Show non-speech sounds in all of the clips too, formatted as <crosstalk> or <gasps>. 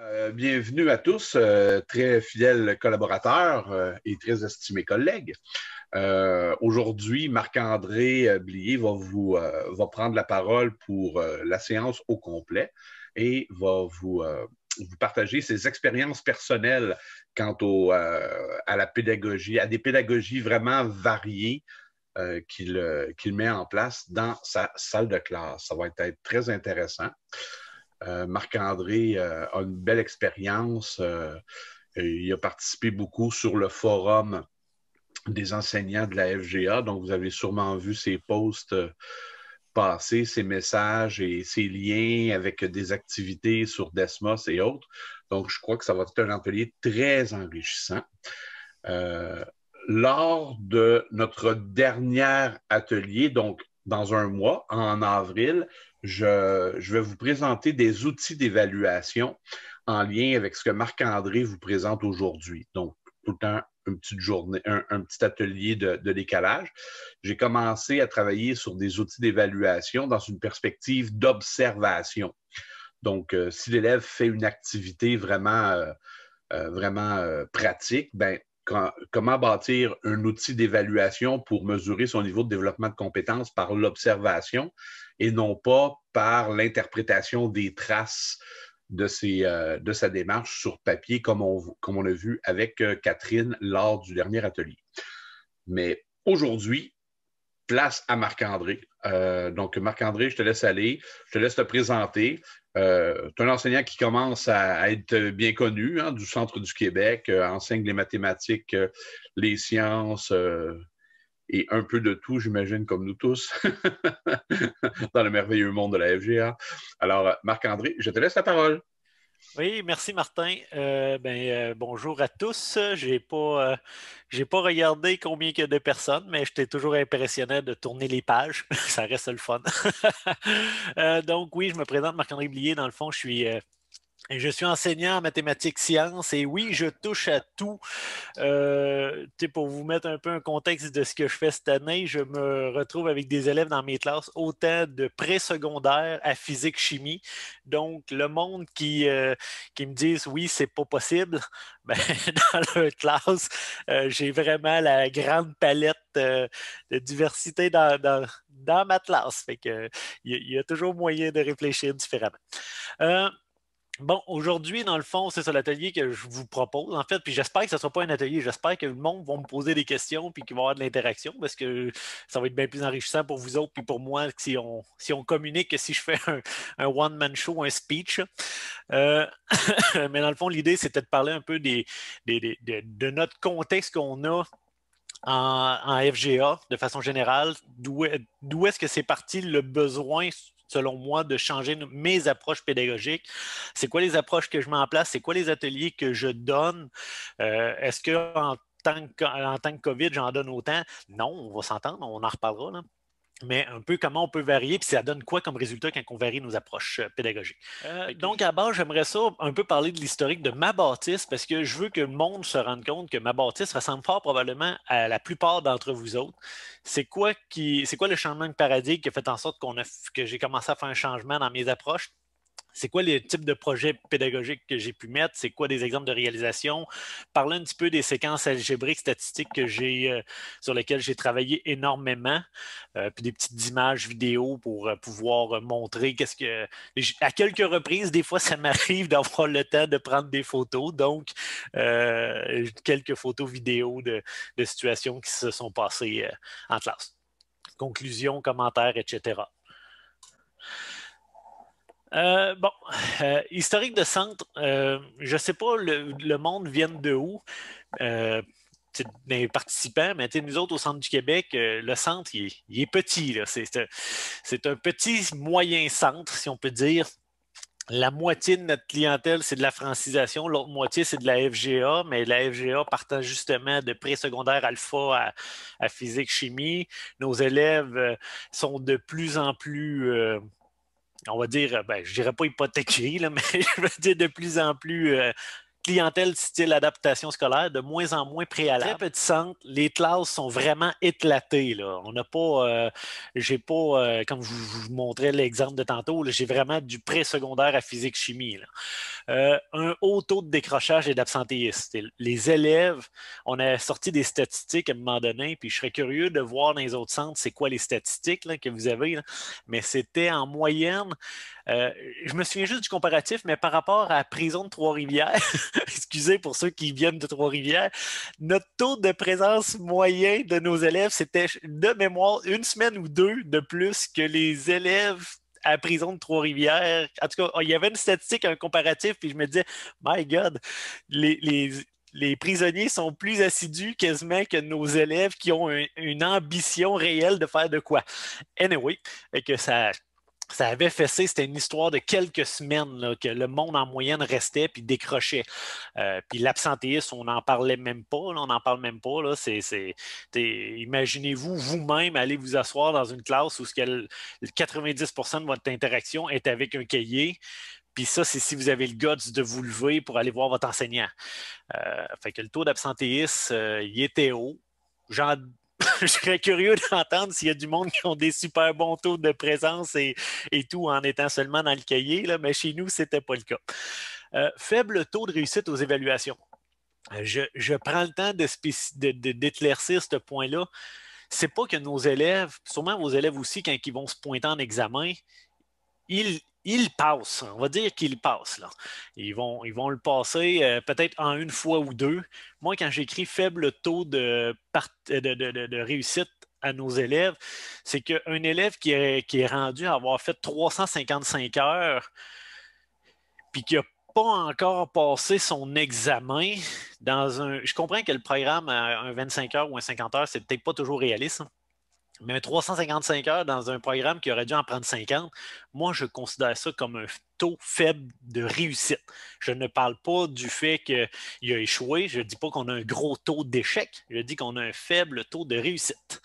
Euh, bienvenue à tous, euh, très fidèles collaborateurs euh, et très estimés collègues. Aujourd'hui, Marc-André Blier va, vous, va prendre la parole pour la séance au complet et va vous, partager ses expériences personnelles quant au, à la pédagogie, à des pédagogies vraiment variées qu'il met en place dans sa salle de classe. Ça va être très intéressant. Euh, Marc-André euh, a une belle expérience. Euh, il a participé beaucoup sur le forum des enseignants de la FGA. Donc, vous avez sûrement vu ses posts passer, ses messages et ses liens avec des activités sur Desmos et autres. Donc, je crois que ça va être un atelier très enrichissant. lors de notre dernier atelier, donc dans un mois, en avril, je, vais vous présenter des outils d'évaluation en lien avec ce que Marc-André vous présente aujourd'hui. Donc, tout le temps une petite journée, un, petit atelier de, décalage. J'ai commencé à travailler sur des outils d'évaluation dans une perspective d'observation. Donc, euh, si l'élève fait une activité vraiment, euh, euh, vraiment pratique, ben, comment bâtir un outil d'évaluation pour mesurer son niveau de développement de compétences par l'observation et non pas par l'interprétation des traces de, euh, sa démarche sur papier, comme on, comme a vu avec euh, Catherine lors du dernier atelier. Mais aujourd'hui, place à Marc-André. Euh, donc, Marc-André, je te laisse aller, je te laisse te présenter. tu es un enseignant qui commence à, être bien connu hein, du centre du Québec, enseigne les mathématiques, les sciences, et un peu de tout, j'imagine, comme nous tous, <laughs> dans le merveilleux monde de la FGA. Alors, Marc-André, je te laisse la parole. Oui, merci Martin. Euh, ben, euh, bonjour à tous. Je n'ai pas, euh, j'ai pas regardé combien il y a de personnes, mais j'étais toujours impressionné de tourner les pages. <laughs> Ça reste le fun. <laughs> donc oui, je me présente Marc-André Blier. Dans le fond, je suis je suis enseignant en mathématiques sciences et oui, je touche à tout. Euh, pour vous mettre un peu un contexte de ce que je fais cette année, je me retrouve avec des élèves dans mes classes autant de pré-secondaire à physique-chimie. Donc, le monde qui, euh, qui me disent oui, c'est pas possible, <laughs> ben, dans leur classe, euh, j'ai vraiment la grande palette de diversité dans, dans, dans ma classe. Fait que il y, a toujours moyen de réfléchir différemment. Bon, aujourd'hui, dans le fond, c'est ça l'atelier que je vous propose, en fait. Puis j'espère que ce ne sera pas un atelier. J'espère que le monde va me poser des questions puis qu'il va y avoir de l'interaction parce que ça va être bien plus enrichissant pour vous autres puis pour moi si on, si on communique que si je fais un, one-man show, un speech. Euh, <coughs> mais dans le fond, l'idée, c'était de parler un peu des, de, notre contexte qu'on a en, en, FGA de façon générale, d'où est-ce que c'est parti le besoin selon moi, de changer mes approches pédagogiques. C'est quoi les approches que je mets en place? C'est quoi les ateliers que je donne? Euh, est-ce que en tant que, tant que COVID, j'en donne autant? Non, on va s'entendre, on en reparlera. Là mais un peu comment on peut varier, puis ça donne quoi comme résultat quand on varie nos approches euh, pédagogiques. Euh, donc, à base, j'aimerais ça un peu parler de l'historique de ma bâtisse, parce que je veux que le monde se rende compte que ma bâtisse ressemble fort probablement à la plupart d'entre vous autres. C'est quoi, qui, c'est quoi le changement de paradigme qui a fait en sorte qu'on que j'ai commencé à faire un changement dans mes approches? c'est quoi les types de projets pédagogiques que j'ai pu mettre, c'est quoi des exemples de réalisation, parler un petit peu des séquences algébriques, statistiques que j'ai, euh, sur lesquelles j'ai travaillé énormément, euh, puis des petites images vidéo pour euh, pouvoir montrer qu'est-ce que. À quelques reprises, des fois, ça m'arrive <laughs> d'avoir le temps de prendre des photos, donc quelques photos vidéo de, de, situations qui se sont passées en classe. Conclusion, commentaires, etc. Euh, bon, euh, historique de centre, euh, je ne sais pas le, monde vient de où, les participants, mais nous autres au centre du Québec, le centre, il est, petit. C'est un petit moyen centre, si on peut dire. La moitié de notre clientèle, c'est de la francisation, l'autre moitié, c'est de la FGA, mais la FGA partant justement de pré-secondaire alpha à physique-chimie. Nos élèves sont de plus en plus on va dire, ben, je dirais pas hypothéqué, <laughs> mais je veux dire de plus en plus euh, clientèle style adaptation scolaire de moins en moins préalable. Très petit centre, les classes sont vraiment éclatées. Là. On n'a pas, euh, j'ai pas, euh, comme je vous montrais l'exemple de tantôt, j'ai vraiment du pré-secondaire à physique-chimie. Euh, un haut taux de décrochage et d'absentéisme. Les élèves, on a sorti des statistiques à un moment donné, puis je serais curieux de voir dans les autres centres, c'est quoi les statistiques que vous avez, mais c'était en moyenne, je me souviens juste du comparatif, mais par rapport à prison de Trois-Rivières, <laughs> <laughs> excusez pour ceux qui viennent de Trois-Rivières, notre taux de présence moyen de nos élèves, c'était de mémoire une semaine ou deux de plus que les élèves à prison de Trois-Rivières. En tout cas, il y avait une statistique, un comparatif, puis je me disais, my God, les, les, prisonniers sont plus assidus quasiment que nos élèves qui ont une ambition réelle de faire de quoi. Anyway, que ça, ça avait fessé, c'était une histoire de quelques semaines que le monde en moyenne restait puis décrochait. Euh, puis l'absentéisme, on n'en parlait même pas, on n'en parle même pas. Là, c'est, imaginez-vous vous-même aller vous asseoir dans une classe où ce que 90 de votre interaction est avec un cahier. Puis ça, c'est si vous avez le guts de vous lever pour aller voir votre enseignant. Euh, fait que le taux d'absentéisme, euh, il était haut. <laughs> je serais curieux d'entendre s'il y a du monde qui ont des super bons taux de présence et, tout en étant seulement dans le cahier, mais chez nous, ce n'était pas le cas. Euh, faible taux de réussite aux évaluations. Euh, je, prends le temps d'éclaircir de, de, ce point-là. Ce n'est pas que nos élèves, sûrement vos élèves aussi, quand ils vont se pointer en examen, il, passe. On va dire qu'il passe. Là. Ils, vont, ils vont le passer euh, peut-être en une fois ou deux. Moi, quand j'écris faible taux de, réussite à nos élèves, c'est qu'un élève qui est, rendu à avoir fait 355 heures, puis qui n'a pas encore passé son examen dans un... Je comprends que le programme à un 25 heures ou un 50 heures, c'est peut-être pas toujours réaliste. Hein. Mais 355 heures dans un programme qui aurait dû en prendre 50, moi, je considère ça comme un taux faible de réussite. Je ne parle pas du fait qu'il a échoué. Je ne dis pas qu'on a un gros taux d'échec. Je dis qu'on a un faible taux de réussite.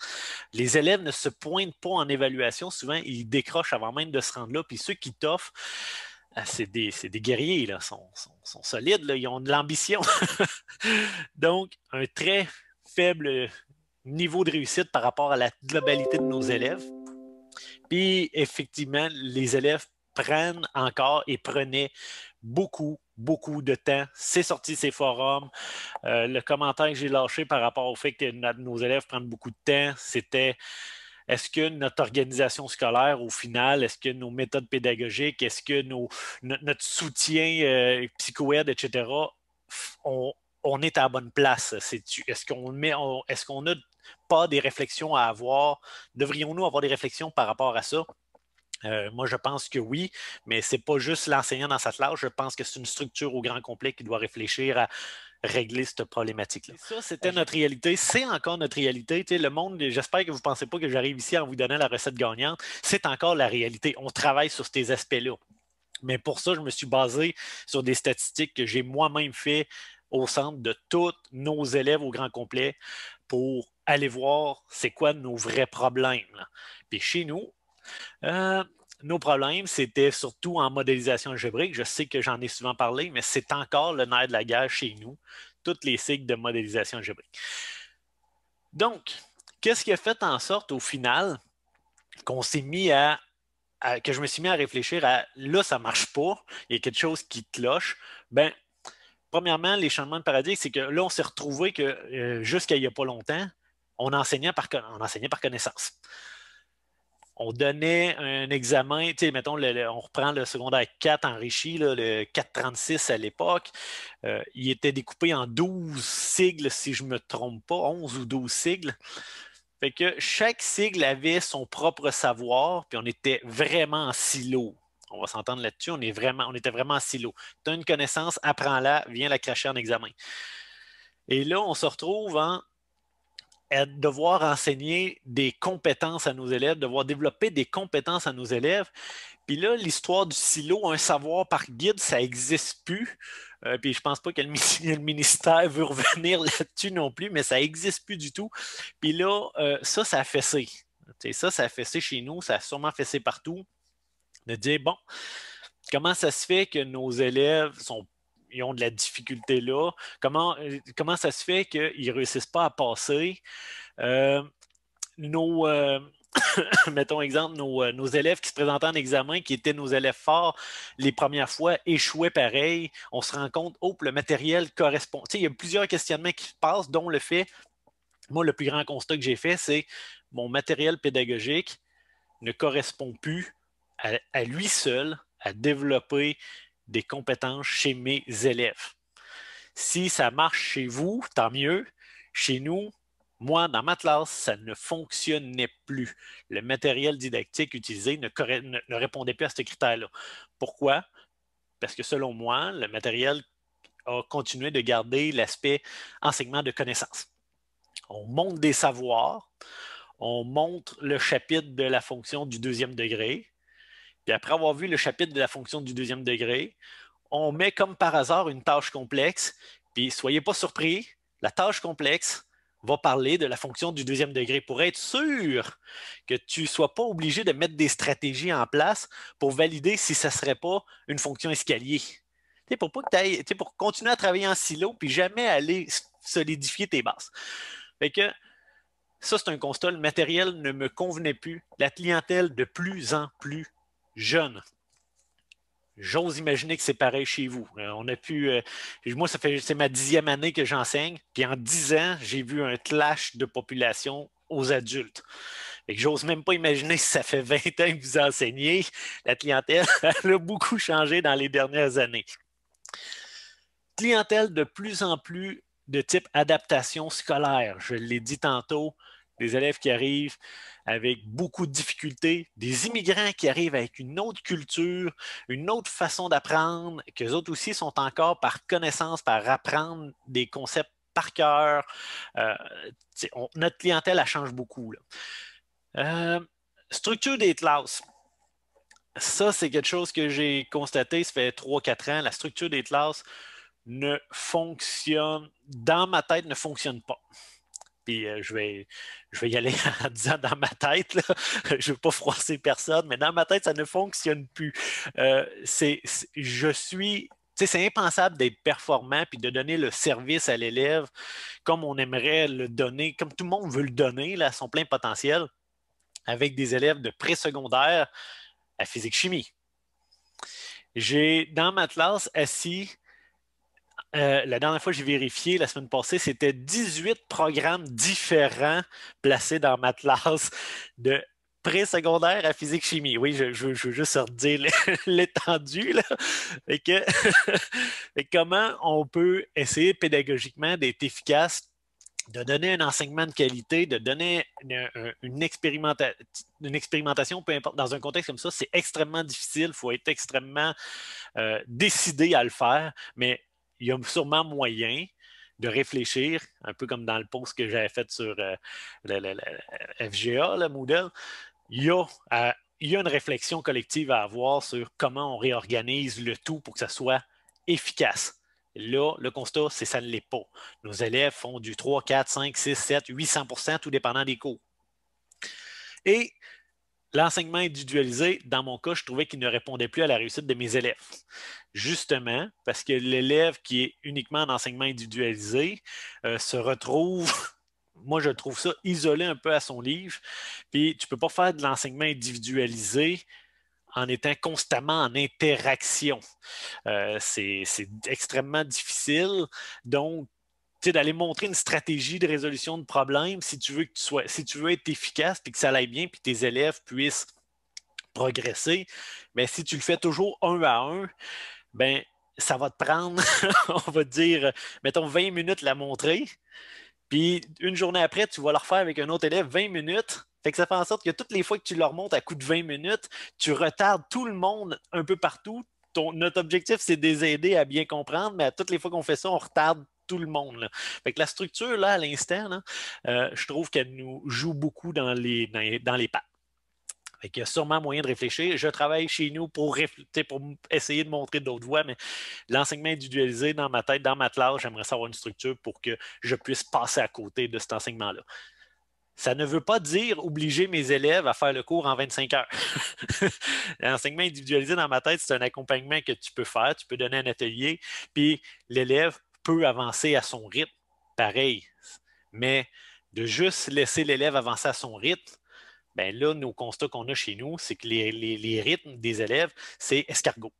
Les élèves ne se pointent pas en évaluation. Souvent, ils décrochent avant même de se rendre là. Puis ceux qui t'offrent, ah, c'est des, guerriers, là, sont, solides, ils ont de l'ambition. <laughs> Donc, un très faible niveau de réussite par rapport à la globalité de nos élèves. Puis effectivement, les élèves prennent encore et prenaient beaucoup, beaucoup de temps. C'est sorti ces forums. Euh, le commentaire que j'ai lâché par rapport au fait que nos élèves prennent beaucoup de temps, c'était est-ce que notre organisation scolaire, au final, est-ce que nos méthodes pédagogiques, est-ce que nos, notre soutien euh, psycho-aide, etc., on, est à la bonne place? Est-ce qu'on met, est-ce qu'on a pas des réflexions à avoir. Devrions-nous avoir des réflexions par rapport à ça? Euh, moi, je pense que oui, mais ce n'est pas juste l'enseignant dans sa classe. Je pense que c'est une structure au grand complet qui doit réfléchir à régler cette problématique-là. Ça, c'était notre réalité. C'est encore notre réalité. le monde, j'espère que vous ne pensez pas que j'arrive ici en vous donner la recette gagnante. C'est encore la réalité. On travaille sur ces aspects-là. Mais pour ça, je me suis basé sur des statistiques que j'ai moi-même fait au centre de tous nos élèves au grand complet pour aller voir c'est quoi nos vrais problèmes. Là. Puis chez nous, euh, nos problèmes, c'était surtout en modélisation algébrique. Je sais que j'en ai souvent parlé, mais c'est encore le nerf de la guerre chez nous, toutes les cycles de modélisation algébrique. Donc, qu'est-ce qui a fait en sorte au final qu'on s'est mis à, que je me suis mis à réfléchir à là, ça ne marche pas, il y a quelque chose qui cloche. Ben, premièrement, les changements de paradigme, c'est que là, on s'est retrouvé que euh, jusqu'à il n'y a pas longtemps, on enseignait par, on enseignait par connaissance. On donnait un examen, mettons, sais, mettons, on reprend le secondaire 4 enrichi, le 436 à l'époque. Euh, il était découpé en 12 sigles, si je ne me trompe pas, 11 ou 12 sigles. Fait que chaque sigle avait son propre savoir, puis on était vraiment en silo. On va s'entendre là-dessus, on, est vraiment, on était vraiment en silo. Tu as une connaissance, apprends-la, viens la cracher en examen. Et là, on se retrouve en devoir enseigner des compétences à nos élèves, devoir développer des compétences à nos élèves. Puis là, l'histoire du silo, un savoir par guide, ça n'existe plus. Euh, puis je ne pense pas que <laughs> le ministère veut revenir là-dessus non plus, mais ça n'existe plus du tout. Puis là, euh, ça, ça a fessé. ça, ça a fessé chez nous, ça a sûrement fessé partout. De dire, bon, comment ça se fait que nos élèves sont ils ont de la difficulté là? Comment, euh, comment ça se fait qu'ils ne réussissent pas à passer? Euh, nos, euh, <coughs> mettons exemple, nos, élèves qui se présentaient en examen, qui étaient nos élèves forts, les premières fois échouaient pareil. On se rend compte, oh, le matériel correspond. il y a plusieurs questionnements qui se passent, dont le fait, moi, le plus grand constat que j'ai fait, c'est mon matériel pédagogique ne correspond plus à lui seul à développer des compétences chez mes élèves. Si ça marche chez vous, tant mieux. Chez nous, moi, dans ma classe, ça ne fonctionnait plus. Le matériel didactique utilisé ne, répondait plus à ce critère-là. Pourquoi? Parce que selon moi, le matériel a continué de garder l'aspect enseignement de connaissances. On monte des savoirs, on montre le chapitre de la fonction du deuxième degré, puis après avoir vu le chapitre de la fonction du deuxième degré, on met comme par hasard une tâche complexe. Puis soyez pas surpris, la tâche complexe va parler de la fonction du deuxième degré pour être sûr que tu ne sois pas obligé de mettre des stratégies en place pour valider si ça ne serait pas une fonction escalier. pour, pas que pour continuer à travailler en silo puis jamais aller solidifier tes bases. Fait que, ça, c'est un constat. Le matériel ne me convenait plus. La clientèle, de plus en plus, jeune. J'ose imaginer que c'est pareil chez vous. Euh, on a pu, euh, moi, ça fait c'est ma dixième année que j'enseigne, puis en dix ans, j'ai vu un clash de population aux adultes. Et j'ose même pas imaginer si ça fait 20 ans que vous enseignez. La clientèle <laughs> a beaucoup changé dans les dernières années. Clientèle de plus en plus de type adaptation scolaire. Je l'ai dit tantôt, des élèves qui arrivent avec beaucoup de difficultés, des immigrants qui arrivent avec une autre culture, une autre façon d'apprendre, qu'eux autres aussi sont encore par connaissance, par apprendre des concepts par cœur. Euh, notre clientèle, elle change beaucoup. Euh, structure des classes. Ça, c'est quelque chose que j'ai constaté, ça fait 3-4 ans. La structure des classes ne fonctionne, dans ma tête, ne fonctionne pas. Puis euh, je, vais, je vais y aller <laughs> en disant dans ma tête, <laughs> je ne veux pas froisser personne, mais dans ma tête, ça ne fonctionne plus. Euh, c'est, je suis. C'est impensable d'être performant puis de donner le service à l'élève comme on aimerait le donner, comme tout le monde veut le donner là, à son plein potentiel, avec des élèves de pré-secondaire à physique-chimie. J'ai dans ma classe assis euh, la dernière fois que j'ai vérifié, la semaine passée, c'était 18 programmes différents placés dans ma classe de pré-secondaire à physique-chimie. Oui, je, veux juste redire <laughs> l'étendue. Et que, et <laughs> comment on peut essayer pédagogiquement d'être efficace de donner un enseignement de qualité, de donner une, une, expérimentation, peu importe, dans un contexte comme ça, c'est extrêmement difficile. Il faut être extrêmement euh, décidé à le faire. Mais il y a sûrement moyen de réfléchir, un peu comme dans le post que j'avais fait sur euh, le, FGA, le Moodle, il y, a, euh, il y a une réflexion collective à avoir sur comment on réorganise le tout pour que ça soit efficace. Là, le constat, c'est que ça ne l'est pas. Nos élèves font du 3, 4, 5, 6, 7, 800 tout dépendant des cours. Et l'enseignement individualisé, dans mon cas, je trouvais qu'il ne répondait plus à la réussite de mes élèves. Justement, parce que l'élève qui est uniquement en enseignement individualisé euh, se retrouve <laughs> moi, je trouve ça isolé un peu à son livre. Puis tu ne peux pas faire de l'enseignement individualisé en étant constamment en interaction. Euh, c'est extrêmement difficile. Donc, d'aller montrer une stratégie de résolution de problèmes si tu veux que tu sois, si tu veux être efficace puis que ça aille bien puis tes élèves puissent progresser. Mais si tu le fais toujours un à un, ben ça va te prendre, <laughs> on va dire, mettons 20 minutes la montrer. Puis une journée après, tu vas le refaire avec un autre élève 20 minutes. Fait que ça fait en sorte que toutes les fois que tu leur montes à coup de 20 minutes, tu retardes tout le monde un peu partout. Ton, notre objectif, c'est de les aider à bien comprendre, mais à toutes les fois qu'on fait ça, on retarde tout le monde. Là. la structure, là, à l'instant, euh, je trouve qu'elle nous joue beaucoup dans les, dans les, pattes. Il y a sûrement moyen de réfléchir. Je travaille chez nous pour, pour essayer de montrer d'autres voies, mais l'enseignement individualisé dans ma tête, dans ma classe, j'aimerais savoir une structure pour que je puisse passer à côté de cet enseignement-là. Ça ne veut pas dire obliger mes élèves à faire le cours en 25 heures. <laughs> L'enseignement individualisé dans ma tête, c'est un accompagnement que tu peux faire. Tu peux donner un atelier, puis l'élève peut avancer à son rythme, pareil. Mais de juste laisser l'élève avancer à son rythme, ben là, nos constats qu'on a chez nous, c'est que les, rythmes des élèves, c'est escargot.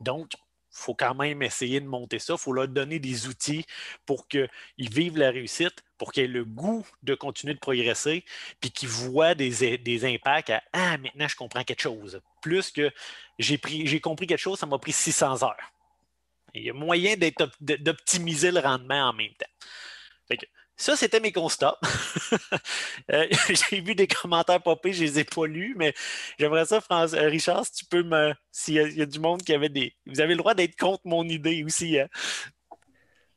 Donc, il faut quand même essayer de monter ça. Il faut leur donner des outils pour qu'ils vivent la réussite, pour qu'ils aient le goût de continuer de progresser, puis qu'ils voient des, des, impacts à Ah, maintenant, je comprends quelque chose. Plus que j'ai compris quelque chose, ça m'a pris 600 heures. Il y a moyen d'optimiser le rendement en même temps. ça, c'était mes constats. <laughs> Euh, <laughs> j'ai vu des commentaires popés, je ne les ai pas lus, mais j'aimerais ça, France, euh, Richard, si tu peux me. S'il y, a du monde qui avait des. Vous avez le droit d'être contre mon idée aussi. Hein.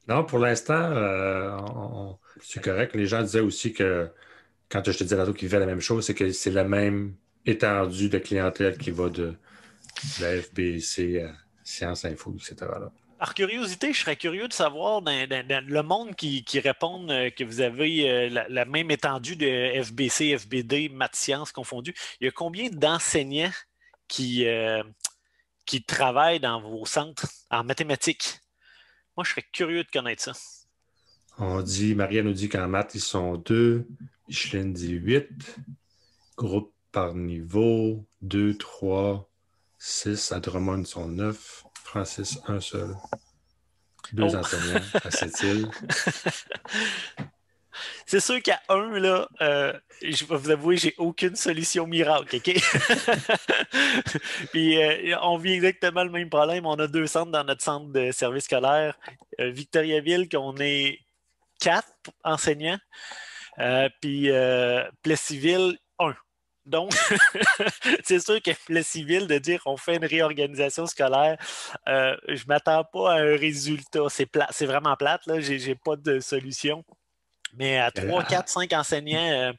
Non, pour l'instant, euh, c'est correct. Les gens disaient aussi que quand je te disais tantôt qu'ils vivaient la même chose, c'est que c'est la même étendue de clientèle qui va de, la FBC à Sciences Info, etc. Par curiosité, je serais curieux de savoir dans, le monde qui, qui répond euh, que vous avez euh, la, même étendue de FBC, FBD, maths sciences confondues. Il y a combien d'enseignants qui, euh, qui travaillent dans vos centres en mathématiques? Moi, je serais curieux de connaître ça. On dit, Marianne nous dit qu'en maths, ils sont deux. Micheline dit huit. Groupe par niveau, deux, trois, six. À ils sont neuf. Francis, un seul. Deux enseignants oh. à cette <laughs> C'est sûr qu'à un, là, euh, je vais vous avouer, j'ai aucune solution miracle, <laughs> Puis euh, on vit exactement le même problème. On a deux centres dans notre centre de service scolaire. Euh, Victoriaville, qu'on est quatre enseignants. Puis Plessisville, un. Donc, <laughs> c'est sûr que le civil, de dire on fait une réorganisation scolaire, euh, je ne m'attends pas à un résultat. C'est, c'est vraiment plate, là. J'ai, pas de solution. Mais à 3, 4, 5 enseignants, euh,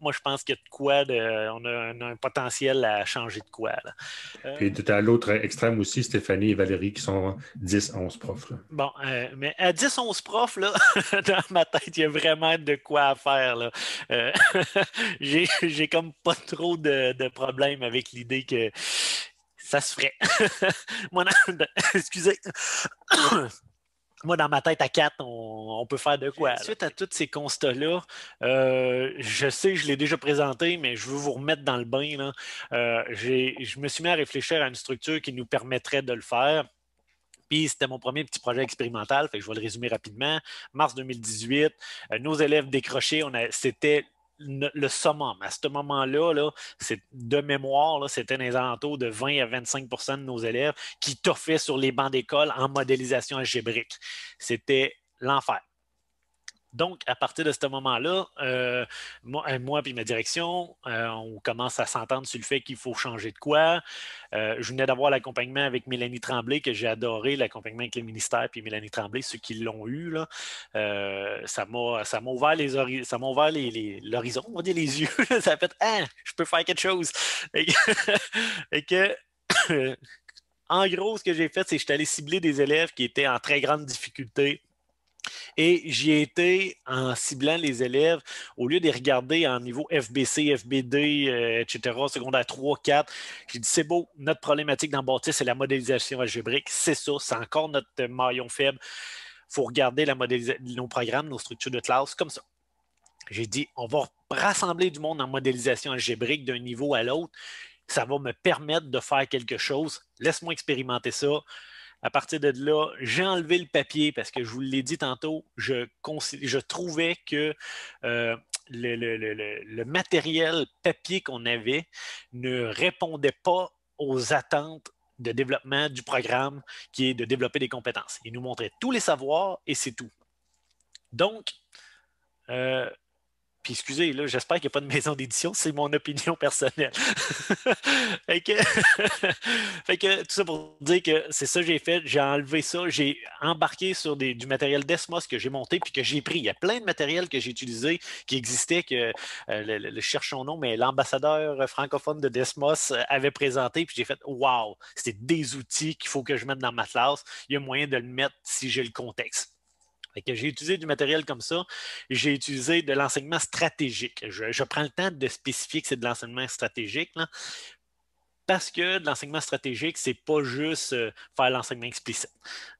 moi, je pense que a de quoi, on, a un, potentiel à changer de quoi. Et euh, Puis tu à l'autre extrême aussi, Stéphanie et Valérie, qui sont 10, 11 profs. Bon, euh, mais à 10, 11 profs, là, <laughs> dans ma tête, il y a vraiment de quoi à faire. <laughs> j'ai, comme pas trop de, problèmes avec l'idée que ça se ferait. <laughs> <coughs> Excusez moi, dans ma tête à quatre, on, peut faire de quoi. Suite à tous ces constats-là, euh, je sais, je l'ai déjà présenté, mais je veux vous remettre dans le bain. Euh, je me suis mis à réfléchir à une structure qui nous permettrait de le faire. Puis c'était mon premier petit projet expérimental, fait je vais le résumer rapidement. Mars 2018, euh, nos élèves décrochés, c'était le summum. À ce moment-là, là, c'est de mémoire, c'était dans les alentours de 20 à 25 de nos élèves qui toffaient sur les bancs d'école en modélisation algébrique. C'était l'enfer. Donc, à partir de ce moment-là, euh, moi, et euh, ma direction, euh, on commence à s'entendre sur le fait qu'il faut changer de quoi. je venais d'avoir l'accompagnement avec Mélanie Tremblay, que j'ai adoré, l'accompagnement avec le ministère, puis Mélanie Tremblay, ceux qui l'ont eu, là, ça m'a ouvert les l'horizon, on va dire les yeux. <laughs> ça a fait Ah, je peux faire quelque chose. <laughs> <coughs> en gros, ce que j'ai fait, c'est que je suis allé cibler des élèves qui étaient en très grande difficulté et j'y ai été en ciblant les élèves, au lieu de les regarder en niveau FBC, FBD, etc., euh, secondaire 3, 4, j'ai dit c'est beau, notre problématique dans c'est la modélisation algébrique, c'est ça, c'est encore notre maillon faible. Il faut regarder la nos programmes, nos structures de classe comme ça. J'ai dit on va rassembler du monde en modélisation algébrique d'un niveau à l'autre, ça va me permettre de faire quelque chose, laisse-moi expérimenter ça à partir de là, j'ai enlevé le papier parce que je vous l'ai dit tantôt, je, trouvais que euh, le, matériel papier qu'on avait ne répondait pas aux attentes de développement du programme qui est de développer des compétences. Il nous montrait tous les savoirs et c'est tout. Donc, euh, puis excusez, là, j'espère qu'il n'y a pas de maison d'édition, c'est mon opinion personnelle. <laughs> <laughs> fait, que... tout ça pour dire que c'est ça que j'ai fait, j'ai enlevé ça, j'ai embarqué sur du matériel d'Esmos que j'ai monté puis que j'ai pris. Il y a plein de matériel que j'ai utilisé qui existait, que euh, le, cherche son nom, mais l'ambassadeur francophone de Desmos euh, avait présenté, puis j'ai fait Wow, c'était des outils qu'il faut que je mette dans ma classe. Il y a moyen de le mettre si j'ai le contexte. J'ai utilisé du matériel comme ça. J'ai utilisé de l'enseignement stratégique. Je, prends le temps de spécifier que c'est de l'enseignement stratégique. parce que de l'enseignement stratégique, ce n'est pas juste euh, faire l'enseignement explicite.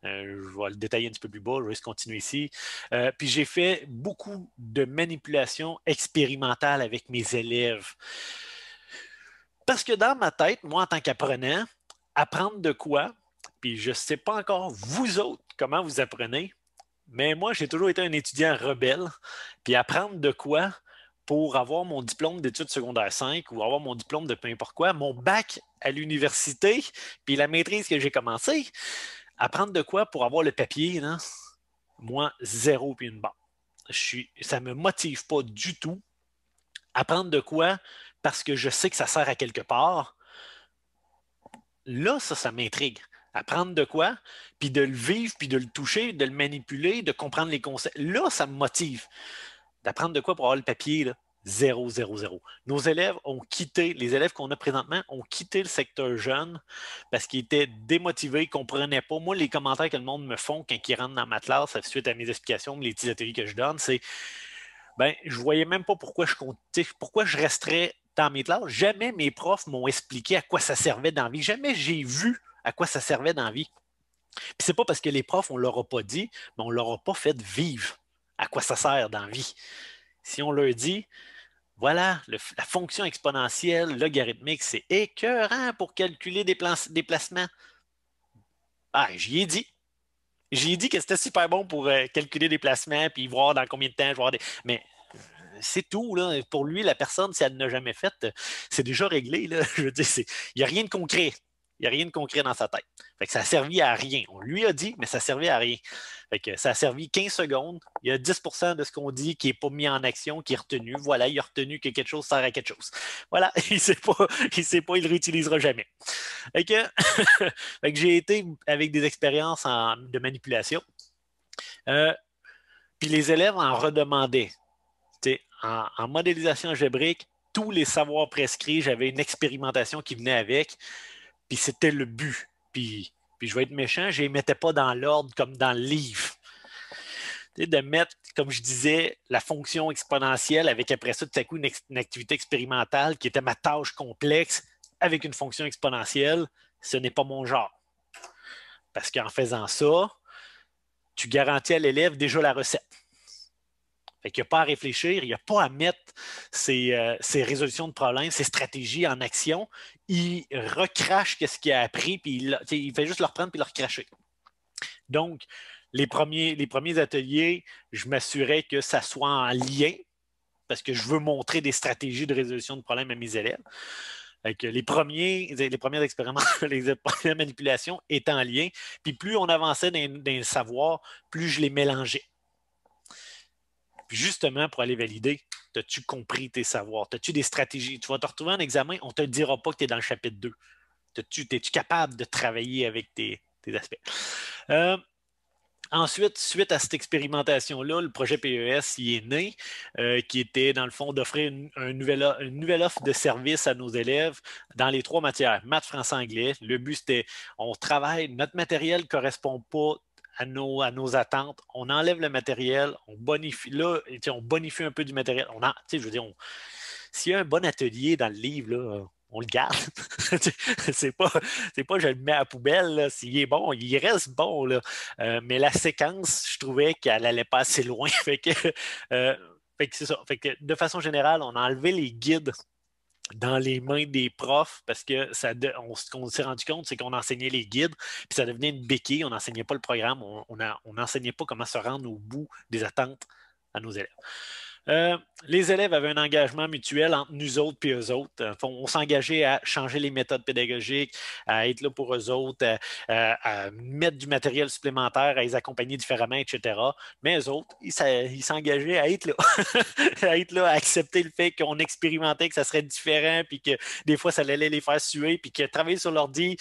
Euh, je vais le détailler un petit peu plus bas, je vais continuer ici. Euh, puis j'ai fait beaucoup de manipulations expérimentales avec mes élèves. Parce que dans ma tête, moi, en tant qu'apprenant, apprendre de quoi, puis je ne sais pas encore vous autres comment vous apprenez, mais moi, j'ai toujours été un étudiant rebelle. Puis apprendre de quoi pour avoir mon diplôme d'études secondaires 5 ou avoir mon diplôme de peu importe quoi, mon bac à l'université, puis la maîtrise que j'ai commencé, apprendre de quoi pour avoir le papier, non? moi, zéro puis une barre. Je suis, ça ne me motive pas du tout. Apprendre de quoi parce que je sais que ça sert à quelque part. Là, ça, ça m'intrigue. Apprendre de quoi, puis de le vivre, puis de le toucher, de le manipuler, de comprendre les concepts. Là, ça me motive d'apprendre de quoi pour avoir le papier. Là. zéro zéro Nos élèves ont quitté, les élèves qu'on a présentement ont quitté le secteur jeune parce qu'ils étaient démotivés, ils ne comprenaient pas. Moi, les commentaires que le monde me font quand ils rentrent dans ma classe, suite à mes explications, les petits ateliers que je donne, c'est ben, je ne voyais même pas pourquoi je comptais, pourquoi je resterais dans mes classes. Jamais mes profs m'ont expliqué à quoi ça servait dans la vie. Jamais j'ai vu à quoi ça servait dans la vie. Puis c'est pas parce que les profs, on leur a pas dit, mais on leur a pas fait vivre à quoi ça sert dans la vie. Si on leur dit, voilà, la fonction exponentielle logarithmique, c'est écœurant pour calculer des, placements. Ah, j'y ai dit. J'y ai dit que c'était super bon pour euh, calculer des placements, puis voir dans combien de temps je vais des... Mais euh, c'est tout. Là. Pour lui, la personne, si elle l'a jamais faite, euh, c'est déjà réglé. Là. <laughs> Je veux dire, il n'y a rien de concret. Il n'y a rien de concret dans sa tête. Fait ça a servi à rien. On lui a dit, mais ça servait à rien. Fait ça a servi 15 secondes. Il y a 10 de ce qu'on dit qui n'est pas mis en action, qui est retenu. Voilà, il a retenu que quelque chose sert à quelque chose. Voilà, <laughs> il ne sait pas, il sait pas, il réutilisera jamais. <laughs> que, j'ai été avec des expériences de manipulation. Euh, puis les élèves en redemandaient. en modélisation algébrique, tous les savoirs prescrits, j'avais une expérimentation qui venait avec. Puis c'était le but. Puis, puis je vais être méchant, je ne les mettais pas dans l'ordre comme dans le livre. de mettre, comme je disais, la fonction exponentielle avec après ça, tout à coup, une activité expérimentale qui était ma tâche complexe avec une fonction exponentielle, ce n'est pas mon genre. Parce qu'en faisant ça, tu garantis à l'élève déjà la recette. Il n'y a pas à réfléchir, il n'y a pas à mettre ces euh, résolutions de problèmes, ses stratégies en action. Il recrache ce qu'il a appris, puis il, fait juste le reprendre puis le recracher. Donc, les premiers, ateliers, je m'assurais que ça soit en lien parce que je veux montrer des stratégies de résolution de problèmes à mes élèves. les, premiers, les expériences, les <laughs> premières manipulations étaient en lien. Puis plus on avançait dans le savoir, plus je les mélangeais. Puis justement, pour aller valider, as-tu compris tes savoirs? As-tu des stratégies? Tu vas te retrouver en examen, on ne te dira pas que tu es dans le chapitre 2. Es-tu es capable de travailler avec tes, aspects? Euh, ensuite, suite à cette expérimentation-là, le projet PES y est né, euh, qui était dans le fond d'offrir une, nouvelle, une, nouvelle, offre de service à nos élèves dans les trois matières, maths, français, anglais. Le but, c'était on travaille, notre matériel ne correspond pas à nos, à nos attentes, on enlève le matériel, on bonifie, là, on bonifie un peu du matériel. On a, je veux dire, s'il y a un bon atelier dans le livre, on le garde. <laughs> c'est pas, c'est pas je le mets à la poubelle. S'il est bon, il reste bon. Euh, mais la séquence, je trouvais qu'elle n'allait pas assez loin. <laughs> fait que, euh, fait que de façon générale, on a enlevé les guides dans les mains des profs parce que ce qu'on s'est rendu compte, c'est qu'on enseignait les guides, puis ça devenait une béquille, on n'enseignait pas le programme, on n'enseignait pas comment se rendre au bout des attentes à nos élèves. Euh, les élèves avaient un engagement mutuel entre nous autres et eux autres. Euh, on s'engageait à changer les méthodes pédagogiques, à être là pour eux autres, à, mettre du matériel supplémentaire, à les accompagner différemment, etc. Mais eux autres, ils s'engageaient à être là, <laughs> à être là, à accepter le fait qu'on expérimentait, que ça serait différent, puis que des fois, ça allait les faire suer, puis que travailler sur l'ordi,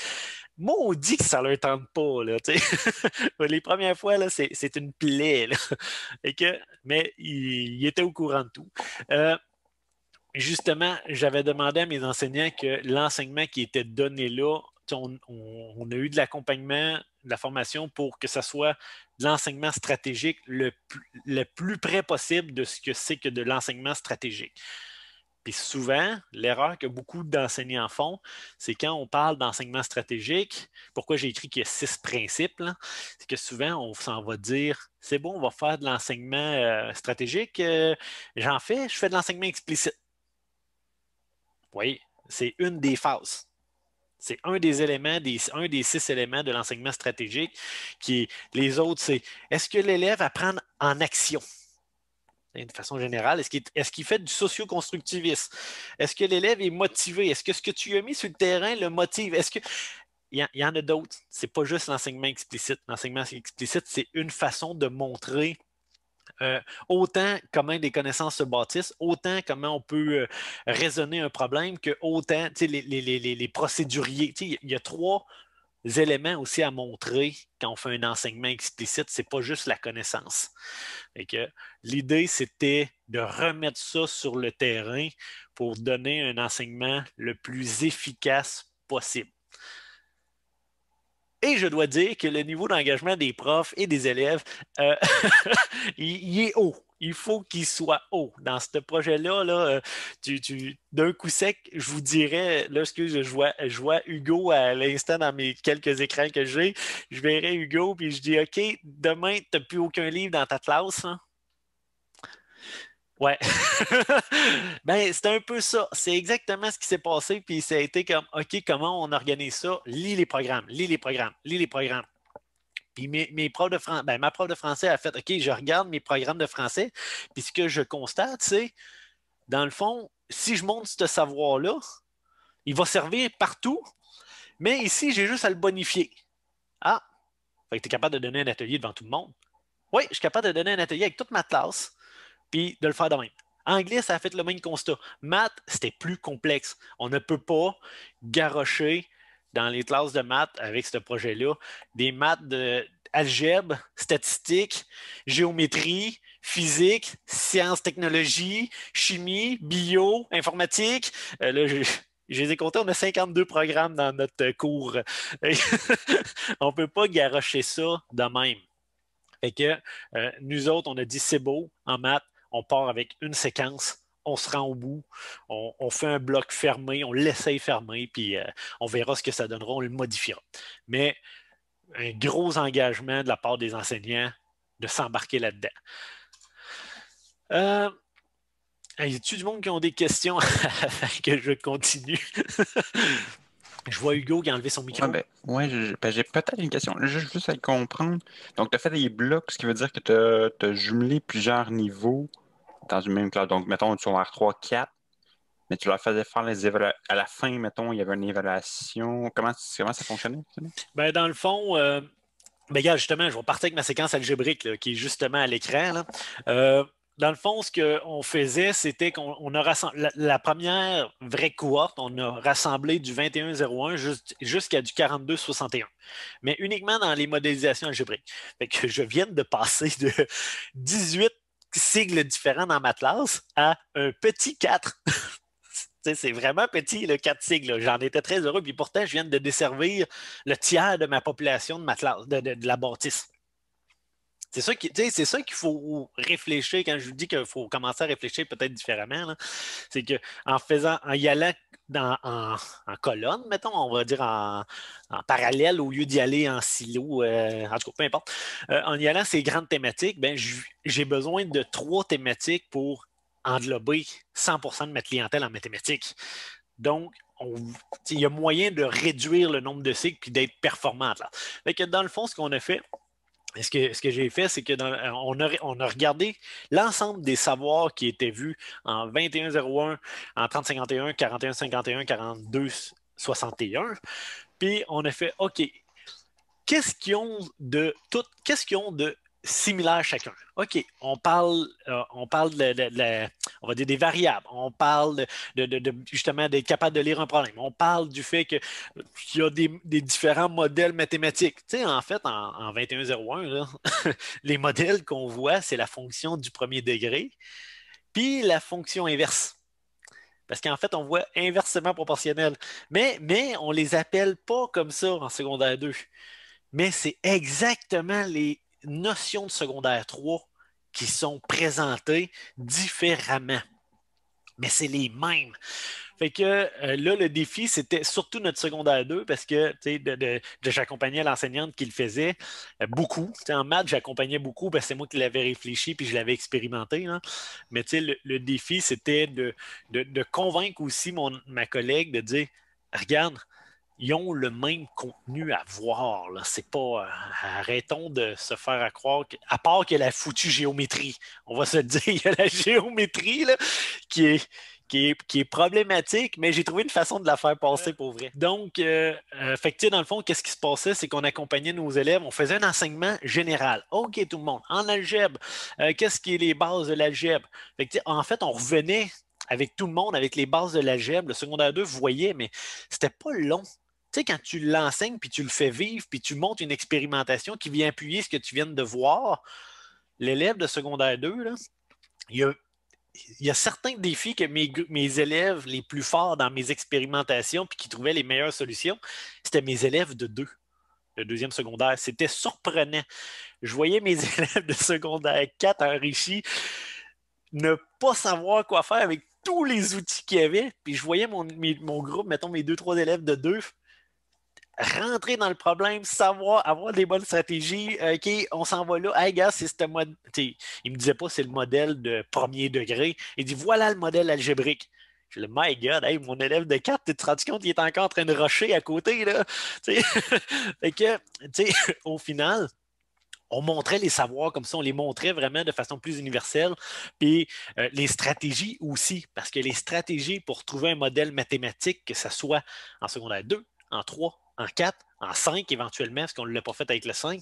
dit que ça leur tente pas. <laughs> les premières fois, c'est, une plaie. mais ils il étaient au courant de tout. Euh, justement, j'avais demandé à mes enseignants que l'enseignement qui était donné là, on, a eu de l'accompagnement, de la formation pour que ça soit l'enseignement stratégique le plus près possible de ce que c'est que de l'enseignement stratégique. Puis souvent, l'erreur que beaucoup d'enseignants font, c'est quand on parle d'enseignement stratégique, pourquoi j'ai écrit qu'il y a six principes, c'est que souvent, on s'en va dire c'est bon, on va faire de l'enseignement euh, stratégique, euh, j'en fais, je fais de l'enseignement explicite. Oui, c'est une des phases. C'est un des éléments, un des six éléments de l'enseignement stratégique qui les autres, c'est est-ce que l'élève apprend en action? De façon générale? Est-ce qu'il est fait du socio-constructivisme? Est-ce que l'élève est motivé? Est-ce que ce que tu as mis sur le terrain le motive? Est-ce que. Il y, en a d'autres. Ce n'est pas juste l'enseignement explicite. L'enseignement explicite, c'est une façon de montrer euh, autant comment les connaissances se bâtissent, autant comment on peut euh, raisonner un problème que autant les, les, procéduriers. Il y, a trois éléments aussi à montrer quand on fait un enseignement explicite, c'est pas juste la connaissance. L'idée, c'était de remettre ça sur le terrain pour donner un enseignement le plus efficace possible. Et je dois dire que le niveau d'engagement des profs et des élèves, euh, <laughs> il, est haut il faut qu'il soit haut. Dans ce projet-là, là, euh, d'un coup sec, je vous dirais, là, excuse, je vois, je vois Hugo à l'instant dans mes quelques écrans que j'ai. Je verrai Hugo, puis je dis OK, demain, tu n'as plus aucun livre dans ta classe. Hein? Ouais. <laughs> ben, c'est un peu ça. C'est exactement ce qui s'est passé. Puis ça a été comme, OK, comment on organise ça? Lis les programmes, lis les programmes, lis les programmes. Puis ben, ma prof de français a fait OK, je regarde mes programmes de français. Puis ce que je constate, c'est, dans le fond, si je monte ce savoir-là, il va servir partout. Mais ici, j'ai juste à le bonifier. Ah, fait que tu es capable de donner un atelier devant tout le monde. Oui, je suis capable de donner un atelier avec toute ma classe, puis de le faire de même. Anglais, ça a fait le même constat. Maths, c'était plus complexe. On ne peut pas garrocher dans les classes de maths avec ce projet-là, des maths de algèbre, statistique, géométrie, physique, sciences, technologies, chimie, bio, informatique. Euh, là, je, les ai comptés, on a 52 programmes dans notre cours. <laughs> on ne peut pas garocher ça de même. Fait que euh, nous autres, on a dit c'est beau en maths, on part avec une séquence on se rend au bout, on, fait un bloc fermé, on l'essaye fermé, puis euh, on verra ce que ça donnera, on le modifiera. Mais un gros engagement de la part des enseignants de s'embarquer là-dedans. Euh, y a du monde qui ont des questions <laughs> que je continue? <laughs> je vois Hugo qui a enlevé son micro. ouais, ben, ben, j'ai peut-être une question. Juste, juste à comprendre. Donc, tu as fait des blocs, ce qui veut dire que tu as, jumelé plusieurs niveaux dans une même classe. Donc, mettons, tu en R3, 4, mais tu leur faisais faire les évaluations. À la fin, mettons, il y avait une évaluation. Comment, comment ça fonctionnait? Ben, dans le fond, euh, ben, justement, je vais partir avec ma séquence algébrique qui est justement à l'écran. Euh, dans le fond, ce qu'on faisait, c'était qu'on a rassemblé la, première vraie cohorte, on a rassemblé du 2101 jusqu'à du 42-61. mais uniquement dans les modélisations algébriques. Fait que je viens de passer de 18 sigle différent dans Matlas à un petit 4. <laughs> c'est vraiment petit, le 4 sigles. J'en étais très heureux. Puis pourtant, je viens de desservir le tiers de ma population de, Matlas, de la bâtisse. C'est ça qu'il faut réfléchir quand je vous dis qu'il faut commencer à réfléchir peut-être différemment. C'est qu'en faisant, en y allant en, colonne, mettons, on va dire en, parallèle, au lieu d'y aller en silo, euh, en tout cas, peu importe, euh, en y allant ces grandes thématiques, ben, j'ai besoin de trois thématiques pour englober 100 de ma clientèle en mathématiques. Donc, il y a moyen de réduire le nombre de cycles puis d'être performante. Là. que dans le fond, ce qu'on a fait, ce que, j'ai fait, c'est qu'on euh, a, regardé l'ensemble des savoirs qui étaient vus en 2101, en 3051, 4151, 4261, Puis on a fait OK, qu'est-ce qu'ils ont de tout, qu'est-ce qu'ils ont de similaires chacun. OK, on parle, euh, on parle de, des variables, on parle justement d'être capable de lire un problème, on parle du fait qu'il y a des, différents modèles mathématiques. Tu en fait, en, 2101, <laughs> les modèles qu'on voit, c'est la fonction du premier degré, puis la fonction inverse. Parce qu'en fait, on voit inversement proportionnel. Mais, mais on ne les appelle pas comme ça en secondaire 2 mais c'est exactement les, notions de secondaire 3 qui sont présentées différemment. Mais c'est les mêmes. Fait que euh, là, le défi, c'était surtout notre secondaire 2 parce que j'accompagnais l'enseignante qui le faisait euh, beaucoup. en maths, j'accompagnais beaucoup parce que c'est moi qui l'avais réfléchi puis je l'avais expérimenté. Hein. Mais le, le défi, c'était de, convaincre aussi mon, ma collègue de dire Regarde, ils ont le même contenu à voir. C'est pas. Euh, arrêtons de se faire à croire à part qu'il a la foutue géométrie, on va se <laughs> dire, il y a la géométrie qui, est, qui, est, problématique, mais j'ai trouvé une façon de la faire passer pour vrai. Donc, euh, euh, dans le fond, qu'est-ce qui se passait? C'est qu'on accompagnait nos élèves, on faisait un enseignement général. OK, tout le monde, en algèbre, qu'est-ce qui est les bases de l'algèbre? Fait en fait, on revenait avec tout le monde, avec les bases de l'algèbre. Le secondaire 2, vous voyez, mais c'était pas long tu sais, quand tu l'enseignes, puis tu le fais vivre, puis tu montes une expérimentation qui vient appuyer ce que tu viens de voir, l'élève de secondaire 2, il y a certains défis que mes, élèves les plus forts dans mes expérimentations puis qui trouvaient les meilleures solutions, c'était mes élèves de 2, le deuxième secondaire. C'était surprenant. Je voyais mes <laughs> élèves de secondaire 4 enrichis ne pas savoir quoi faire avec tous les outils qu'il y avait. Puis je voyais mon, mon groupe, mettons mes deux, trois élèves de deux, rentrer dans le problème, savoir, avoir des bonnes stratégies. Euh, OK, on s'en va là. Hey, gars, c'est ce modèle. Il me disait pas c'est le modèle de premier degré. Il dit voilà le modèle algébrique. Je le my God, hey, mon élève de 4, tu te rends compte il est encore en train de rusher à côté, là. <laughs> <laughs> fait que, <laughs> au final, on montrait les savoirs comme ça, on les montrait vraiment de façon plus universelle. Puis euh, les stratégies aussi, parce que les stratégies pour trouver un modèle mathématique, que ce soit en secondaire 2, en 3, en 4, en 5 éventuellement, parce qu'on ne l'a pas fait avec le 5,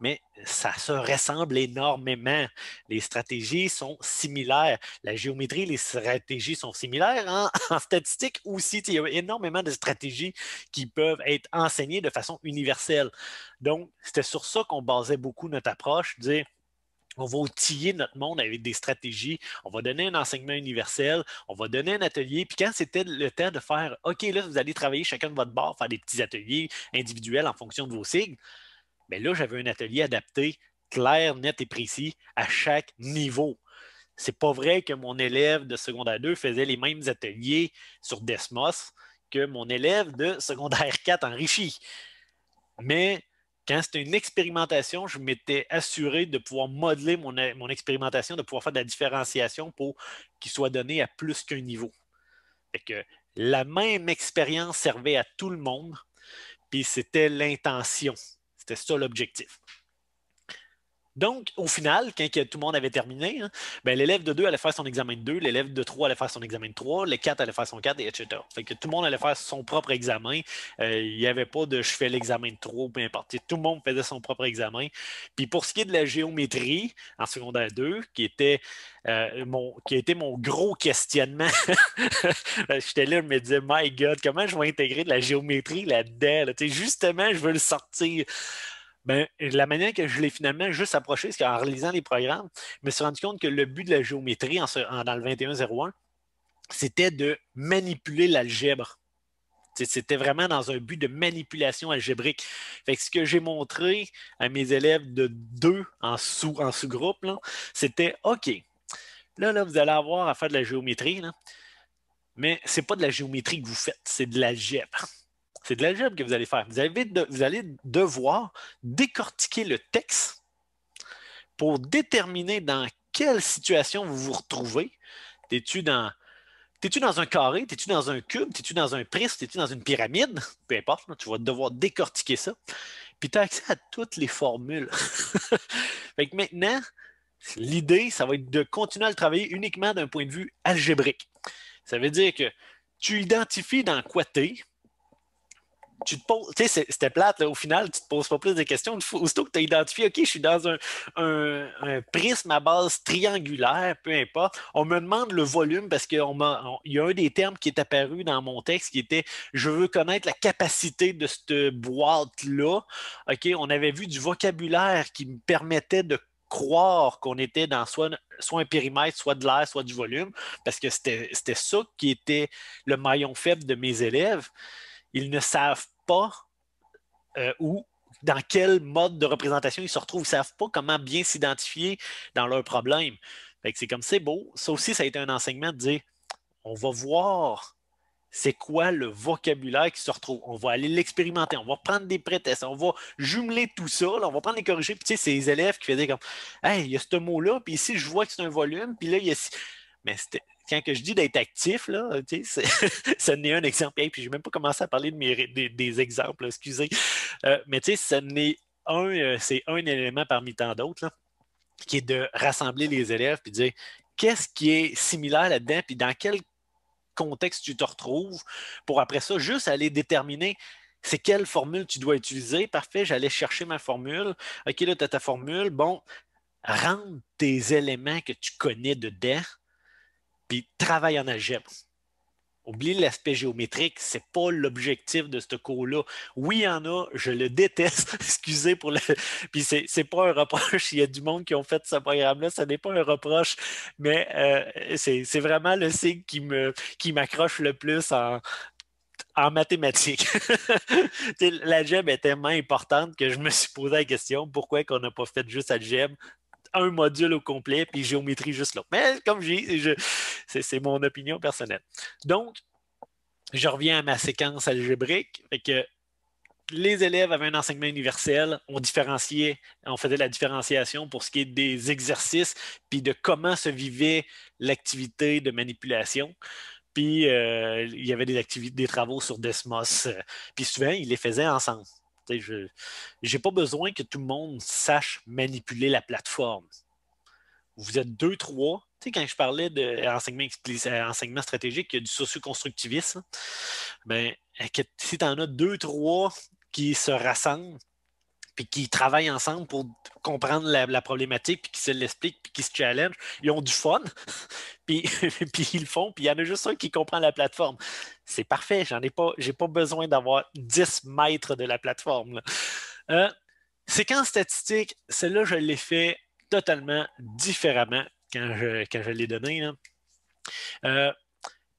mais ça se ressemble énormément. Les stratégies sont similaires. La géométrie, les stratégies sont similaires. En, <laughs> statistique aussi, il y a énormément de stratégies qui peuvent être enseignées de façon universelle. Donc, c'était sur ça qu'on basait beaucoup notre approche, dire on va outiller notre monde avec des stratégies. On va donner un enseignement universel. On va donner un atelier. Puis quand c'était le temps de faire, OK, là, vous allez travailler chacun de votre bord, faire des petits ateliers individuels en fonction de vos sigles. Mais ben là, j'avais un atelier adapté, clair, net et précis à chaque niveau. C'est pas vrai que mon élève de secondaire 2 faisait les mêmes ateliers sur Desmos que mon élève de secondaire 4 enrichi. Mais quand c'était une expérimentation, je m'étais assuré de pouvoir modeler mon, expérimentation, de pouvoir faire de la différenciation pour qu'il soit donné à plus qu'un niveau. et que la même expérience servait à tout le monde, puis c'était l'intention. C'était ça l'objectif. Donc, au final, quand tout le monde avait terminé, hein, ben, l'élève de 2 allait faire son examen de 2, l'élève de 3 allait faire son examen de 3, le 4 allait faire son 4, etc. Fait que tout le monde allait faire son propre examen. Euh, il n'y avait pas de je fais l'examen de 3 ou peu importe. Tout le monde faisait son propre examen. Puis pour ce qui est de la géométrie en secondaire 2, qui était euh, mon, qui a mon gros questionnement. <laughs> Ben, j'étais là, je me disais, My God, comment je vais intégrer de la géométrie là-dedans? Justement, je veux le sortir ben, la manière que je l'ai finalement juste approché, c'est qu'en relisant les programmes, je me suis rendu compte que le but de la géométrie dans le 2101, c'était de manipuler l'algèbre. C'était vraiment dans un but de manipulation algébrique. ce que j'ai montré à mes élèves de deux en sous-groupe, c'était OK, là, là, vous allez avoir à faire de la géométrie, mais ce n'est pas de la géométrie que vous faites, c'est de l'algèbre. C'est de l'algèbre que vous allez faire. Vous, allez devoir décortiquer le texte pour déterminer dans quelle situation vous vous retrouvez. T'es-tu dans, dans un carré? T'es-tu dans un cube? T'es-tu dans un prisme? T'es-tu dans une pyramide? <laughs> Peu importe, tu vas devoir décortiquer ça. Puis tu as accès à toutes les formules. <laughs> fait maintenant, l'idée, ça va être de continuer à le travailler uniquement d'un point de vue algébrique. Ça veut dire que tu identifies dans quoi tu tu te poses, tu sais, c'était plate, au final, tu te poses pas plus de questions. Aussitôt que tu as identifié, OK, je suis dans un, prisme à base triangulaire, peu importe, on me demande le volume parce qu'il y a un des termes qui est apparu dans mon texte qui était je veux connaître la capacité de cette boîte-là. OK, on avait vu du vocabulaire qui me permettait de croire qu'on était dans soit, soit un périmètre, soit de l'air, soit du volume, parce que c'était ça qui était le maillon faible de mes élèves ils ne savent pas euh, où dans quel mode de représentation ils se retrouvent. Ils ne savent pas comment bien s'identifier dans leurs problèmes. c'est comme c'est beau. Ça aussi, ça a été un enseignement de dire on va voir c'est quoi le vocabulaire qui se retrouve. On va aller l'expérimenter, on va prendre des prétextes, on va jumeler tout ça, on va prendre les corrigés, puis tu sais, c'est les élèves qui faisaient comme Hey, il y a ce mot-là, puis ici, je vois que c'est un volume, puis là, il y a. Mais c'était quand que je dis d'être actif, là, <laughs> ce n'est un exemple. puis je n'ai même pas commencé à parler de des, exemples, excusez. Euh, mais tu sais, ce n'est un, euh, c'est un élément parmi tant d'autres, qui est de rassembler les élèves puis dire qu'est-ce qui est similaire là-dedans, puis dans quel contexte tu te retrouves, pour après ça, juste aller déterminer c'est quelle formule tu dois utiliser. Parfait, j'allais chercher ma formule. OK, là, tu as ta formule. Bon, rendre tes éléments que tu connais de dedans puis travaille en algèbre. Oublie l'aspect géométrique, c'est pas l'objectif de ce cours-là. Oui, il y en a, je le déteste, <laughs> excusez pour le. Puis c'est, n'est pas un reproche, il y a du monde qui ont fait ce programme-là, ce n'est pas un reproche, mais euh, c'est, vraiment le signe qui, me, qui m'accroche le plus en, en mathématiques. <laughs> l'algèbre est tellement importante que je me suis posé la question pourquoi qu'on n'a pas fait juste algèbre un module au complet, puis géométrie juste là. Mais comme j'ai, c'est mon opinion personnelle. Donc, je reviens à ma séquence algébrique. Fait que les élèves avaient un enseignement universel, on différenciait, on faisait la différenciation pour ce qui est des exercices, puis de comment se vivait l'activité de manipulation. Puis euh, il y avait des, activités des travaux sur Desmos, euh, puis souvent ils les faisaient ensemble. Je n'ai pas besoin que tout le monde sache manipuler la plateforme. Vous êtes deux, trois. quand je parlais d'enseignement euh, stratégique, il du socio-constructivisme. Ben, si tu en as deux, trois qui se rassemblent, puis qui travaillent ensemble pour comprendre la, problématique, puis qui se l'expliquent, puis qui se challenge. Ils ont du fun, <laughs> <laughs> puis, ils le font, puis il y en a juste un qui comprend la plateforme. C'est parfait, j'en ai pas, j'ai pas besoin d'avoir 10 mètres de la plateforme. Euh, séquence statistique, celle-là, je l'ai fait totalement différemment quand je, l'ai donné.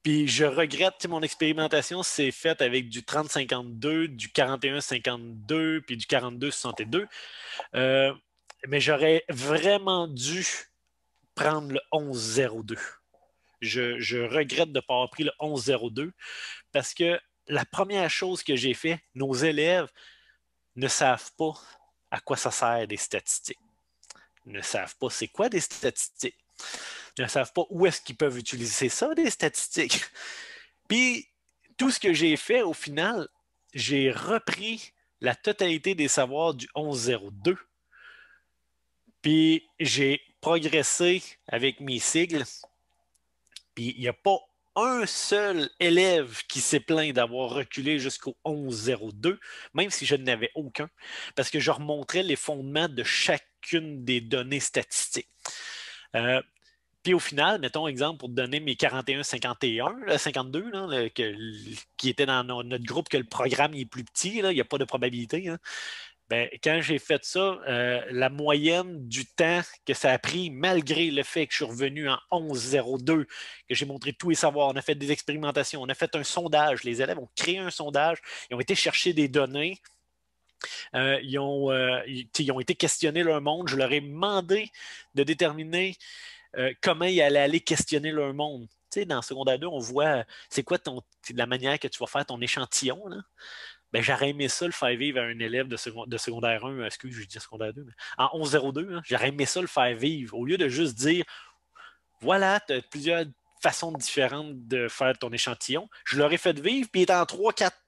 Puis je regrette, mon expérimentation s'est faite avec du 30-52, du 41-52, puis du 42-62. Euh, mais j'aurais vraiment dû prendre le 11-02. Je, regrette de ne pas avoir pris le 11-02 parce que la première chose que j'ai fait, nos élèves ne savent pas à quoi ça sert des statistiques. ne savent pas c'est quoi des statistiques ne savent pas où est-ce qu'ils peuvent utiliser ça, des statistiques. <laughs> Puis, tout ce que j'ai fait, au final, j'ai repris la totalité des savoirs du 1102. Puis, j'ai progressé avec mes sigles. Puis, il n'y a pas un seul élève qui s'est plaint d'avoir reculé jusqu'au 1102, même si je n'avais aucun, parce que je remontrais les fondements de chacune des données statistiques. Euh, puis au final, mettons exemple pour donner mes 41-51, 52, qui était dans notre groupe, que le programme est plus petit, il n'y a pas de probabilité. Hein. Ben, quand j'ai fait ça, euh, la moyenne du temps que ça a pris, malgré le fait que je suis revenu en 11.02, que j'ai montré tous les savoirs, on a fait des expérimentations, on a fait un sondage, les élèves ont créé un sondage, ils ont été chercher des données, euh, ils, ont, euh, ont, été questionnés leur monde, je leur ai demandé de déterminer euh, comment il allait aller questionner leur monde. Tu sais, dans secondaire 2, on voit c'est quoi ton, la manière que tu vas faire ton échantillon. Là. Ben, j'aurais aimé ça le faire vivre à un élève de, de secondaire 1, excuse, je dis secondaire 2, mais en 1102, hein, j'aurais aimé ça le faire vivre. Au lieu de juste dire voilà, tu as plusieurs façons différentes de faire ton échantillon, je l'aurais fait vivre, puis il en 3, 4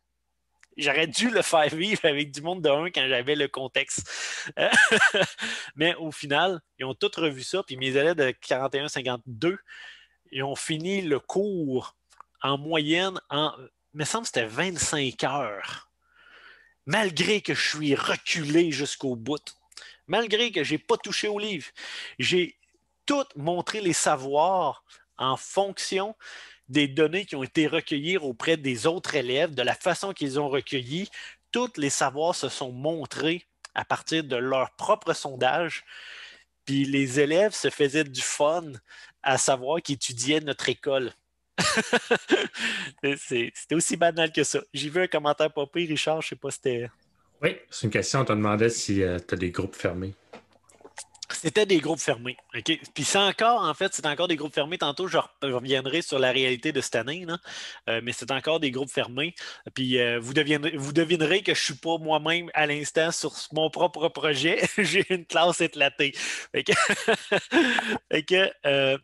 J'aurais dû le faire vivre avec du monde de 1 quand j'avais le contexte. Euh, <laughs> mais au final, ils ont tous revu ça. Puis mes élèves de 41-52, ils ont fini le cours en moyenne en, me semble, que c'était 25 heures. Malgré que je suis reculé jusqu'au bout, malgré que je n'ai pas touché au livre, j'ai tout montré les savoirs en fonction des données qui ont été recueillies auprès des autres élèves, de la façon qu'ils ont recueilli. Tous les savoirs se sont montrés à partir de leur propre sondage. Puis les élèves se faisaient du fun à savoir qu'ils étudiaient notre école. <laughs> c'était aussi banal que ça. J'ai vu un commentaire popé, Richard, je sais pas si c'était. Oui, c'est une question. On te demandait si euh, tu as des groupes fermés. C'était des groupes fermés. Puis c'est encore, en fait, c'est encore des groupes fermés. Tantôt, je reviendrai sur la réalité de cette année, euh, mais c'est encore des groupes fermés. Puis euh, vous, vous devinerez que je ne suis pas moi-même à l'instant sur mon propre projet. <laughs> J'ai une classe éclatée. Fait <laughs> euh,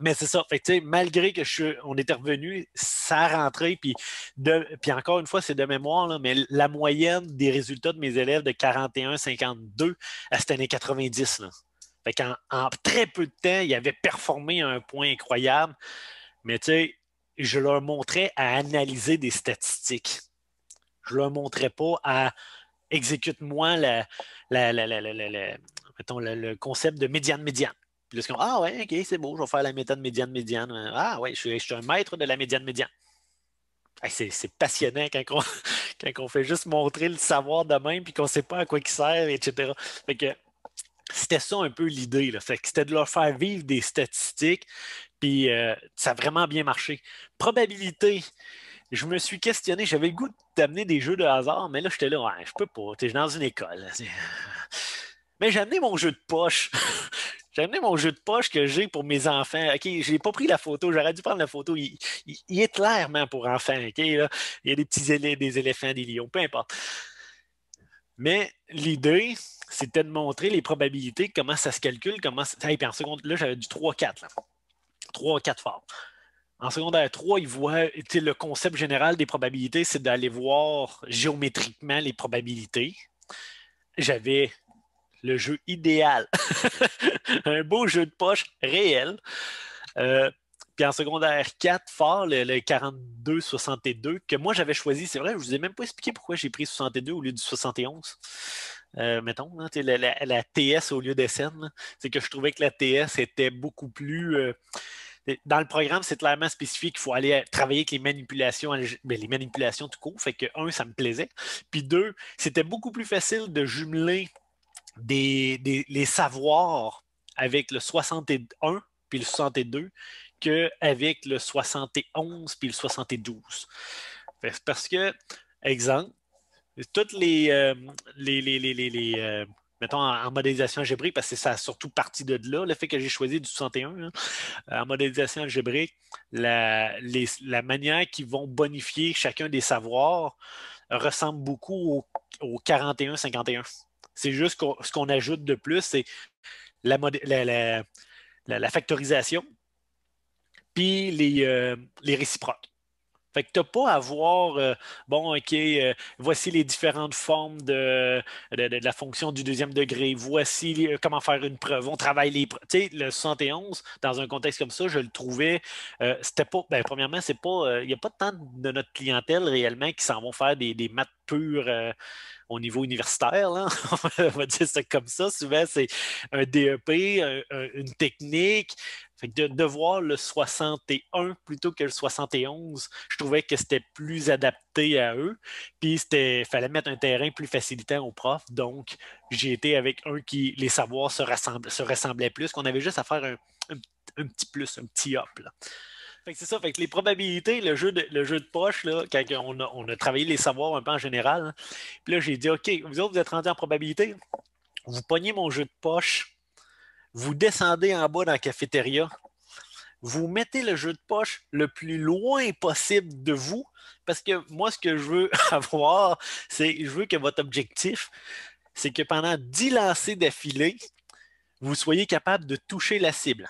mais c'est ça. malgré que je on est revenu, ça a rentré. Puis, de, encore une fois, c'est de mémoire, mais la moyenne des résultats de mes élèves de 41-52, à cette année 90. Là. en très peu de temps, ils avaient performé à un point incroyable. Mais je leur montrais à analyser des statistiques. Je leur montrais pas à exécute-moi la, le concept de médiane-médiane. Puis là, Ah ouais, ok, c'est beau, je vais faire la méthode médiane médiane. Ah ouais, je suis, un maître de la médiane médiane. c'est passionnant <laughs> quand on, fait juste montrer le savoir de même puis qu'on ne sait pas à quoi il sert, etc. Fait que c'était ça un peu l'idée. C'était de leur faire vivre des statistiques, puis euh, ça a vraiment bien marché. Probabilité. Je me suis questionné, j'avais le goût d'amener des jeux de hasard, mais là, j'étais là, ouais, je peux pas, je suis dans une école. <laughs> mais j'ai amené mon jeu de poche. <laughs> J'ai amené mon jeu de poche que j'ai pour mes enfants. OK, n'ai pas pris la photo. J'aurais dû prendre la photo. Il, est clairement pour enfants. Il y a des petits des éléphants, des lions, peu importe. Mais l'idée, c'était de montrer les probabilités, comment ça se calcule, comment ça. en seconde, là, j'avais du 3-4. 3-4 fois. En secondaire 3, ils voient le concept général des probabilités, c'est d'aller voir géométriquement les probabilités. J'avais le jeu idéal. <laughs> un beau jeu de poche réel. Euh, puis en secondaire 4, fort, le, 42-62, que moi j'avais choisi. C'est vrai, je ne vous ai même pas expliqué pourquoi j'ai pris 62 au lieu du 71. Euh, mettons, hein, la, TS au lieu des scènes. C'est que je trouvais que la TS était beaucoup plus. Euh, dans le programme, c'est clairement spécifique. Il faut aller travailler avec les manipulations, ben, les manipulations tout court. Fait que, un, ça me plaisait. Puis deux, c'était beaucoup plus facile de jumeler des, les savoirs avec le 61 puis le 62 qu'avec le 71 puis le 72. Parce que, exemple, toutes les, euh, les, les, euh, mettons, en, modélisation algébrique, parce que ça a surtout parti de là, le fait que j'ai choisi du 61, hein, en modélisation algébrique, la, manière qu'ils vont bonifier chacun des savoirs ressemble beaucoup au 41-51. C'est juste ce qu'on ajoute de plus, c'est la, factorisation, puis les, euh, les réciproques. Fait que tu n'as pas à voir, euh, bon, OK, euh, voici les différentes formes de, la fonction du deuxième degré, voici euh, comment faire une preuve, on travaille les preuves. Tu sais, le 71, dans un contexte comme ça, je le trouvais, c'était pas, ben, premièrement, c'est pas, il n'y a pas tant de notre clientèle réellement qui s'en vont faire des, maths pures au niveau universitaire, là. <laughs> on va dire c'est comme ça. Souvent, c'est un DEP, une technique, de, voir le 61 plutôt que le 71, je trouvais que c'était plus adapté à eux. Puis il fallait mettre un terrain plus facilitant aux profs. Donc, j'ai été avec un qui les savoirs se, ressemblaient plus, qu'on avait juste à faire un, petit plus, un petit hop. Là. c'est ça, les probabilités, le jeu de, le jeu de poche, là, quand on a, travaillé les savoirs un peu en général, hein. puis là j'ai dit, OK, vous autres, vous êtes rendus en probabilité, vous pognez mon jeu de poche, vous descendez en bas dans la cafétéria, vous mettez le jeu de poche le plus loin possible de vous, parce que moi, ce que je veux <laughs> avoir, c'est je veux que votre objectif, c'est que pendant 10 lancers d'affilée, vous soyez capable de toucher la cible.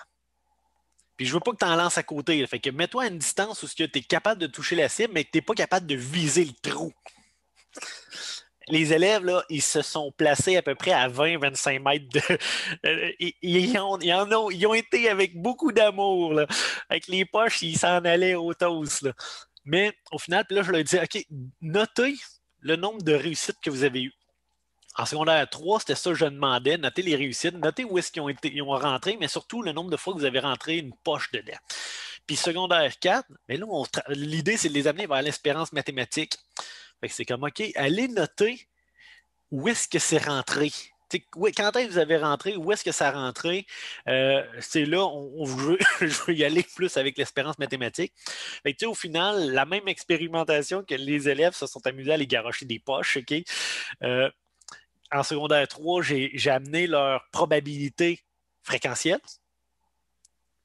Puis je veux pas que tu en lances à côté. Fait que mets-toi à une distance où tu es capable de toucher la cible, mais que tu n'es pas capable de viser le trou les élèves, là, ils se sont placés à peu près à 20-25 mètres de. <laughs> Euh, ils, ont, ils ont été avec beaucoup d'amour. Avec les poches, ils s'en allaient au toast. Mais au final, là, je leur ai dit, « OK, notez le nombre de réussites que vous avez eues. En secondaire 3, c'était ça que je demandais. Notez les réussites, notez où est-ce qu'ils ont, ont rentré, mais surtout le nombre de fois que vous avez rentré une poche dedans. Puis secondaire 4, mais là, l'idée, c'est de les amener vers l'espérance mathématique c'est comme, OK, allez noter où est-ce que c'est rentré. quand est-ce que vous avez rentré? Où est-ce que ça rentrait? Euh, c'est là, on, veut, <laughs> je veux y aller plus avec l'espérance mathématique. au final, la même expérimentation que les élèves se sont amusés à les garocher des poches. Ok, euh, en secondaire 3, j'ai amené leur probabilité fréquentielle.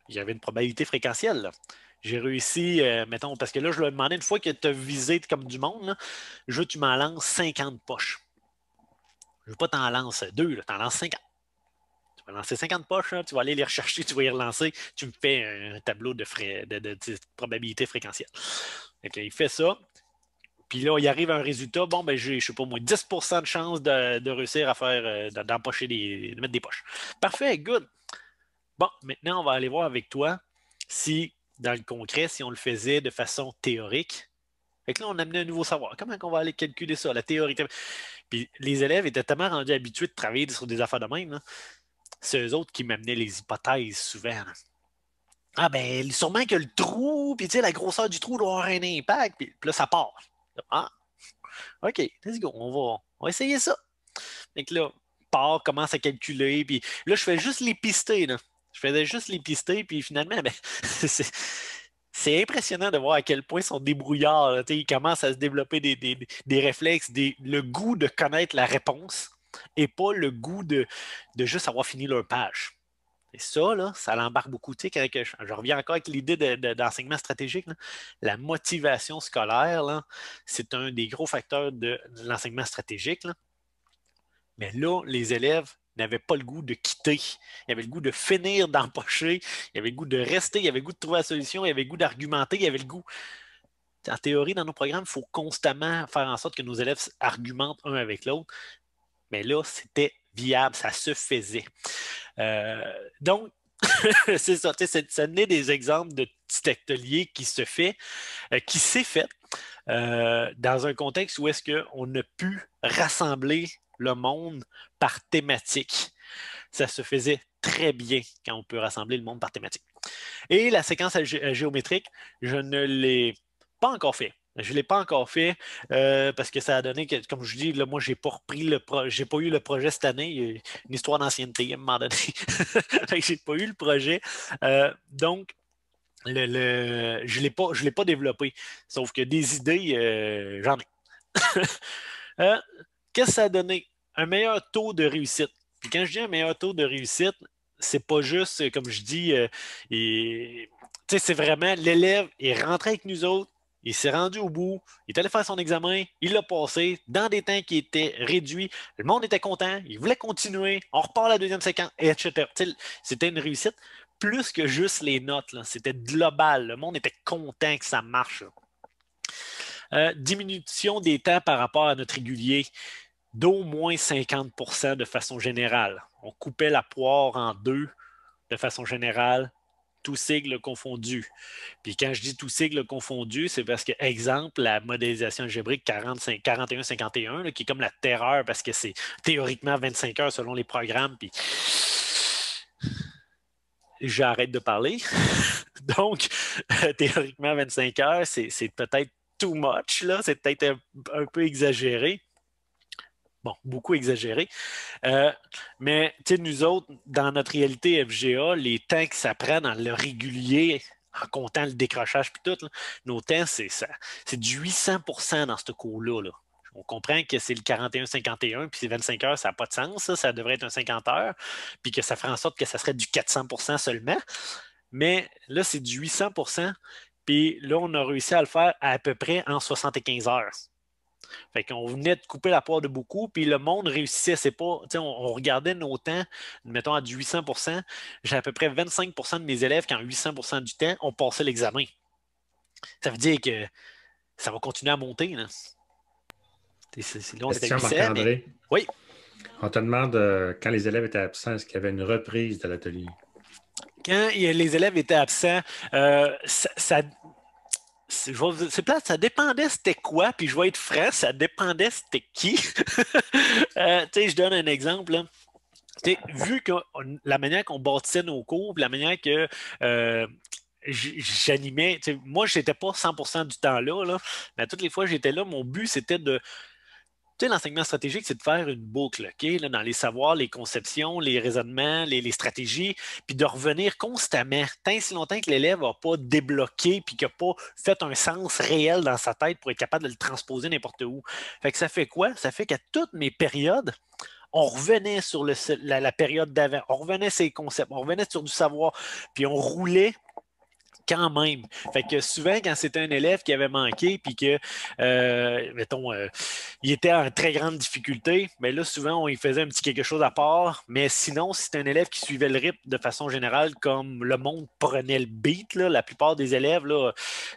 Il y avait une probabilité fréquentielle. Là. J'ai réussi, euh, mettons, parce que là, je lui ai demandé une fois que tu as visé comme du monde, je veux que tu m'en lances 50 poches. Je veux pas t'en lances deux, en lances 50. Tu vas lancer 50 poches, tu vas aller les rechercher, tu vas les relancer, tu me fais un tableau de, frais, de, probabilité fréquentielle. Donc, il fait ça. Puis là, il arrive un résultat, bon, ben, j'ai, je sais pas, moins 10 de chance de, de, réussir à faire, euh, d'empocher des, de mettre des poches. Parfait, good. Bon, maintenant, on va aller voir avec toi si dans le concret si on le faisait de façon théorique. Fait là, on amenait un nouveau savoir. Comment on va aller calculer ça, la théorie? Puis les élèves étaient tellement rendus habitués de travailler sur des affaires de même. C'est eux autres qui m'amenaient les hypothèses souvent. Ah ben, sûrement que le trou, puis tu sais, la grosseur du trou doit avoir un impact, puis, là, ça part. Ah, OK, let's go, on va, essayer ça. Fait que là, part, commence à calculer, puis là, je fais juste les pister, là. Je faisais juste les pister, puis finalement, <laughs> ben, c'est impressionnant de voir à quel point ils sont débrouillards. ils commencent à se développer des, réflexes, le goût de connaître la réponse et pas le goût de, de juste avoir fini leur page. Et ça, ça l'embarque beaucoup. je, reviens encore avec l'idée d'enseignement de, stratégique. La motivation scolaire, c'est un des gros facteurs de l'enseignement stratégique. Mais là, les élèves n'avait pas le goût de quitter. Il avait le goût de finir d'empocher. Il avait le goût de rester. Il y avait le goût de trouver la solution. Il y avait le goût d'argumenter. Il y avait le goût. En théorie, dans nos programmes, il faut constamment faire en sorte que nos élèves argumentent un avec l'autre. Mais là, c'était viable. Ça se faisait. Euh, donc, <laughs> c'est ça. Ça n'est des exemples de petits atelier qui se fait, euh, qui s'est fait euh, dans un contexte où est-ce qu'on a pu rassembler le monde par thématique. Ça se faisait très bien quand on peut rassembler le monde par thématique. Et la séquence euh, géométrique, je ne l'ai pas encore fait. Je ne l'ai pas encore fait euh, parce que ça a donné que, comme je dis, moi, j'ai pas le pas eu le projet cette année. une histoire d'ancienneté à un moment donné. <laughs> pas eu le projet. Euh, donc, le, je ne l'ai, pas, développé. Sauf que des idées, j'en ai. <laughs> qu'est-ce que ça a donné? un meilleur taux de réussite. quand je dis un meilleur taux de réussite, c'est pas juste, euh, comme je dis, euh, c'est vraiment l'élève est rentré avec nous autres, il s'est rendu au bout, il est allé faire son examen, il l'a passé dans des temps qui étaient réduits, le monde était content, il voulait continuer, on repart la deuxième séquence, etc. C'était une réussite plus que juste les notes, c'était global, le monde était content que ça marche. Euh, diminution des temps par rapport à notre régulier d'au moins 50 de façon générale. On coupait la poire en deux de façon générale, tous sigles confondu. Puis quand je dis tout sigle confondu, c'est parce que, exemple, la modélisation algébrique 41-51, qui est comme la terreur parce que c'est théoriquement 25 heures selon les programmes, puis j'arrête de parler. <laughs> Donc, euh, théoriquement, 25 heures, c'est peut-être too much, là, c'est peut-être un, peu exagéré bon, beaucoup exagéré. Euh, mais, tu nous autres, dans notre réalité FGA, les temps que ça prend dans le régulier, en comptant le décrochage et tout, nos temps, c'est ça. C'est du 800 dans ce cours-là. On comprend que c'est le 41-51, puis c'est 25 heures, ça n'a pas de sens. Ça, devrait être un 50 heures, puis que ça ferait en sorte que ça serait du 400 seulement. Mais là, c'est du 800 puis là, on a réussi à le faire à peu près en 75 heures. Fait qu'on venait de couper la poire de beaucoup, puis le monde réussissait. C'est pas, on, on regardait nos temps, mettons à 800 j'ai à peu près 25 de mes élèves qui, en 800 du temps, ont passé l'examen. Ça veut dire que ça va continuer à monter. Là. C'est Oui. On te demande, euh, quand les élèves étaient absents, est-ce qu'il y avait une reprise de l'atelier? Quand les élèves étaient absents, euh, ça c'est ça dépendait c'était quoi, puis je vais être frais, ça dépendait c'était qui. <laughs> Euh, je donne un exemple. Vu que la manière qu'on bâtissait nos cours, la manière que euh, j'animais, moi, je n'étais pas 100% du temps là, là, mais toutes les fois j'étais là, mon but, c'était de tu l'enseignement stratégique, c'est de faire une boucle, OK, là, dans les savoirs, les conceptions, les raisonnements, les, stratégies, puis de revenir constamment, tant si longtemps que l'élève n'a pas débloqué, puis qu'il n'a pas fait un sens réel dans sa tête pour être capable de le transposer n'importe où. Fait que ça fait quoi? Ça fait qu'à toutes mes périodes, on revenait sur le, la, la, période d'avant, on revenait sur les concepts, on revenait sur du savoir, puis on roulait quand même. Fait que souvent, quand c'était un élève qui avait manqué, puis que, euh, mettons, euh, il était en très grande difficulté, mais là, souvent, on y faisait un petit quelque chose à part. Mais sinon, si c'était un élève qui suivait le rythme de façon générale, comme le monde prenait le beat, la plupart des élèves, là,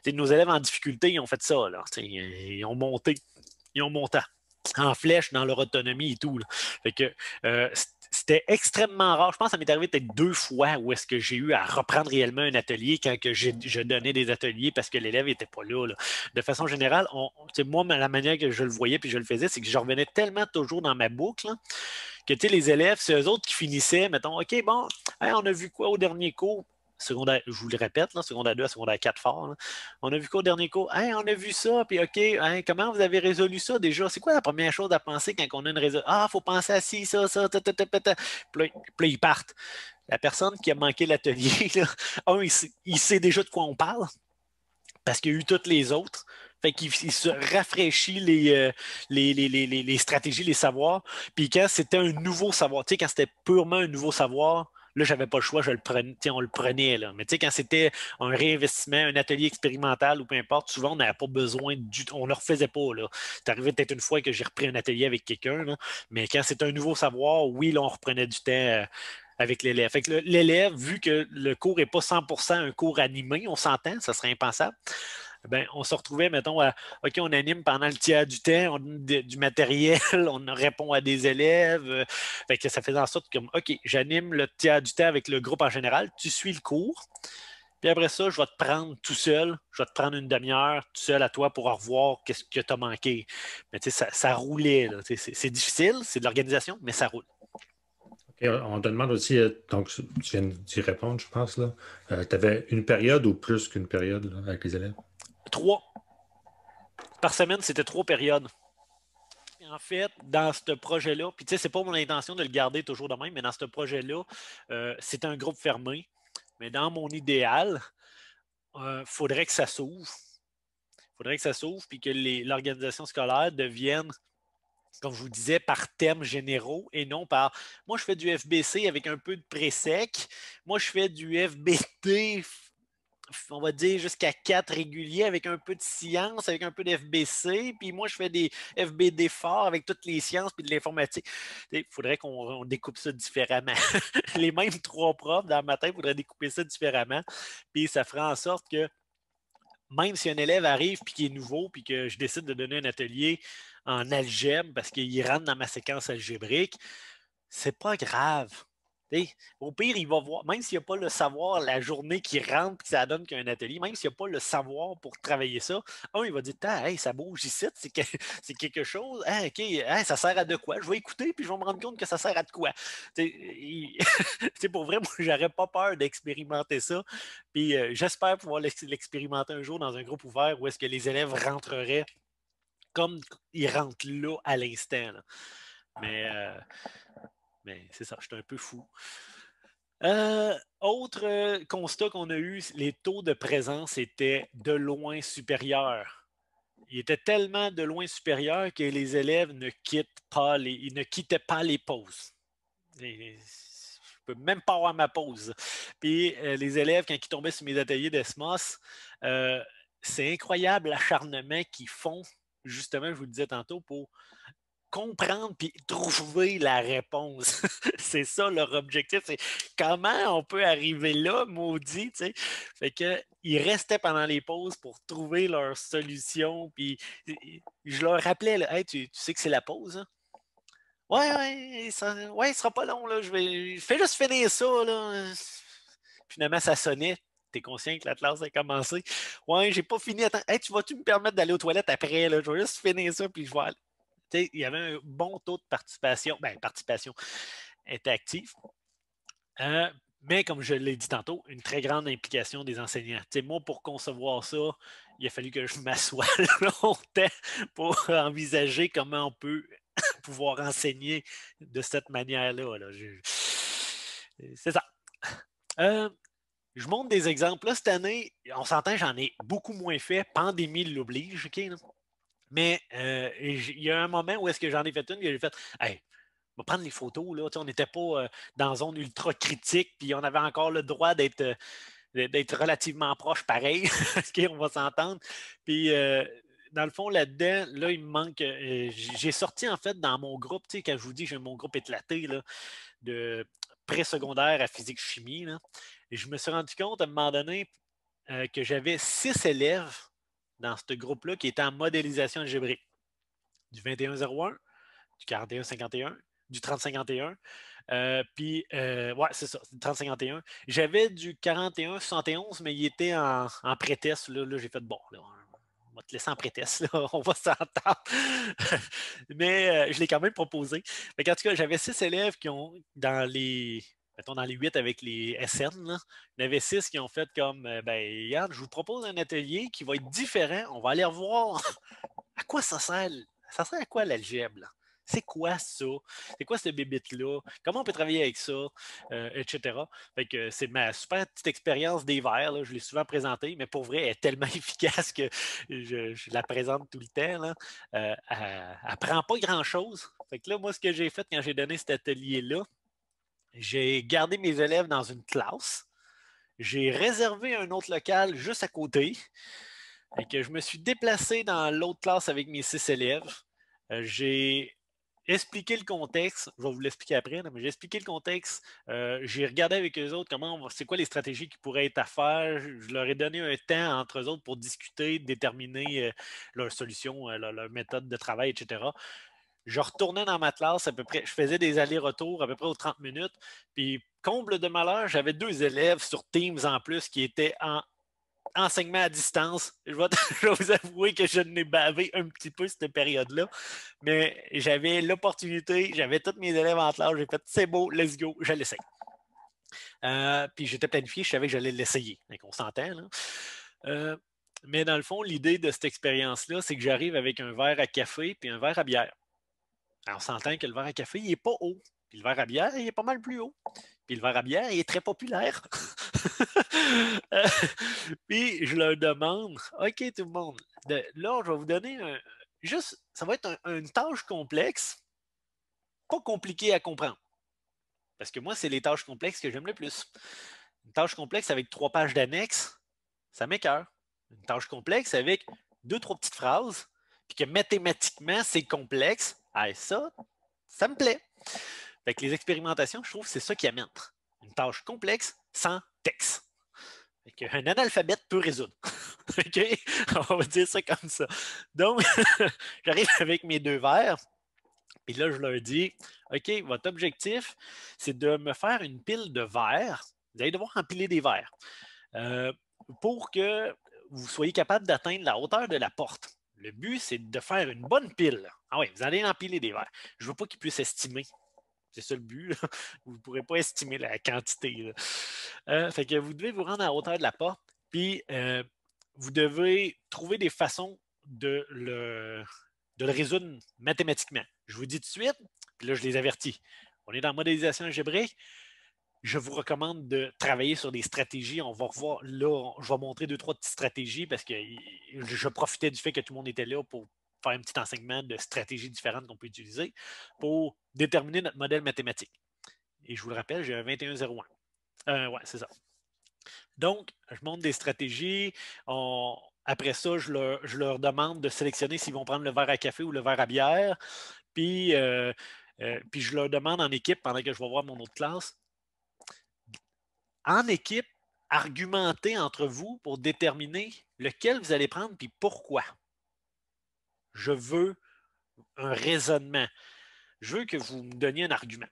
nos élèves en difficulté, ils ont fait ça. Là, ils ont monté. Ils ont monté en flèche dans leur autonomie et tout. Fait que euh, c'était extrêmement rare. Je pense que ça m'est arrivé peut-être deux fois où est-ce que j'ai eu à reprendre réellement un atelier quand que je donnais des ateliers parce que l'élève n'était pas là, De façon générale, on, moi, la manière que je le voyais puis je le faisais, c'est que je revenais tellement toujours dans ma boucle hein, que les élèves, c'est eux autres qui finissaient, mettons, OK, bon, on a vu quoi au dernier cours? secondaire, je vous le répète, là, secondaire 2 à secondaire 4 fort. On a vu qu'au dernier cours, on a vu ça, puis OK, hein, comment vous avez résolu ça déjà? C'est quoi la première chose à penser quand on a une résolution? Ah, il faut penser à ci, ça, ça, ta, ta, ta, ta. Puis, là, ils partent. La personne qui a manqué l'atelier, <laughs> un, il sait, déjà de quoi on parle parce qu'il y a eu toutes les autres. Fait qu'il se rafraîchit euh, les, les, les, stratégies, les savoirs. Puis quand c'était un nouveau savoir, tu quand c'était purement un nouveau savoir, Là, n'avais pas le choix, je le prenais, on le prenait. Là. Mais quand c'était un réinvestissement, un atelier expérimental ou peu importe, souvent, on n'avait pas besoin du On ne le refaisait pas. C'est arrivé peut-être une fois que j'ai repris un atelier avec quelqu'un, mais quand c'est un nouveau savoir, oui, on reprenait du temps. Euh, avec l'élève. Fait l'élève, vu que le cours n'est pas 100% un cours animé, on s'entend, ça serait impensable. Ben, on se retrouvait, mettons, à OK, on anime pendant le tiers du temps, on donne du matériel, <laughs> on répond à des élèves. Euh, fait que ça faisait en sorte que « OK, j'anime le tiers du temps avec le groupe en général, tu suis le cours. Puis après ça, je vais te prendre tout seul, je vais te prendre une demi-heure tout seul à toi pour revoir qu'est-ce que tu as manqué. Mais tu sais, ça, ça roulait. C'est difficile, c'est de l'organisation, mais ça roule. on te demande aussi, euh, donc tu viens d'y répondre, je pense, là. Euh, tu avais une période ou plus qu'une période avec les élèves? Trois. Par semaine, c'était trois périodes. En fait, dans ce projet-là, puis tu sais, c'est pas mon intention de le garder toujours de même, mais dans ce projet-là, euh, c'est un groupe fermé. Mais dans mon idéal, il euh, faudrait que ça s'ouvre. Il faudrait que ça s'ouvre, puis que l'organisation scolaire devienne comme je vous disais, par thèmes généraux et non par moi, je fais du FBC avec un peu de pré-sec, moi, je fais du FBT on va dire, jusqu'à quatre réguliers avec un peu de science, avec un peu d'FBC. Puis moi, je fais des FBD forts avec toutes les sciences puis de l'informatique. Il faudrait qu'on découpe ça différemment. <laughs> les mêmes trois profs dans le matin, il faudrait découper ça différemment. Puis ça fera en sorte que même si un élève arrive puis qui est nouveau puis que je décide de donner un atelier en algèbre parce qu'il rentre dans ma séquence algébrique, c'est pas grave au pire, il va voir, même s'il n'y a pas le savoir la journée qui rentre, que ça donne qu'un atelier, même s'il n'y a pas le savoir pour travailler ça, un, il va dire hey, ça bouge ici, <laughs> c'est, quelque chose, hein, hein, ça sert à de quoi? Je vais écouter, puis je vais me rendre compte que ça sert à de quoi. C'est <laughs> pour vrai, moi, j'aurais pas peur d'expérimenter ça. Puis euh, j'espère pouvoir l'expérimenter un jour dans un groupe ouvert où est-ce que les élèves rentreraient comme ils rentrent là à l'instant. Mais euh, mais c'est ça, je suis un peu fou. Euh, autre euh, constat qu'on a eu, les taux de présence étaient de loin supérieurs. Ils étaient tellement de loin supérieurs que les élèves ne, quittent pas les, ne quittaient pas les pauses. je ne peux même pas avoir ma pause. Puis euh, les élèves, quand ils tombaient sur mes ateliers d'ESMOS, c'est incroyable l'acharnement qu'ils font, justement, je vous le disais tantôt, pour comprendre puis trouver la réponse. <laughs> c'est ça leur objectif, c'est comment on peut arriver là, maudit, tu sais. Fait que ils restaient pendant les pauses pour trouver leur solution puis je leur rappelais hey, tu, sais que c'est la pause." Hein? Ouais, ouais, ouais, il sera pas long je vais fais juste finir ça hein.» Finalement ça sonnait. es conscient que la classe a commencé. Ouais, j'ai pas fini. hey, tu vas-tu me permettre d'aller aux toilettes après? Là? Je vais juste finir ça, puis je vais aller il y avait un bon taux de participation. Bien, participation était active. Euh, mais comme je l'ai dit tantôt, une très grande implication des enseignants. moi, pour concevoir ça, il a fallu que je <laughs> m'assoie longtemps pour envisager comment on peut <laughs> pouvoir enseigner de cette manière-là. C'est ça. Euh, je montre des exemples. Là, cette année, on s'entend, j'en ai beaucoup moins fait. Pandémie l'oblige. Mais euh, il y a un moment où est-ce que j'en ai fait une j'ai fait Hey, on va prendre les photos. Là. on n'était pas euh, dans zone ultra critique, puis on avait encore le droit d'être. Euh, d'être relativement proche pareil, okay, <laughs> on va s'entendre. Puis dans le fond, là-dedans, là, il me manque. j'ai sorti, en fait, dans mon groupe, tu sais, quand je vous dis, j'ai mon groupe éclaté, là, de pré-secondaire à physique-chimie, et je me suis rendu compte à un moment donné que j'avais six élèves dans ce groupe-là qui était en modélisation algébrique. Du 2101, du 4151, du 3051. Euh, puis, euh, ouais, c'est ça, 3051. J'avais du 4171, mais il était en, en pré-test. Là, j'ai fait bon, on va te laisser en pré-test, <laughs> on va s'entendre. <laughs> mais euh, je l'ai quand même proposé. Mais en tout cas, j'avais six élèves qui ont, dans les mettons dans les huit avec les SN, il y en avait six qui ont fait comme euh, ben, je vous propose un atelier qui va être différent. On va aller voir <laughs> à quoi ça sert. Ça sert à quoi l'algèbre? C'est quoi ça? C'est quoi ce bébite-là? Comment on peut travailler avec ça? Euh, etc. Fait que c'est ma super petite expérience d'hiver. Je l'ai souvent présentée, mais pour vrai, elle est tellement <laughs> efficace que je, la présente tout le temps. Euh, elle ne pas grand-chose. Fait que là, moi, ce que j'ai fait quand j'ai donné cet atelier-là, j'ai gardé mes élèves dans une classe. J'ai réservé un autre local juste à côté. Et que je me suis déplacé dans l'autre classe avec mes six élèves. Euh, j'ai expliqué le contexte. Je vais vous l'expliquer après, mais j'ai expliqué le contexte. Euh, j'ai regardé avec eux autres comment c'est quoi les stratégies qui pourraient être à faire. Je, leur ai donné un temps entre eux autres pour discuter, déterminer euh, leur solution, leur, méthode de travail, etc je retournais dans ma classe à peu près, je faisais des allers-retours à peu près aux 30 minutes. Puis, comble de malheur, j'avais deux élèves sur Teams en plus qui étaient en enseignement à distance. <laughs> Je vais, vous avouer que je n'ai bavé un petit peu cette période-là, mais j'avais l'opportunité, j'avais tous mes élèves en classe, j'ai fait c'est beau, let's go, je l'essaie. Euh, puis j'étais planifié, je savais que j'allais l'essayer. Donc on euh, mais dans le fond, l'idée de cette expérience-là, c'est que j'arrive avec un verre à café puis un verre à bière. Ben, on s'entend que le verre à café, il n'est pas haut. Puis le verre à bière, il est pas mal plus haut. Puis le verre à bière, il est très populaire. <laughs> Euh, puis je leur demande, OK tout le monde, là, je vais vous donner un, juste, ça va être une tâche complexe, pas compliquée à comprendre. Parce que moi, c'est les tâches complexes que j'aime le plus. Une tâche complexe avec trois pages d'annexe, ça m'écœure. Une tâche complexe avec deux, trois petites phrases, puis que mathématiquement, c'est complexe, « Ah, ça, ça me plaît. Avec les expérimentations, je trouve c'est ça qui maître. une tâche complexe sans texte. un analphabète peut résoudre. <laughs> On va dire ça comme ça. Donc, <laughs> j'arrive avec mes deux verres. Puis là, je leur dis, OK, votre objectif, c'est de me faire une pile de verres. Vous allez devoir empiler des verres euh, pour que vous soyez capable d'atteindre la hauteur de la porte. Le but, c'est de faire une bonne pile. Ah oui, vous allez empiler des verres. Je ne veux pas qu'ils puissent estimer. C'est ça le but. <laughs> Vous ne pourrez pas estimer la quantité. Euh, fait que vous devez vous rendre à la hauteur de la porte, puis euh, vous devez trouver des façons de le, de le résoudre mathématiquement. Je vous dis tout de suite, puis là, je les avertis. On est dans la modélisation algébrique. Je vous recommande de travailler sur des stratégies. On va revoir. Là, je vais montrer deux, trois petites stratégies parce que je profitais du fait que tout le monde était là pour faire un petit enseignement de stratégies différentes qu'on peut utiliser pour déterminer notre modèle mathématique. Et je vous le rappelle, j'ai un 2101. Euh, oui, c'est ça. Donc, je montre des stratégies. après ça, je leur, demande de sélectionner s'ils vont prendre le verre à café ou le verre à bière. Puis, euh, euh, puis je leur demande en équipe, pendant que je vais voir mon autre classe, en équipe, argumenter entre vous pour déterminer lequel vous allez prendre puis pourquoi. Je veux un raisonnement. Je veux que vous me donniez un argument.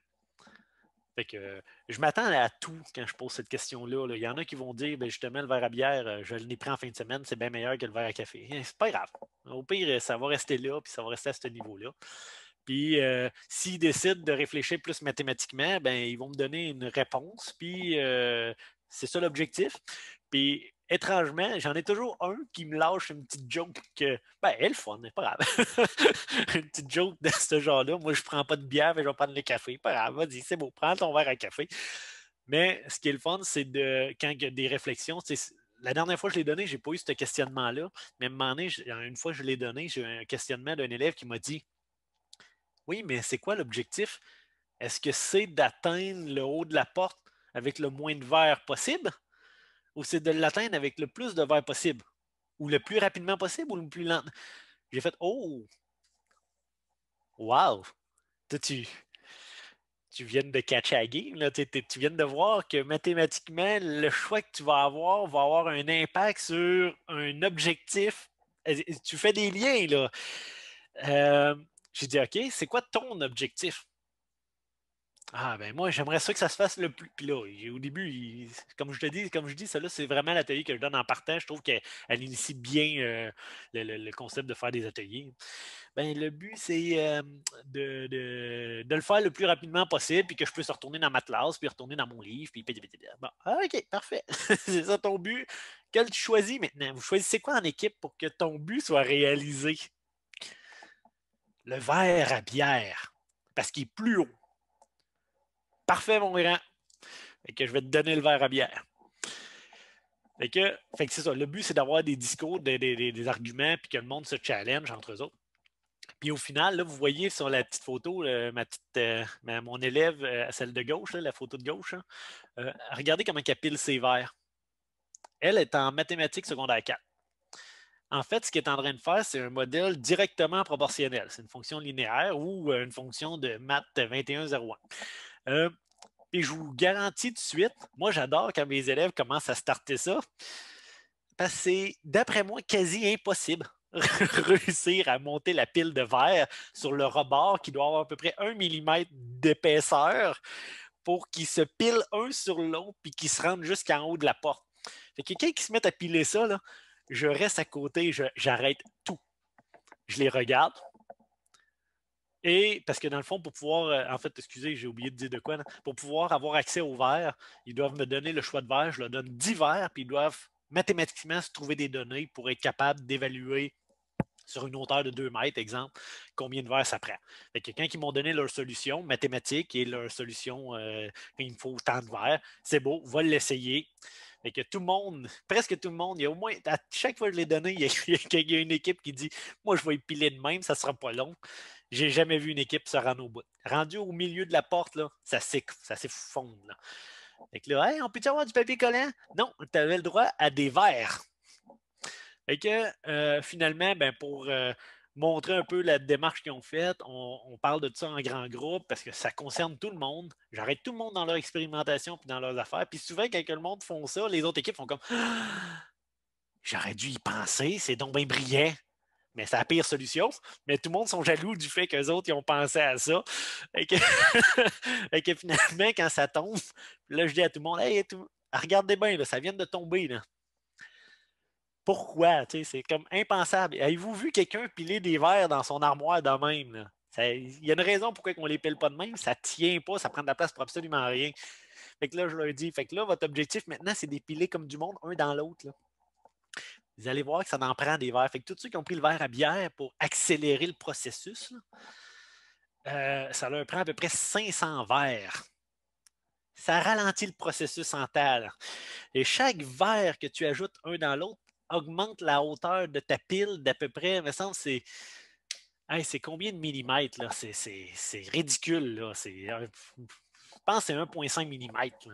Fait que, euh, je m'attends à tout quand je pose cette question-là. Il y en a qui vont dire ben, justement, le verre à bière, euh, je l'ai pris en fin de semaine, c'est bien meilleur que le verre à café. Eh, c'est pas grave. Au pire, ça va rester là, puis ça va rester à ce niveau-là. Puis euh, s'ils décident de réfléchir plus mathématiquement, ben, ils vont me donner une réponse. Puis c'est ça l'objectif. Puis étrangement, j'en ai toujours un qui me lâche une petite joke que, ben, elle fun, pas grave. <laughs> une petite joke de ce genre-là. Moi, je prends pas de bière, mais je vais prendre le café. Pas grave, vas-y, c'est beau, prends ton verre à café. Mais ce qui est le fun, c'est de quand il y a des réflexions, la dernière fois que je l'ai donné, n'ai pas eu ce questionnement-là. Mais à un moment donné, une fois que je l'ai donné, j'ai eu un questionnement d'un élève qui m'a dit Oui, mais c'est quoi l'objectif? Est-ce que c'est d'atteindre le haut de la porte avec le moins de verre possible? ou c'est de l'atteindre avec le plus de verres possible, ou le plus rapidement possible, ou le plus lent J'ai fait Oh! Wow! tu, tu viens de catch à game, tu, viens de voir que mathématiquement, le choix que tu vas avoir va avoir un impact sur un objectif. Tu fais des liens, là. Euh, j'ai dit, OK, c'est quoi ton objectif? Ah ben moi, j'aimerais ça que ça se fasse le plus. Puis là, au début, comme je te dis, comme je dis, celle-là, c'est vraiment l'atelier que je donne en partage Je trouve qu'elle initie bien euh, le, concept de faire des ateliers. Ben, le but, c'est euh, de, le faire le plus rapidement possible, puis que je puisse retourner dans ma classe, puis retourner dans mon livre, puis ah, OK, parfait. <laughs> c'est ça ton but. Quel tu choisis maintenant? Vous choisissez quoi en équipe pour que ton but soit réalisé? Le verre à bière. Parce qu'il est plus haut Parfait, mon grand. que je vais te donner le verre à bière. Fait que, fait c'est ça. Le but, c'est d'avoir des discours, des, arguments, puis que le monde se challenge entre eux autres. Puis au final, là, vous voyez sur la petite photo, euh, mon élève, euh, celle de gauche, la photo de gauche, euh, regardez comment elle pile ses verres. Elle est en mathématiques secondaire 4. En fait, ce qu'elle est en train de faire, c'est un modèle directement proportionnel. C'est une fonction linéaire ou une fonction de maths 2101. Euh, et je vous garantis tout de suite, moi j'adore quand mes élèves commencent à starter ça, parce que c'est, d'après moi, quasi impossible <laughs> réussir à monter la pile de verre sur le rebord qui doit avoir à peu près un millimètre d'épaisseur pour qu'ils se pilent un sur l'autre puis qu'ils se rendent jusqu'en haut de la porte. quelqu'un qui se met à piler ça, là, je reste à côté, j'arrête tout. Je les regarde, et parce que dans le fond, pour pouvoir, euh, en fait, excusez, j'ai oublié de dire de quoi, pour pouvoir avoir accès au verre, ils doivent me donner le choix de verre, je leur donne 10 verres, puis ils doivent mathématiquement se trouver des données pour être capable d'évaluer sur une hauteur de 2 mètres, exemple, combien de verres ça prend. Fait que quand ils m'ont donné leur solution mathématique et leur solution, euh, il me faut tant de verres, c'est beau, va l'essayer. Fait que tout le monde, presque tout le monde, il y a au moins, à chaque fois que je les donne, <laughs> il y, a, une équipe qui dit Moi, je vais épiler de même, ça ne sera pas long. J'ai jamais vu une équipe se rendre au bout. Rendu au milieu de la porte, là, ça s'effondre. Fait que là, on peut avoir du papier collant? Non, tu avais le droit à des verres. Fait que euh, finalement, ben, pour euh, montrer un peu la démarche qu'ils ont faite, on, parle de ça en grand groupe parce que ça concerne tout le monde. J'arrête tout le monde dans leur expérimentation puis dans leurs affaires. Puis souvent, quand le monde font ça, les autres équipes font comme <gasps> J'aurais dû y penser, c'est donc bien brillant mais c'est la pire solution. Mais tout le monde sont jaloux du fait qu'eux autres, ils ont pensé à ça. Et <laughs> que, finalement, quand ça tombe, là, je dis à tout le monde, hey, regardez bien, ça vient de tomber. Là. Pourquoi? C'est comme impensable. Avez-vous vu quelqu'un piler des verres dans son armoire de même? Il y a une raison pourquoi on ne les pile pas de même. Ça ne tient pas, ça prend de la place pour absolument rien. Fait que là, je leur dis, fait que là, votre objectif maintenant, c'est d'épiler comme du monde, un dans l'autre. Vous allez voir que ça en prend des verres. Fait tous ceux qui ont pris le verre à bière pour accélérer le processus, euh, ça leur prend à peu près 500 verres. Ça ralentit le processus en terre. Et chaque verre que tu ajoutes un dans l'autre augmente la hauteur de ta pile d'à peu près, me semble, c'est. c'est combien de millimètres? C'est, ridicule. Euh, je pense que c'est 1,5 millimètres.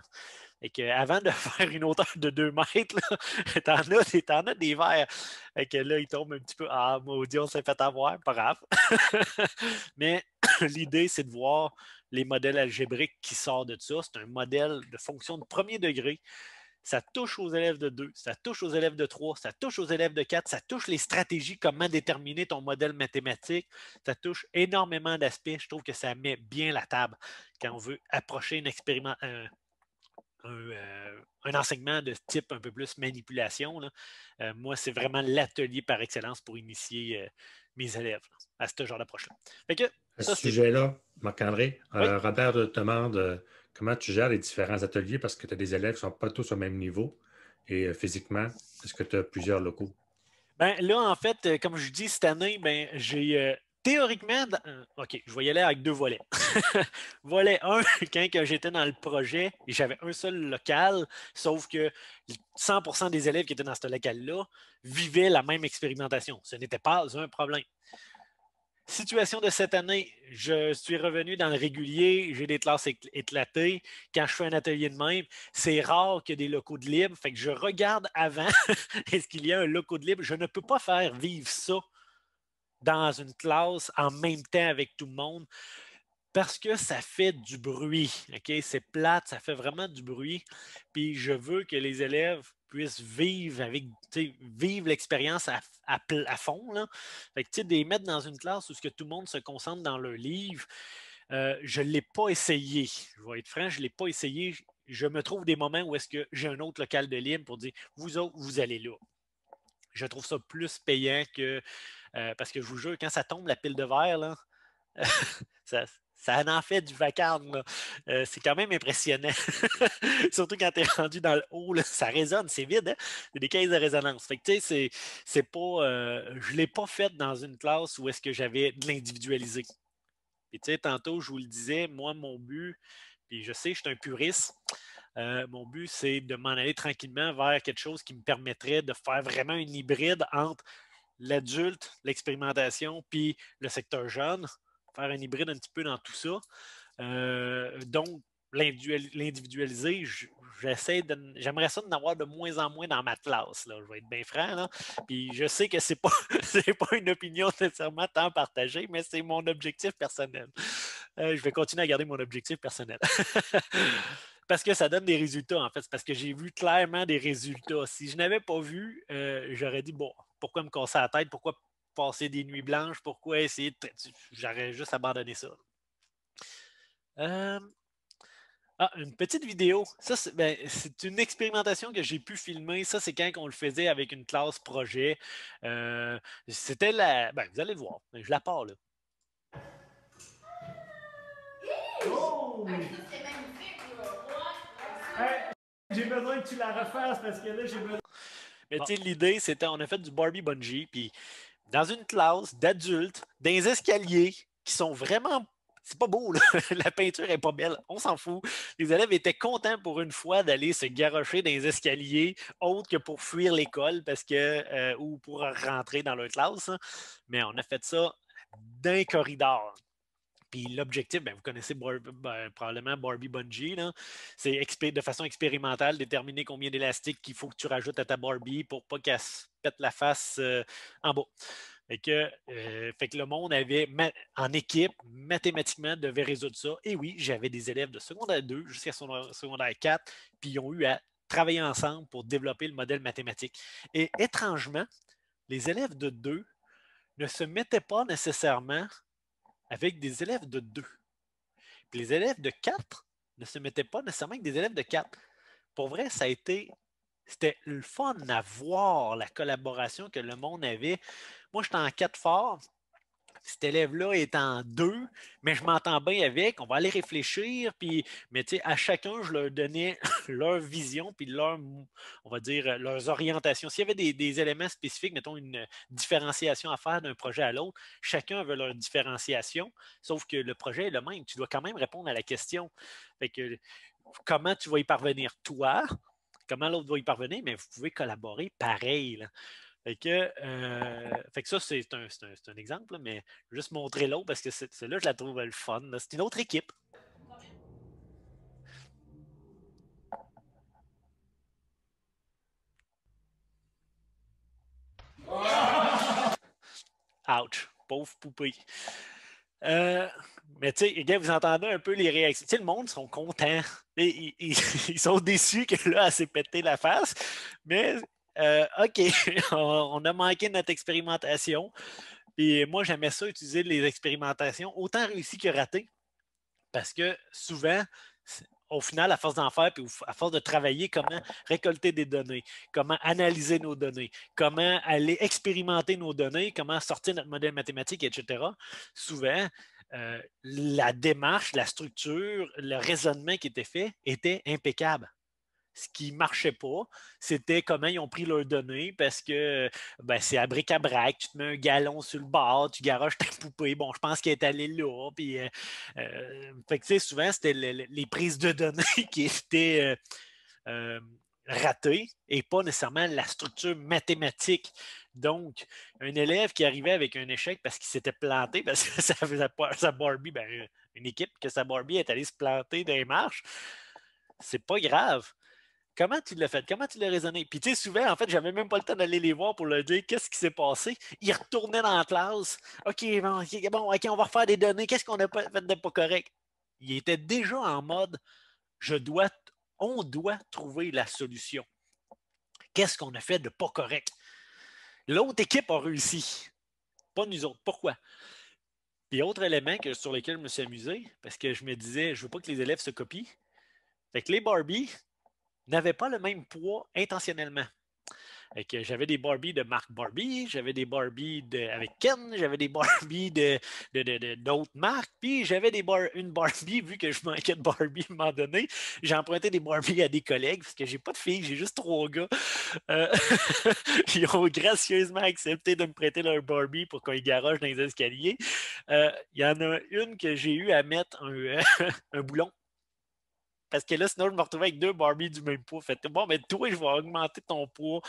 Et que avant de <laughs> faire une hauteur de 2 mètres, <laughs> t'en as, as des verres. Et que là, il tombe un petit peu. Ah, maudit, on s'est fait avoir, pas grave. <laughs> Mais <clears throat> l'idée, c'est de voir les modèles algébriques qui sortent de ça. C'est un modèle de fonction de premier degré ça touche aux élèves de 2, ça touche aux élèves de 3, ça touche aux élèves de 4, ça touche les stratégies, comment déterminer ton modèle mathématique, ça touche énormément d'aspects. Je trouve que ça met bien la table quand on veut approcher une, expériment, euh, un, enseignement de type un peu plus manipulation. Euh, moi, c'est vraiment l'atelier par excellence pour initier euh, mes élèves à ce genre d'approche-là. À ce sujet-là, Marc-André, Robert te demande comment tu gères les différents ateliers parce que tu as des élèves qui ne sont pas tous au même niveau et physiquement, est-ce que tu as plusieurs locaux? Ben, là, en fait, comme je dis, cette année, ben, j'ai théoriquement, euh, OK, je voyais y aller avec deux volets. <laughs> volet 1, <laughs> quand j'étais dans le projet, j'avais un seul local, sauf que 100 des élèves qui étaient dans ce local-là vivaient la même expérimentation. Ce n'était pas un problème. Situation de cette année, je suis revenu dans le régulier, j'ai des classes éclatées. Quand je fais un atelier de même, c'est rare qu'il y ait des locaux de libre. Fait que je regarde avant, <laughs> est-ce qu'il y a un locaux de libre? Je ne peux pas faire vivre ça dans une classe en même temps avec tout le monde parce que ça fait du bruit. ok C'est plate, ça fait vraiment du bruit. Puis je veux que les élèves puissent vivre avec vivre l'expérience à, fond. Là. Fait que, de les mettre dans une classe où ce que tout le monde se concentre dans le livre, euh, je ne l'ai pas essayé. Je vais être franc, je ne l'ai pas essayé. Je me trouve des moments où est-ce que j'ai un autre local de libre pour dire vous autres, vous allez là. Je trouve ça plus payant que euh, parce que je vous jure, quand ça tombe, la pile de verre, <laughs> ça, en fait du vacarme. Euh, c'est quand même impressionnant. <laughs> Surtout quand tu es rendu dans le haut, ça résonne, c'est vide. C'est hein? des caisses de résonance. Fait que, tu c'est, pas, euh, je ne l'ai pas fait dans une classe où est-ce que j'avais de l'individualisé. Et tantôt, je vous le disais, moi, mon but, puis je sais, je suis un puriste. mon but, c'est de m'en aller tranquillement vers quelque chose qui me permettrait de faire vraiment une hybride entre l'adulte, l'expérimentation, puis le secteur jeune, faire un hybride un petit peu dans tout ça. Euh, donc, l'individualiser, j'essaie de, j'aimerais ça d'en avoir de moins en moins dans ma classe. Là. Je vais être bien franc. Puis je sais que c'est pas, <laughs> pas une opinion nécessairement tant partagée, mais c'est mon objectif personnel. Euh, je vais continuer à garder mon objectif personnel. <laughs> parce que ça donne des résultats, en fait. Parce que j'ai vu clairement des résultats. Si je n'avais pas vu, euh, j'aurais dit, bon, pourquoi me casser la tête? Pourquoi passer des nuits blanches? Pourquoi essayer de. J'aurais juste abandonné ça. Euh, ah, une petite vidéo. Ça, ben, c'est une expérimentation que j'ai pu filmer. Ça, c'est quand on le faisait avec une classe projet. Euh, c'était la. Ben, vous allez le voir. Je la pars là. Oh! j'ai besoin que tu la refasses parce que là, j'ai besoin. Ah. l'idée, c'était, on a fait du Barbie Bungee, puis dans une classe d'adultes, des escaliers qui sont vraiment c'est pas beau, <laughs> la peinture est pas belle, on s'en fout. Les élèves étaient contents pour une fois d'aller se garocher dans les escaliers, autre que pour fuir l'école parce que euh, ou pour rentrer dans leur classe. Hein. Mais on a fait ça d'un corridor. Puis l'objectif, ben, vous connaissez probablement Barbie Bungie, c'est de façon expérimentale déterminer combien d'élastiques qu'il faut que tu rajoutes à ta Barbie pour pas qu'elle se pète la face euh, en bas. Fait que, euh, fait que le monde avait, en équipe, mathématiquement, devait résoudre ça. Et oui, j'avais des élèves de secondaire 2 jusqu'à secondaire 4, puis ils ont eu à travailler ensemble pour développer le modèle mathématique. Et étrangement, les élèves de 2 ne se mettaient pas nécessairement avec des élèves de deux. les élèves de quatre ne se mettaient pas nécessairement avec des élèves de quatre. Pour vrai, ça a été. C'était le fun d'avoir la collaboration que le monde avait. Moi, j'étais en quatre fort cet élève-là est en deux, mais je m'entends bien avec, on va aller réfléchir, puis, mais à chacun, je leur donnais <laughs> leur vision, puis leur, on va dire, leurs orientations. S'il y avait des, éléments spécifiques, mettons une différenciation à faire d'un projet à l'autre, chacun veut leur différenciation, sauf que le projet est le même. Tu dois quand même répondre à la question. comment tu vas y parvenir toi? Comment l'autre va y parvenir? Mais vous pouvez collaborer pareil. Fait que, euh, fait que ça, c'est un, exemple, mais je vais juste montrer l'autre parce que celle-là, je la trouve le fun. C'est une autre équipe. Ouch, pauvre poupée. Euh, mais tu sais, vous entendez un peu les réactions. Tu le monde sont contents. Ils, <laughs> ils, ils, sont déçus que là, elle s'est pété la face. Mais euh, OK, <laughs> on a manqué notre expérimentation. Et moi, j'aimais ça utiliser les expérimentations, autant réussi que ratées, parce que souvent, au final, à force d'en faire, puis à force de travailler, comment récolter des données, comment analyser nos données, comment aller expérimenter nos données, comment sortir notre modèle mathématique, etc. Souvent, euh, la démarche, la structure, le raisonnement qui était fait était impeccable ce qui ne marchait pas, c'était comment ils ont pris leurs données parce que ben, c'est à bric-à-brac, tu te mets un galon sur le bord, tu garoches ta poupée, bon, je pense qu'il est allé là. Puis, euh, euh, souvent, c'était les prises de données <laughs> qui étaient euh, euh, ratées et pas nécessairement la structure mathématique. Donc, un élève qui arrivait avec un échec parce qu'il s'était planté, parce que ça faisait pas sa Barbie, ben, une équipe, que sa Barbie est allée se planter dans les marches, c'est pas grave Comment tu l'as fait? Comment tu l'as raisonné? Puis tu sais, souvent, en fait, j'avais même pas le temps d'aller les voir pour leur dire qu'est-ce qui s'est passé. Ils retournaient dans la classe. OK, bon, OK, on va refaire des données. Qu'est-ce qu'on a fait de pas correct? Il était déjà en mode je dois, on doit trouver la solution. Qu'est-ce qu'on a fait de pas correct? L'autre équipe a réussi. Pas nous autres. Pourquoi? Puis autre élément sur lequel je me suis amusé, parce que je me disais, je veux pas que les élèves se copient. Fait que les Barbie, N'avait pas le même poids intentionnellement. J'avais des Barbie de marque Barbie, j'avais des Barbie de, avec Ken, j'avais des Barbie d'autres de, marques, puis j'avais une Barbie, vu que je manquais de Barbie à un moment donné, j'ai emprunté des Barbie à des collègues, parce que j'ai pas de filles, j'ai juste trois gars. Euh, <laughs> ils ont gracieusement accepté de me prêter leur Barbie pour qu'on y garoche dans les escaliers. Euh, il y en a une que j'ai eu à mettre un <laughs> boulon parce que là, sinon, je me retrouve avec deux Barbie du même poids. Fait bon, mais ben, toi, je vais augmenter ton poids.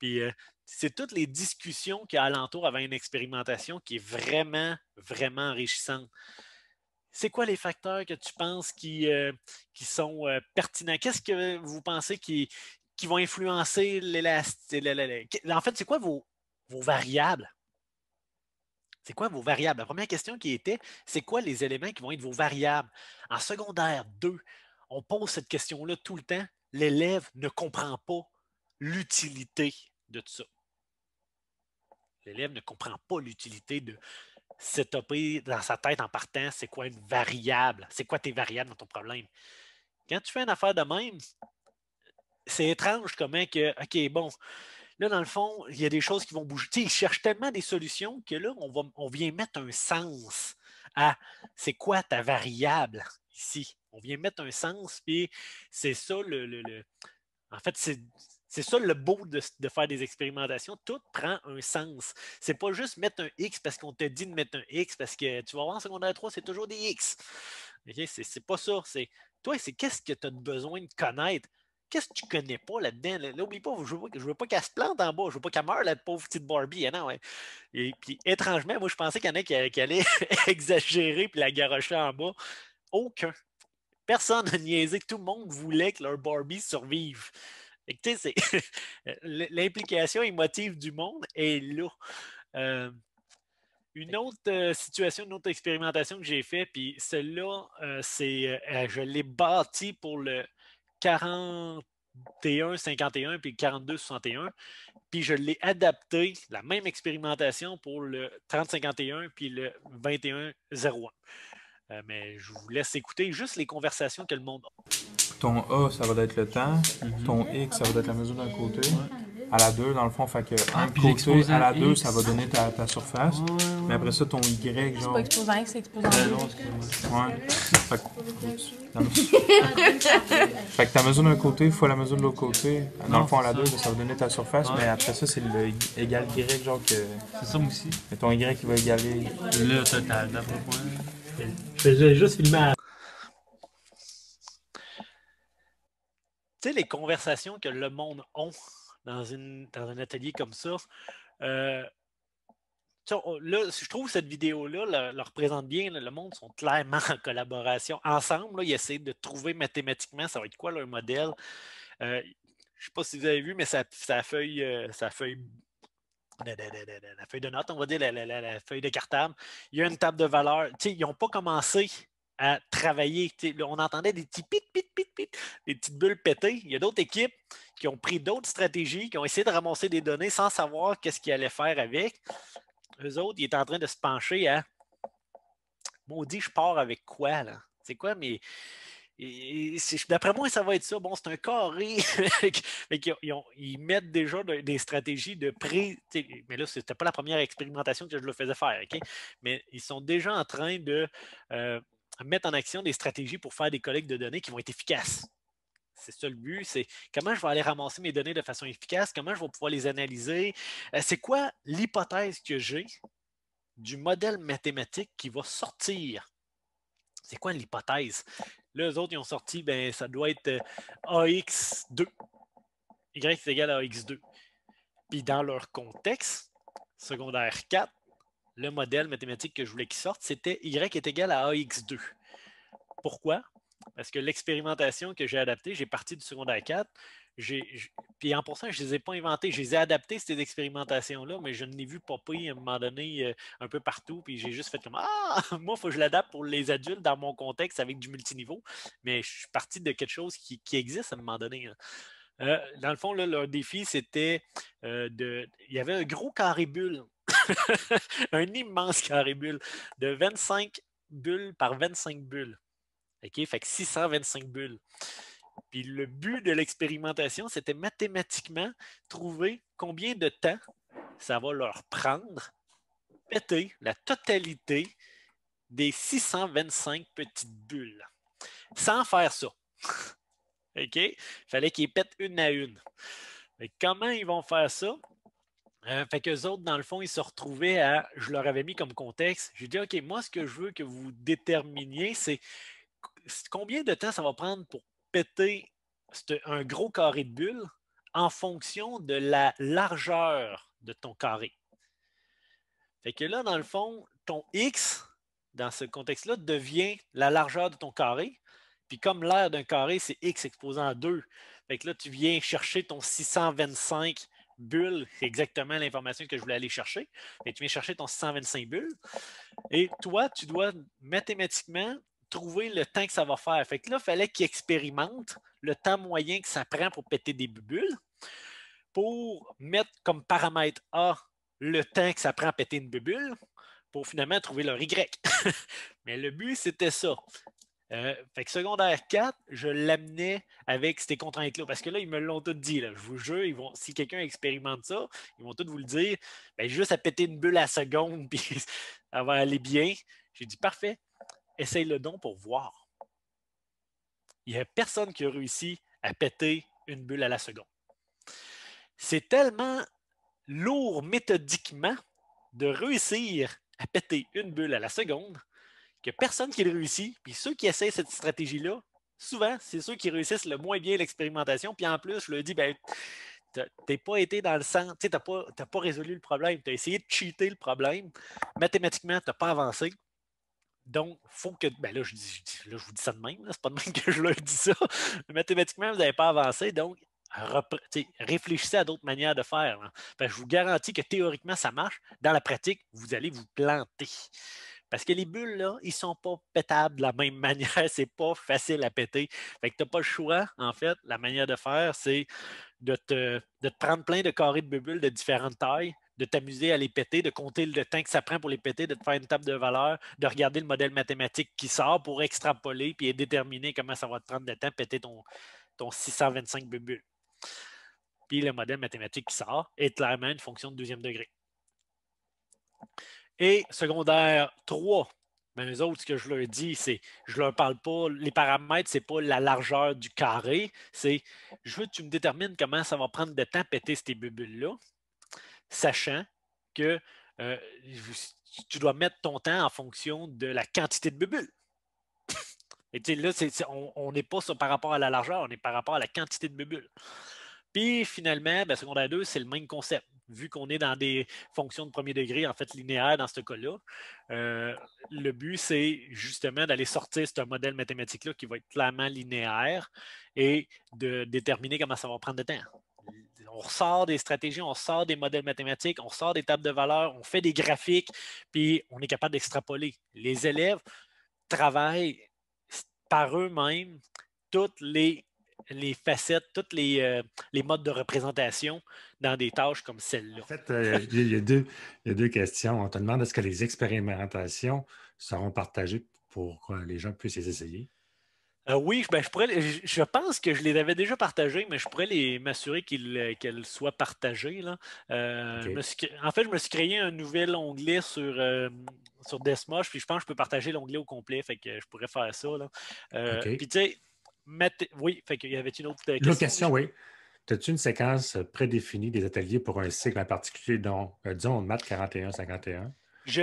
Puis euh, c'est toutes les discussions qu'il y a alentour avant une expérimentation qui est vraiment, vraiment enrichissante. C'est quoi les facteurs que tu penses qui, euh, sont euh, pertinents? Qu'est-ce que vous pensez qui, qui vont influencer l'élastique? En fait, c'est quoi vos, variables? C'est quoi vos variables? La première question qui était, c'est quoi les éléments qui vont être vos variables? En secondaire deux on pose cette question-là tout le temps, l'élève ne comprend pas l'utilité de tout ça. L'élève ne comprend pas l'utilité de s'étoper dans sa tête en partant, c'est quoi une variable, c'est quoi tes variables dans ton problème. Quand tu fais une affaire de même, c'est étrange comment que, OK, bon, là, dans le fond, il y a des choses qui vont bouger. Tu sais, tellement des solutions que là, on, on vient mettre un sens à c'est quoi ta variable on vient mettre un sens, puis c'est ça le, En fait, c'est. C'est ça le beau de, faire des expérimentations. Tout prend un sens. C'est pas juste mettre un X parce qu'on te dit de mettre un X parce que tu vas voir en secondaire 3, c'est toujours des X. C'est pas ça. C'est toi, c'est qu'est-ce que tu as besoin de connaître? Qu'est-ce que tu connais pas là-dedans? Là, n'oublie pas, je veux, veux pas qu'elle se plante en bas, je veux pas qu'elle meure, la pauvre petite Barbie. Eh et puis, étrangement, moi, je pensais qu'il y en a qui, allaient <laughs> exagérer et la garocher en bas. Aucun. Personne n'a niaisé. Tout le monde voulait que leur Barbie survive. <laughs> L'implication émotive du monde est là. Euh, une autre euh, situation, une autre expérimentation que j'ai faite, puis celle-là, euh, c'est, je l'ai bâti pour le 41, 51, puis 42, 61, puis je l'ai adapté, la même expérimentation pour le 30, 51, puis le 21, 01. Euh, mais je vous laisse écouter juste les conversations que le monde a. Ton A, ça va être le temps. Mhm. Ton X, ça va être la mesure d'un côté. À la 2, dans le fond, fait que ah, un côté, à la 2, ça va donner ta, ta surface. Mais après ça, ton Y, genre. C'est pas exposant c'est exposant ben Ouais. Fait que... fait que ta mesure d'un côté faut la mesure de l'autre côté. Dans le fond, à la 2, ça. va donner ta surface. Mais après ça, c'est le égal Y, genre que. C'est ça, moi aussi. Mais ton Y, qui va égaler. Le total, d'après moi. J'ai juste filmé Tu sais, les conversations que le monde ont dans, une, un atelier comme ça, euh, je trouve cette vidéo-là le, représente bien. le monde sont clairement <laughs> en collaboration. Ensemble, ils essaient de trouver mathématiquement ça va être quoi leur modèle. Euh, je ne sais pas si vous avez vu, mais ça feuille, sa euh, feuille la, feuille de note, on va dire la, feuille de cartable. Il y a une table de valeur. ils n'ont pas commencé à travailler. on entendait des petits pit, pit, pit, pit, des petites bulles pétées. Il y a d'autres équipes qui ont pris d'autres stratégies, qui ont essayé de ramasser des données sans savoir qu'est-ce qu'ils allaient faire avec. Eux autres, ils étaient en train de se pencher à Maudit, je pars avec quoi là? C'est quoi mais d'après moi, ça va être ça. Bon, c'est un carré. <laughs> ils, mettent déjà des stratégies de pré. Mais là, ce n'était pas la première expérimentation que je le faisais faire. Mais ils sont déjà en train de euh, mettre en action des stratégies pour faire des collectes de données qui vont être efficaces. C'est ça le but, c'est comment je vais aller ramasser mes données de façon efficace, comment je vais pouvoir les analyser, euh, c'est quoi l'hypothèse que j'ai du modèle mathématique qui va sortir. C'est quoi l'hypothèse? Là, autres, ils ont sorti, ben, ça doit être euh, AX2. Y est égal à AX2. Puis dans leur contexte, secondaire 4, le modèle mathématique que je voulais qu'ils sortent, c'était Y est égal à AX2. Pourquoi? Parce que l'expérimentation que j'ai adaptée, j'ai parti du secondaire 4, puis en pourcentage, je ne les ai pas inventés. Je les ai adaptés, ces expérimentations-là, mais je ne les vu popper à un moment donné euh, un peu partout. Puis j'ai juste fait comme Ah, <laughs> moi, il faut que je l'adapte pour les adultes dans mon contexte avec du multiniveau. Mais je suis parti de quelque chose qui, existe à un moment donné. Hein. Euh, dans le fond, là, leur défi, c'était euh, de. Il y avait un gros carré bulle, <laughs> un immense carré bulle de 25 bulles par 25 bulles. OK? Fait que 625 bulles. Puis le but de l'expérimentation, c'était mathématiquement trouver combien de temps ça va leur prendre péter la totalité des 625 petites bulles sans faire ça. <laughs> OK? Il fallait qu'ils pètent une à une. Mais comment ils vont faire ça? Euh, fait qu'eux autres, dans le fond, ils se retrouvaient à. Je leur avais mis comme contexte. J'ai dit, OK, moi, ce que je veux que vous déterminiez, c'est combien de temps ça va prendre pour c'était un gros carré de bulles en fonction de la largeur de ton carré. Fait que là, dans le fond, ton X, dans ce contexte-là, devient la largeur de ton carré. Puis comme l'air d'un carré, c'est X exposant à 2. Fait que là, tu viens chercher ton 625 bulles, c'est exactement l'information que je voulais aller chercher. Et tu viens chercher ton 625 bulles. Et toi, tu dois mathématiquement trouver le temps que ça va faire. Fait que là, il fallait qu'ils expérimente le temps moyen que ça prend pour péter des bulles pour mettre comme paramètre A le temps que ça prend à péter une bulle, pour finalement trouver leur Y. <laughs> Mais le but, c'était ça. Euh, fait que secondaire 4, je l'amenais avec ces contraintes-là. Parce que là, ils me l'ont tout dit. Je vous jure, ils vont, si quelqu'un expérimente ça, ils vont tous vous le dire. Ben, juste à péter une bulle à seconde, <laughs> puis ça va aller bien. J'ai dit parfait essaye-le don pour voir. Il n'y a personne qui a réussi à péter une bulle à la seconde. C'est tellement lourd méthodiquement de réussir à péter une bulle à la seconde que personne qui le réussit, puis ceux qui essayent cette stratégie-là, souvent, c'est ceux qui réussissent le moins bien l'expérimentation, puis en plus, je le dis, ben, t'es pas été dans le sens, tu n'as pas, pas résolu le problème, tu as essayé de cheater le problème, mathématiquement, tu n'as pas avancé. Donc, faut que. Ben là, je, vous dis ça de même, c'est pas de même que je leur dis ça. mathématiquement, vous n'avez pas avancé, donc réfléchissez à d'autres manières de faire. je vous garantis que théoriquement, ça marche. Dans la pratique, vous allez vous planter. Parce que les bulles, là, ils sont pas pétables de la même <laughs> manière. Ce n'est pas facile à péter. Fait que pas le choix, en fait. La manière de faire, c'est de te, de prendre plein de carrés de bulles de différentes tailles, de t'amuser à les péter, de compter le temps que ça prend pour les péter, de te faire une table de valeur, de regarder le modèle mathématique qui sort pour extrapoler puis déterminer comment ça va te prendre de temps péter ton, ton 625 bubules. Puis le modèle mathématique qui sort est clairement une fonction de deuxième degré. Et secondaire 3, mais ben, eux autres, ce que je leur dis, c'est je ne leur parle pas, les paramètres, ce n'est pas la largeur du carré, c'est je veux que tu me détermines comment ça va prendre de temps péter ces bulles là sachant que euh, tu dois mettre ton temps en fonction de la quantité de bulles. <laughs> Et là, on n'est pas par rapport à la largeur, on est par rapport à la quantité de bulles. Puis finalement, ben, secondaire 2, c'est le même concept. Vu qu'on est dans des fonctions de premier degré, en fait linéaires dans ce cas-là, euh, le but, c'est justement d'aller sortir ce modèle mathématique-là qui va être clairement linéaire et de déterminer comment ça va prendre de temps on ressort des stratégies, on sort des modèles mathématiques, on sort des tables de valeur, on fait des graphiques, puis on est capable d'extrapoler. Les élèves travaillent par eux-mêmes toutes les, facettes, tous euh, les, modes de représentation dans des tâches comme celle-là. En fait, euh, il, y a deux, il y a deux questions. On te demande est-ce que les expérimentations seront partagées pour que les gens puissent les essayer? Euh, oui, ben, je, pense que je les avais déjà partagées, mais je pourrais les m'assurer euh, qu'elles soient partagées. Euh, en fait, je me suis créé un nouvel onglet sur, sur Desmosh, puis je pense que je peux partager l'onglet au complet, fait que je pourrais faire ça. Puis tu sais, oui, fait y avait une autre question. Une question, oui. As-tu une séquence prédéfinie des ateliers pour un cycle en particulier, dont, disons, maths 41-51? Je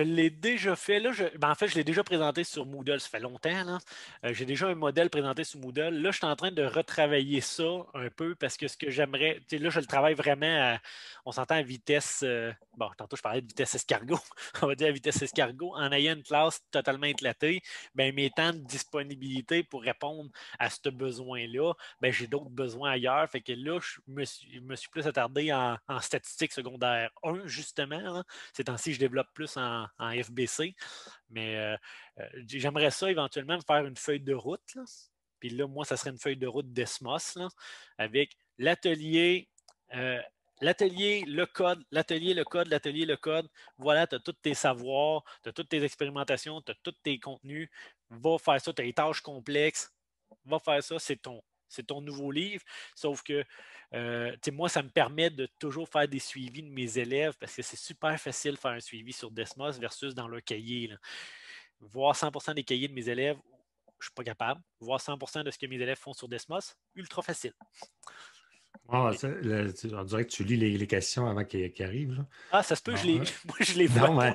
l'ai, déjà fait. Là, ben, en fait, je l'ai déjà présenté sur Moodle. Ça fait longtemps. Euh, j'ai déjà un modèle présenté sur Moodle. Là, je suis en train de retravailler ça un peu parce que ce que j'aimerais, là, je le travaille vraiment, à, on s'entend à vitesse. Euh, bon, tantôt je parlais de vitesse escargot, <laughs> on va dire vitesse escargot, en ayant une classe totalement éclatée, ben, mes temps de disponibilité pour répondre à ce besoin-là, ben, j'ai d'autres besoins ailleurs. Fait que là, je me suis, plus attardé en, statistiques secondaires 1, justement. c'est ainsi temps je développe plus en, FBC. Mais euh, euh, j'aimerais ça éventuellement me faire une feuille de route. Puis là, moi, ça serait une feuille de route d'ESMOS avec l'atelier. Euh, l'atelier, le code, l'atelier, le code, l'atelier, le code. Voilà, tu as tous tes savoirs, tu as toutes tes expérimentations, tu as tous tes contenus. Va faire ça, tu as les tâches complexes. Va faire ça, c'est ton, ton nouveau livre. Sauf que, euh, moi, ça me permet de toujours faire des suivis de mes élèves parce que c'est super facile de faire un suivi sur Desmos versus dans le cahier. Voir 100 des cahiers de mes élèves, je ne suis pas capable. Voir 100 de ce que mes élèves font sur Desmos, ultra facile. Ah, on dirait que tu lis les, questions avant qu'elles arrivent. Ah, ça se peut, je ah, les, <laughs> je les vois.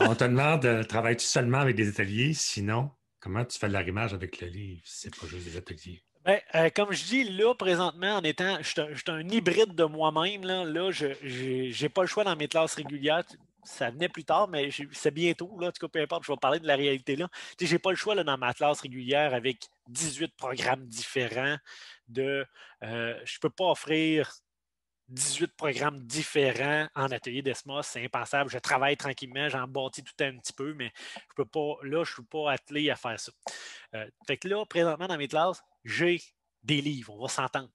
on, te <laughs> demande, euh, travailles-tu seulement avec des ateliers? Sinon, comment tu fais de l'arrimage avec le livre si c'est pas juste des ateliers? Ben, euh, comme je dis, là, présentement, en étant, je suis un, hybride de moi-même. Là, là je n'ai pas le choix dans mes classes régulières ça venait plus tard, mais c'est bientôt, là, en tout cas, peu importe, je vais parler de la réalité là. Je n'ai pas le choix dans ma classe régulière avec 18 programmes différents euh, je ne peux pas offrir 18 programmes différents en atelier d'ESMOS, c'est impensable. Je travaille tranquillement, j'en bâtis tout un petit peu, mais je peux pas, là, je ne suis pas attelé à faire ça. Euh, là, présentement, dans mes classes, j'ai des livres, on va s'entendre.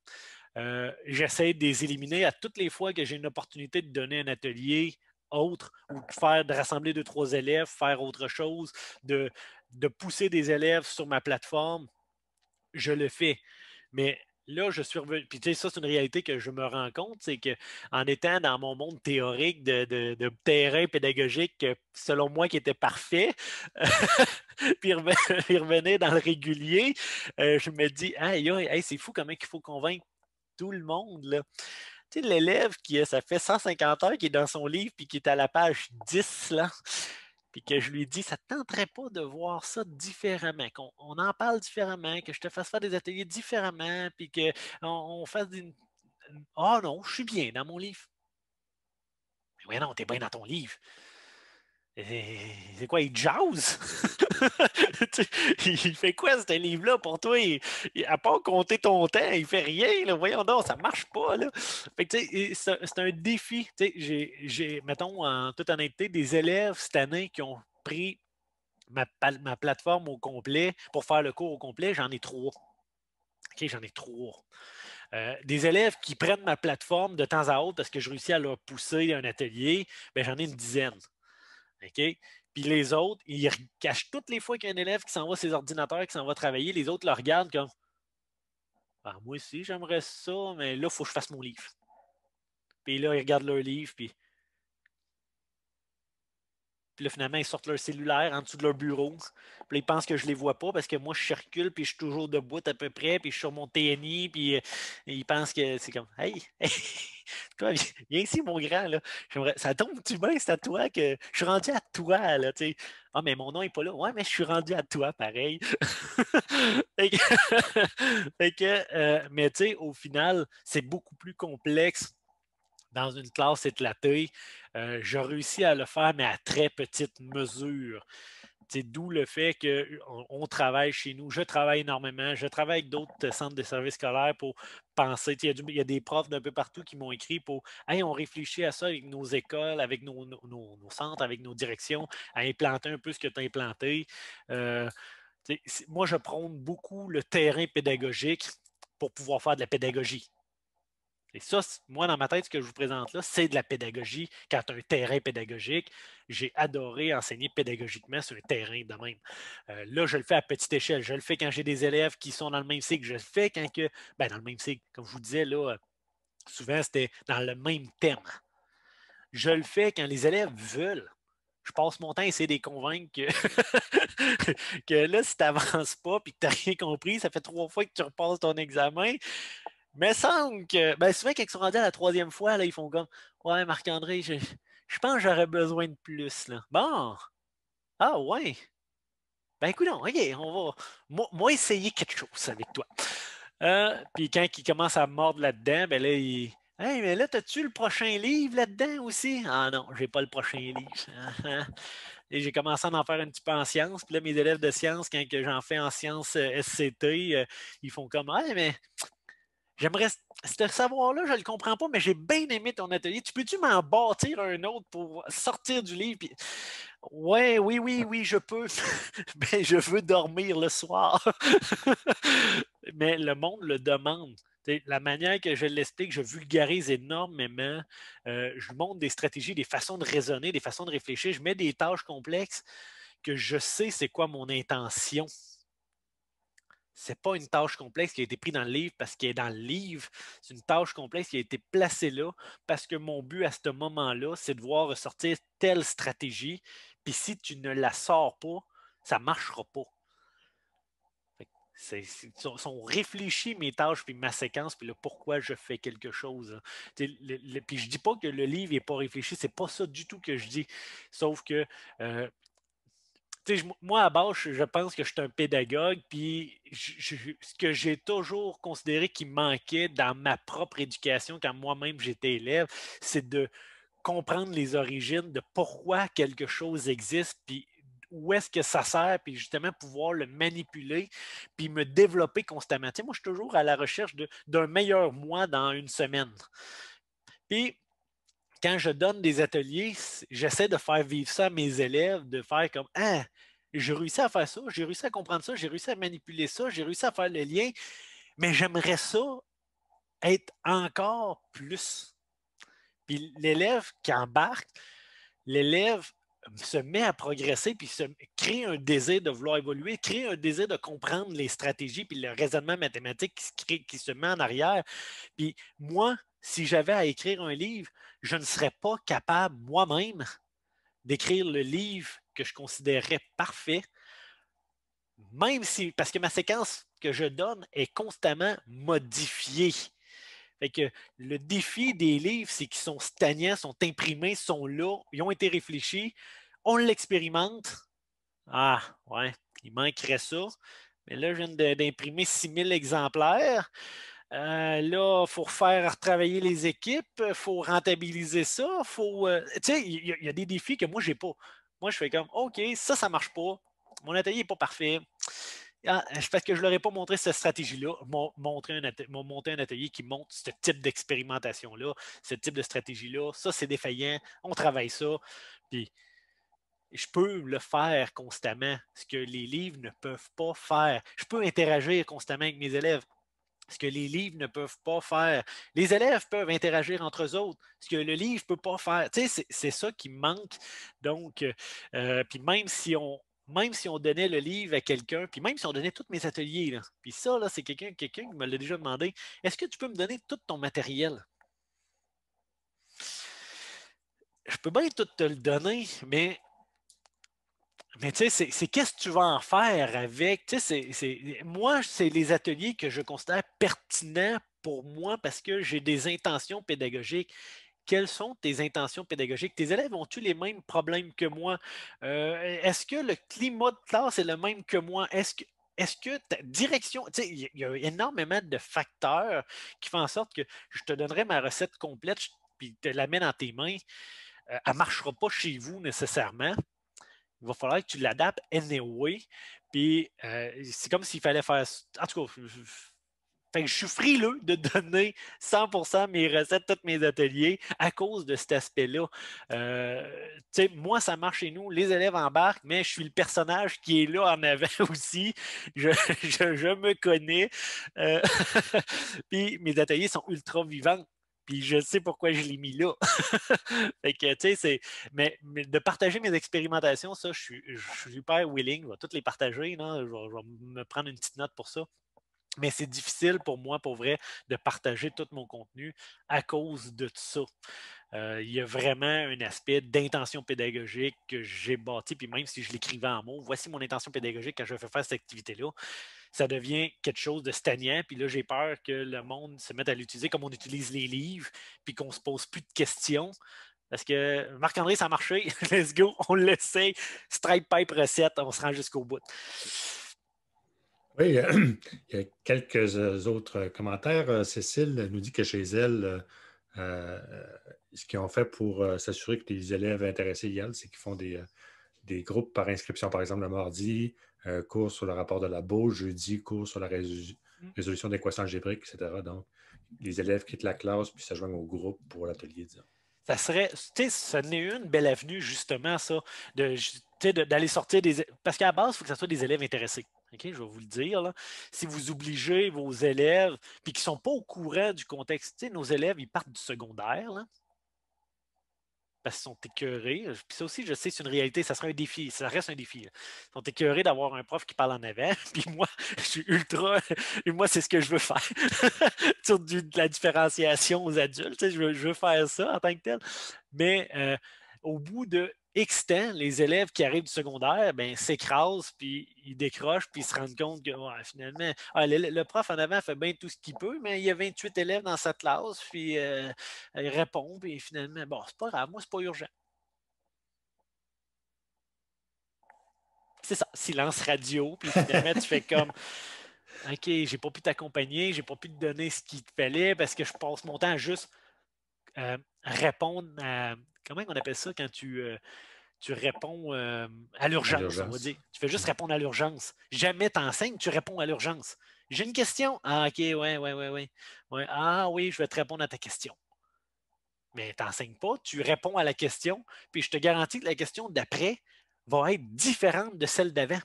Euh, j'essaie de les éliminer à toutes les fois que j'ai une opportunité de donner un atelier autre ou de faire de rassembler deux, trois élèves, faire autre chose, de, de pousser des élèves sur ma plateforme, je le fais. Mais là, je suis revenu. Puis, tu sais, ça, c'est une réalité que je me rends compte, c'est qu'en étant dans mon monde théorique de, terrain pédagogique, selon moi, qui était parfait, <laughs> puis revenait <laughs> dans le régulier, euh, je me dis, ah, hey, c'est fou comment il faut convaincre tout le monde. Là. Tu l'élève qui ça fait 150 heures qui est dans son livre puis qui est à la page 10, là, puis que je lui dis, ça ne tenterait pas de voir ça différemment, qu'on en parle différemment, que je te fasse faire des ateliers différemment, puis qu'on on fasse une Ah oh non, je suis bien dans mon livre. oui, non, tu es bien dans ton livre. C'est quoi, il jouse? <laughs> il fait quoi ce livre-là pour toi? Il, à part compter ton temps, il fait rien. Voyons donc, ça marche pas. C'est un défi. mettons, en toute honnêteté, des élèves cette année qui ont pris ma, plateforme au complet pour faire le cours au complet, j'en ai trois. OK, j'en ai trois. Euh, des élèves qui prennent ma plateforme de temps à autre parce que je réussis à leur pousser un atelier, ben, j'en ai une dizaine. OK? Puis les autres, ils cachent toutes les fois qu'un élève qui s'en va ses ordinateurs, qui s'en va travailler, les autres le regardent comme ah, Moi aussi, j'aimerais ça, mais là, il faut que je fasse mon livre. Puis là, ils regardent leur livre, puis finalement, ils sortent leur cellulaire en dessous de leur bureau. Puis ils pensent que je les vois pas parce que moi, je circule, puis je suis toujours debout à peu près, puis je suis sur mon TNI, puis euh, ils pensent que c'est comme Hey, <laughs> viens, ici, mon grand. Là. Ça tombe-tu bien, c'est à toi que je suis rendu à toi. Là, ah, mais mon nom n'est pas là. Ouais, mais je suis rendu à toi, pareil. <laughs> que, <laughs> euh, mais tu sais, au final, c'est beaucoup plus complexe dans une classe éclatée. Euh, je réussis à le faire, mais à très petite mesure. C'est d'où le fait qu'on euh, on travaille chez nous. Je travaille énormément. Je travaille avec d'autres centres de services scolaires pour penser. Il y, a des profs d'un peu partout qui m'ont écrit pour Hey, on réfléchit à ça avec nos écoles, avec nos, centres, avec nos directions, à implanter un peu ce que tu as implanté. Euh, moi, je prône beaucoup le terrain pédagogique pour pouvoir faire de la pédagogie. Et ça, moi, dans ma tête, ce que je vous présente là, c'est de la pédagogie quand tu as un terrain pédagogique. J'ai adoré enseigner pédagogiquement sur un terrain de même. Euh, là, je le fais à petite échelle. Je le fais quand j'ai des élèves qui sont dans le même cycle. Je le fais quand que, ben, dans le même cycle, comme je vous disais, là, euh, souvent, c'était dans le même thème. Je le fais quand les élèves veulent. Je passe mon temps à essayer de les convaincre que, <laughs> que là, si tu n'avances pas et que tu n'as rien compris, ça fait trois fois que tu repasses ton examen mais sans que. Ben, souvent, quand ils sont rendus à la troisième fois, là, ils font comme Ouais, Marc-André, je, pense que j'aurais besoin de plus. Là. Bon. Ah ouais. Ben écoute, OK, on va. Moi, moi, essayer quelque chose avec toi. Euh, puis quand ils commence à mordre là-dedans, ben là, il. Hey, mais là, as-tu le prochain livre là-dedans aussi? Ah non, j'ai pas le prochain livre. Hein, hein. Et j'ai commencé à en faire un petit peu en sciences. Puis là, mes élèves de sciences, quand j'en fais en sciences euh, SCT, euh, ils font comme Hey, ah, mais J'aimerais ce savoir-là, je ne le comprends pas, mais j'ai bien aimé ton atelier. Tu peux-tu m'en bâtir un autre pour sortir du livre? Puis... Ouais, oui, oui, oui, je peux. mais <laughs> ben, je veux dormir le soir. <laughs> mais le monde le demande. la manière que je l'explique, je vulgarise énormément. Euh, je montre des stratégies, des façons de raisonner, des façons de réfléchir. Je mets des tâches complexes que je sais c'est quoi mon intention n'est pas une tâche complexe qui a été prise dans le livre parce qu'elle est dans le livre. C'est une tâche complexe qui a été placée là parce que mon but à ce moment-là, c'est de voir ressortir telle stratégie. Puis si tu ne la sors pas, ça ne marchera pas. C'est, on réfléchi mes tâches, puis ma séquence, puis le pourquoi je fais quelque chose. Hein. Le, puis je dis pas que le livre n'est pas réfléchi, c'est pas ça du tout que je dis. Sauf que euh, moi, à base, je pense que je suis un pédagogue, puis ce que j'ai toujours considéré qui manquait dans ma propre éducation quand moi-même j'étais élève, c'est de comprendre les origines de pourquoi quelque chose existe, puis où est-ce que ça sert, puis justement pouvoir le manipuler, puis me développer constamment. moi, je suis toujours à la recherche d'un meilleur moi dans une semaine. Puis quand je donne des ateliers, j'essaie de faire vivre ça à mes élèves, de faire comme Ah, j'ai réussi à faire ça, j'ai réussi à comprendre ça, j'ai réussi à manipuler ça, j'ai réussi à faire le lien, mais j'aimerais ça être encore plus. Puis l'élève qui embarque, l'élève se met à progresser puis crée un désir de vouloir évoluer, crée un désir de comprendre les stratégies puis le raisonnement mathématique qui se, qui se met en arrière. Puis moi, si j'avais à écrire un livre, je ne serais pas capable moi-même d'écrire le livre que je considérerais parfait, même si, parce que ma séquence que je donne est constamment modifiée. Fait que le défi des livres, c'est qu'ils sont stagnants, sont imprimés, sont là, ils ont été réfléchis, on l'expérimente. Ah, ouais, il manquerait ça. Mais là, je viens d'imprimer 6000 exemplaires. Euh, là, il faut faire travailler les équipes, il faut rentabiliser ça, faut. Euh, tu sais, il y, y, a des défis que moi, je n'ai pas. Moi, je fais comme OK, ça, ça ne marche pas. Mon atelier n'est pas parfait. Ah, parce que je ne leur ai pas montré cette stratégie-là, m'ont montré un atelier qui montre ce type d'expérimentation-là, ce type de stratégie-là. Ça, c'est défaillant, on travaille ça. Puis je peux le faire constamment, ce que les livres ne peuvent pas faire. Je peux interagir constamment avec mes élèves, ce que les livres ne peuvent pas faire. Les élèves peuvent interagir entre eux autres, ce que le livre ne peut pas faire. Tu sais, c'est ça qui manque. Donc, euh, puis même si on, même si on donnait le livre à quelqu'un, puis même si on donnait tous mes ateliers, puis ça, là, c'est quelqu'un qui me l'a déjà demandé, est-ce que tu peux me donner tout ton matériel? Je peux bien tout te le donner, mais, mais tu sais, c'est qu'est-ce que tu vas en faire avec? sais, moi, c'est les ateliers que je considère pertinents pour moi parce que j'ai des intentions pédagogiques quelles sont tes intentions pédagogiques? Tes élèves ont-ils les mêmes problèmes que moi? Euh, est-ce que le climat de classe est le même que moi? Est-ce que, ta direction, il y a énormément de facteurs qui font en sorte que je te donnerai ma recette complète, puis te la mets dans tes mains. Euh, elle ne marchera pas chez vous nécessairement. Il va falloir que tu l'adaptes anyway. Puis euh, c'est comme s'il fallait faire. En tout cas, fait je suis frileux de donner 100% mes recettes, tous mes ateliers à cause de cet aspect-là. Euh, moi, ça marche chez nous, les élèves embarquent, mais je suis le personnage qui est là en avant <laughs> aussi. Je, me connais. Euh, <laughs> puis mes ateliers sont ultra vivants. Puis je sais pourquoi je l'ai mis là. <laughs> tu sais, Mais, de partager mes expérimentations, ça, je suis, super willing. Je vais toutes les partager. je vais me prendre une petite note pour ça mais c'est difficile pour moi, pour vrai, de partager tout mon contenu à cause de ça. Euh, il y a vraiment un aspect d'intention pédagogique que j'ai bâti, puis même si je l'écrivais en mots, voici mon intention pédagogique quand je vais faire cette activité-là, ça devient quelque chose de stagnant, puis là, j'ai peur que le monde se mette à l'utiliser comme on utilise les livres, puis qu'on ne se pose plus de questions. Parce que Marc-André, ça a marché, <laughs> let's go, on sait. Stripe Pipe recette, on se rend jusqu'au bout. Oui, euh, <clears throat> il y a quelques euh, autres commentaires. Euh, Cécile nous dit que chez elle, ce qu'ils ont fait pour s'assurer que les élèves intéressés y c'est qu'ils font des, groupes par inscription, par exemple le mardi, cours sur le rapport de la Beau, jeudi, cours sur la mm. résolution d'équations algébriques, etc. Donc, les élèves quittent la classe puis se joignent au groupe pour l'atelier, ça serait, tu sais, ce n'est une belle avenue, justement, ça, d'aller de, d'aller sortir des. Parce qu'à base, il faut que ce soit des élèves intéressés je vais vous le dire. Si vous obligez vos élèves, puis qui ne sont pas au courant du contexte, nos élèves, ils partent du secondaire. Là, parce qu'ils sont écœurés. Puis ça aussi, je sais, c'est une réalité, ça sera un défi, ça reste un défi. Ils sont écœurés d'avoir un prof qui parle en avant, <laughs> puis moi, je suis ultra, <laughs> et moi, c'est ce que je veux faire. <laughs> Sur la différenciation aux adultes, je veux, faire ça en tant que tel. Mais euh, au bout de X les élèves qui arrivent du secondaire ben, s'écrasent, puis ils décrochent, puis ils se rendent compte que finalement, ah, le, prof en avant fait bien tout ce qu'il peut, mais il y a 28 élèves dans sa classe, puis euh, ils répondent, puis finalement, bon, c'est pas grave, moi, c'est pas urgent. C'est ça, silence radio, puis finalement, tu fais comme. OK, j'ai pas pu t'accompagner, j'ai pas pu te donner ce qu'il te fallait parce que je passe mon temps à juste euh, répondre à, comment on appelle ça quand tu, euh, tu réponds euh, à l'urgence, on va dire. Tu fais juste répondre à l'urgence. Jamais tu t'enseignes, tu réponds à l'urgence. J'ai une question. Ah, OK, ouais, ouais, ouais, ouais, ouais. Ah oui, je vais te répondre à ta question. Mais tu n'enseignes pas, tu réponds à la question, puis je te garantis que la question d'après va être différente de celle d'avant.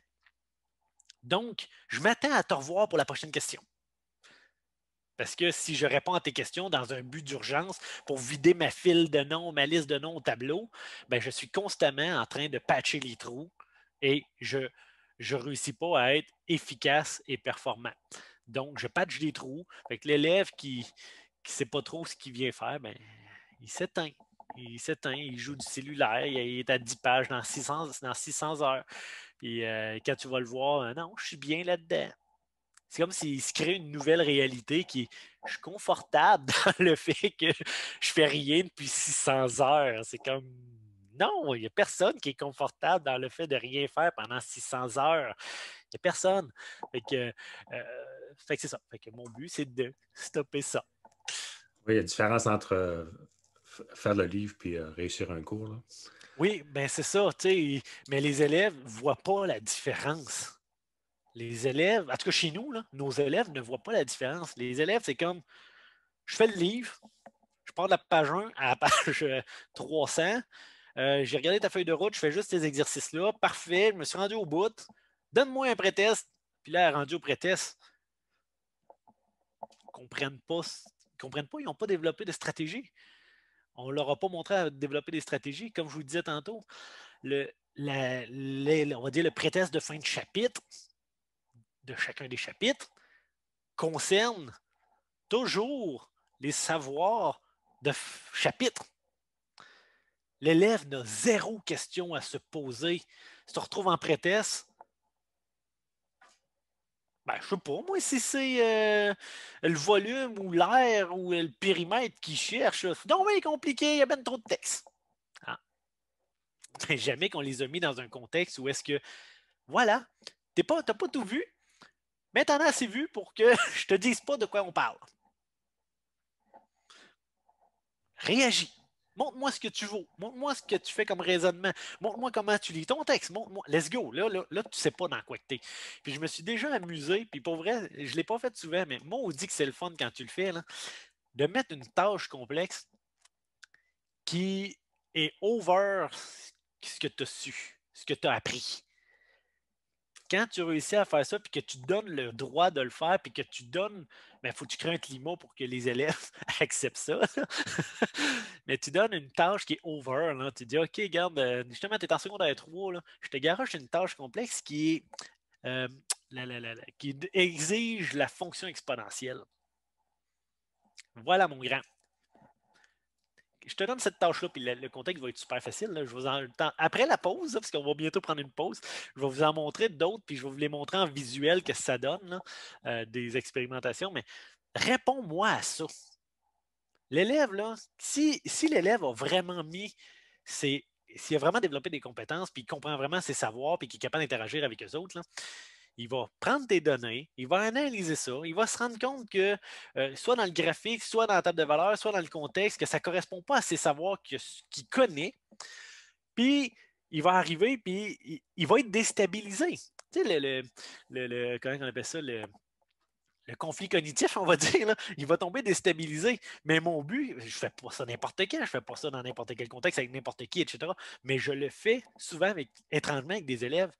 Donc, je m'attends à te revoir pour la prochaine question. Parce que si je réponds à tes questions dans un but d'urgence pour vider ma file de noms, ma liste de noms au tableau, ben je suis constamment en train de patcher les trous et je ne réussis pas à être efficace et performant. Donc, je patche les trous. Fait l'élève qui ne sait pas trop ce qu'il vient faire, ben, il s'éteint. Il s'éteint, il joue du cellulaire, il est à 10 pages dans 600, dans 600 heures. Puis euh, quand tu vas le voir, euh, non, je suis bien là-dedans. C'est comme s'il se crée une nouvelle réalité qui est « je suis confortable <laughs> dans le fait que je fais rien depuis 600 heures. C'est comme non, il n'y a personne qui est confortable dans le fait de rien faire pendant 600 heures. Il n'y a personne. Euh, fait que, c'est ça. Fait que mon but, c'est de stopper ça. Oui, il y a une différence entre euh, faire le livre puis euh, réussir un cours. Là. Oui, ben c'est ça. Mais les élèves ne voient pas la différence les élèves, en tout cas chez nous, nos élèves ne voient pas la différence. Les élèves, c'est comme je fais le livre, je pars de la page 1 à la <laughs> page 300, euh, euh, j'ai regardé ta feuille de route, je fais juste ces exercices-là, parfait, je me suis rendu au bout, donne-moi un pré puis là, rendu au pré ils ne comprennent pas, ils comprennent pas, ils n'ont pas développé de stratégie. On ne leur a pas montré à développer des stratégies. Comme je vous disais tantôt, le, on va dire le pré de fin de chapitre, de chacun des chapitres concerne toujours les savoirs de chapitre. L'élève n'a zéro question à se poser. tu se retrouves en prêtesse. Ben, je ne sais pas, moi, si c'est euh, le volume ou l'air ou le périmètre qu'il cherche. Non, mais compliqué, il y a bien trop de texte. Ah. <laughs> Jamais qu'on les a mis dans un contexte où est-ce que, voilà, tu n'as pas tout vu, Maintenant, c'est assez vu pour que <laughs> je te dise pas de quoi on parle. Réagis. Montre-moi ce que tu vaux. Montre-moi ce que tu fais comme raisonnement. Montre-moi comment tu lis ton texte. Montre-moi. Let's go. Là, tu ne sais pas dans quoi que es. Puis je me suis déjà amusé. Puis pour vrai, je ne l'ai pas fait souvent, mais moi, on dit que c'est le fun quand tu le fais. de mettre une tâche complexe qui est over ce que tu as su, ce que tu as appris. Quand tu réussis à faire ça, puis que tu donnes le droit de le faire, puis que tu donnes, il ben, faut que tu crées un climat pour que les élèves <laughs> acceptent ça. <laughs> Mais tu donnes une tâche qui est over. Tu dis, OK, garde euh, justement, tu es en à 3, là. je te garoche une tâche complexe qui est. Euh, qui exige la fonction exponentielle. Voilà mon grand je te donne cette tâche-là, puis le, contexte va être super facile. Je vous en, après la pause, parce qu'on va bientôt prendre une pause, je vais vous en montrer d'autres, puis je vais vous les montrer en visuel que ça donne, euh, des expérimentations. Mais réponds-moi à ça. L'élève, là, si, si l'élève a vraiment mis ses. S'il a vraiment développé des compétences, puis il comprend vraiment ses savoirs, puis qu'il est capable d'interagir avec les autres, là, il va prendre tes données, il va analyser ça, il va se rendre compte que euh, soit dans le graphique, soit dans la table de valeur, soit dans le contexte, que ça ne correspond pas à ses savoirs qu'il connaît. Puis il va arriver, puis il, va être déstabilisé. Tu sais, le, comment on appelle ça, le, conflit cognitif, on va <laughs> dire, il va tomber déstabilisé. Mais mon but, je ne fais pas ça n'importe quand, je ne fais pas ça dans n'importe quel contexte, avec n'importe qui, etc. Mais je le fais souvent avec, étrangement avec des élèves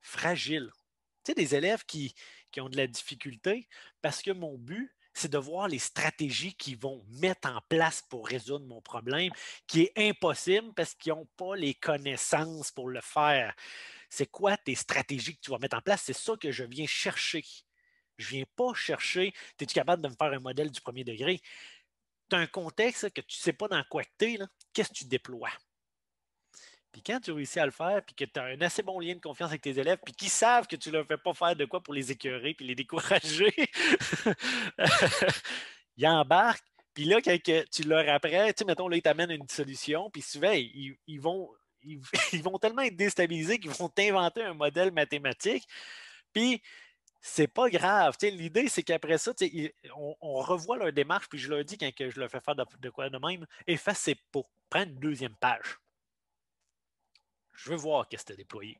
fragiles. Tu sais, des élèves qui, ont de la difficulté parce que mon but, c'est de voir les stratégies qu'ils vont mettre en place pour résoudre mon problème, qui est impossible parce qu'ils n'ont pas les connaissances pour le faire. C'est quoi tes stratégies que tu vas mettre en place? C'est ça que je viens chercher. Je ne viens pas chercher, es tu capable de me faire un modèle du premier degré? Tu as un contexte que tu ne sais pas dans quoi tu es, qu'est-ce que tu déploies? Puis quand tu réussis à le faire, puis que tu as un assez bon lien de confiance avec tes élèves, puis qu'ils savent que tu ne leur fais pas faire de quoi pour les écœurer puis les décourager, <laughs> ils embarquent. Puis là, quand tu leur apprends, tu sais, mettons, là, ils t'amènent une solution, puis souvent, ils, ils vont, ils, <laughs> vont tellement être déstabilisés qu'ils vont t'inventer un modèle mathématique. Puis, c'est pas grave. L'idée, c'est qu'après ça, on, revoit leur démarche, puis je leur dis quand que je leur fais faire de, quoi de même, Et c'est pour prendre une deuxième page. Je veux voir qu'est-ce que tu déployé.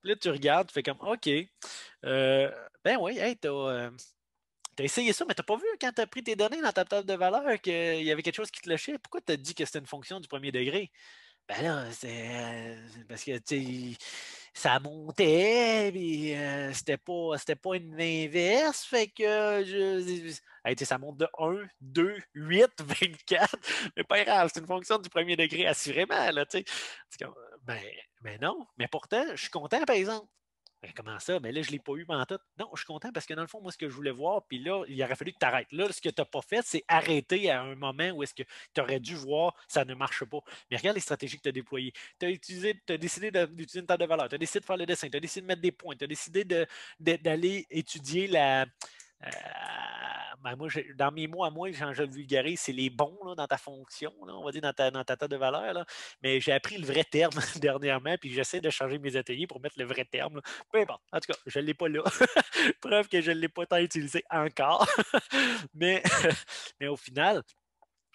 Puis là, tu regardes, tu fais comme OK. Euh, ben oui, hey, tu as, euh, essayé ça, mais tu n'as pas vu quand tu as pris tes données dans ta table de valeur qu'il y avait quelque chose qui te lâchait. Pourquoi tu as dit que c'était une fonction du premier degré? Ben là, c'est euh, parce que tu ça montait, puis c'était pas, pas une inverse, fait que je, je, ça monte de 1, 2, 8, 24, mais pas grave, c'est une fonction du premier degré, assurément, là, tu sais. Ben, mais ben non, mais pourtant, je suis content, par exemple. Ben, comment ça? Mais ben là, je ne l'ai pas eu pendant tout. Non, je suis content parce que dans le fond, moi, ce que je voulais voir, puis là, il aurait fallu que tu arrêtes. Là, ce que tu n'as pas fait, c'est arrêter à un moment où est-ce que tu aurais dû voir, ça ne marche pas. Mais regarde les stratégies que tu as déployées. Tu as, utilisé, as décidé d'utiliser une table de valeur, tu as décidé de faire le dessin, tu as décidé de mettre des points, tu as décidé d'aller étudier la, euh, ben, moi, dans mes mots à moi, quand je de c'est les bons dans ta fonction, on va dire dans ta, dans de valeur. Mais j'ai appris le vrai terme <laughs> dernièrement, puis j'essaie de changer mes ateliers pour mettre le vrai terme. Peu importe. En tout cas, je ne l'ai pas là. <laughs> Preuve que je ne l'ai pas tant utilisé encore. <laughs> mais, mais au final,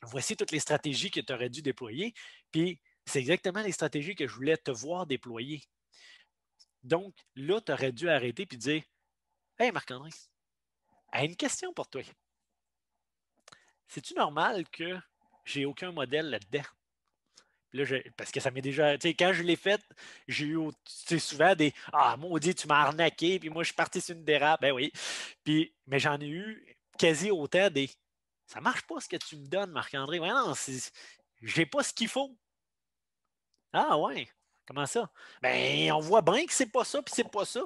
voici toutes les stratégies que tu aurais dû déployer. Puis c'est exactement les stratégies que je voulais te voir déployer. Donc là, tu aurais dû arrêter puis dire Hey Marc-André, une question pour toi. C'est-tu normal que j'ai aucun modèle là-dedans? Là, parce que ça m'est déjà. Tu sais, quand je l'ai faite, j'ai eu souvent des Ah, maudit, tu m'as arnaqué, puis moi, je suis parti sur une dérape. Ben oui. Puis, mais j'en ai eu quasi autant des Ça marche pas ce que tu me donnes, Marc-André. Ouais, non, j'ai pas ce qu'il faut. Ah, ouais. Comment ça? Ben, on voit bien que c'est pas ça, puis c'est pas ça.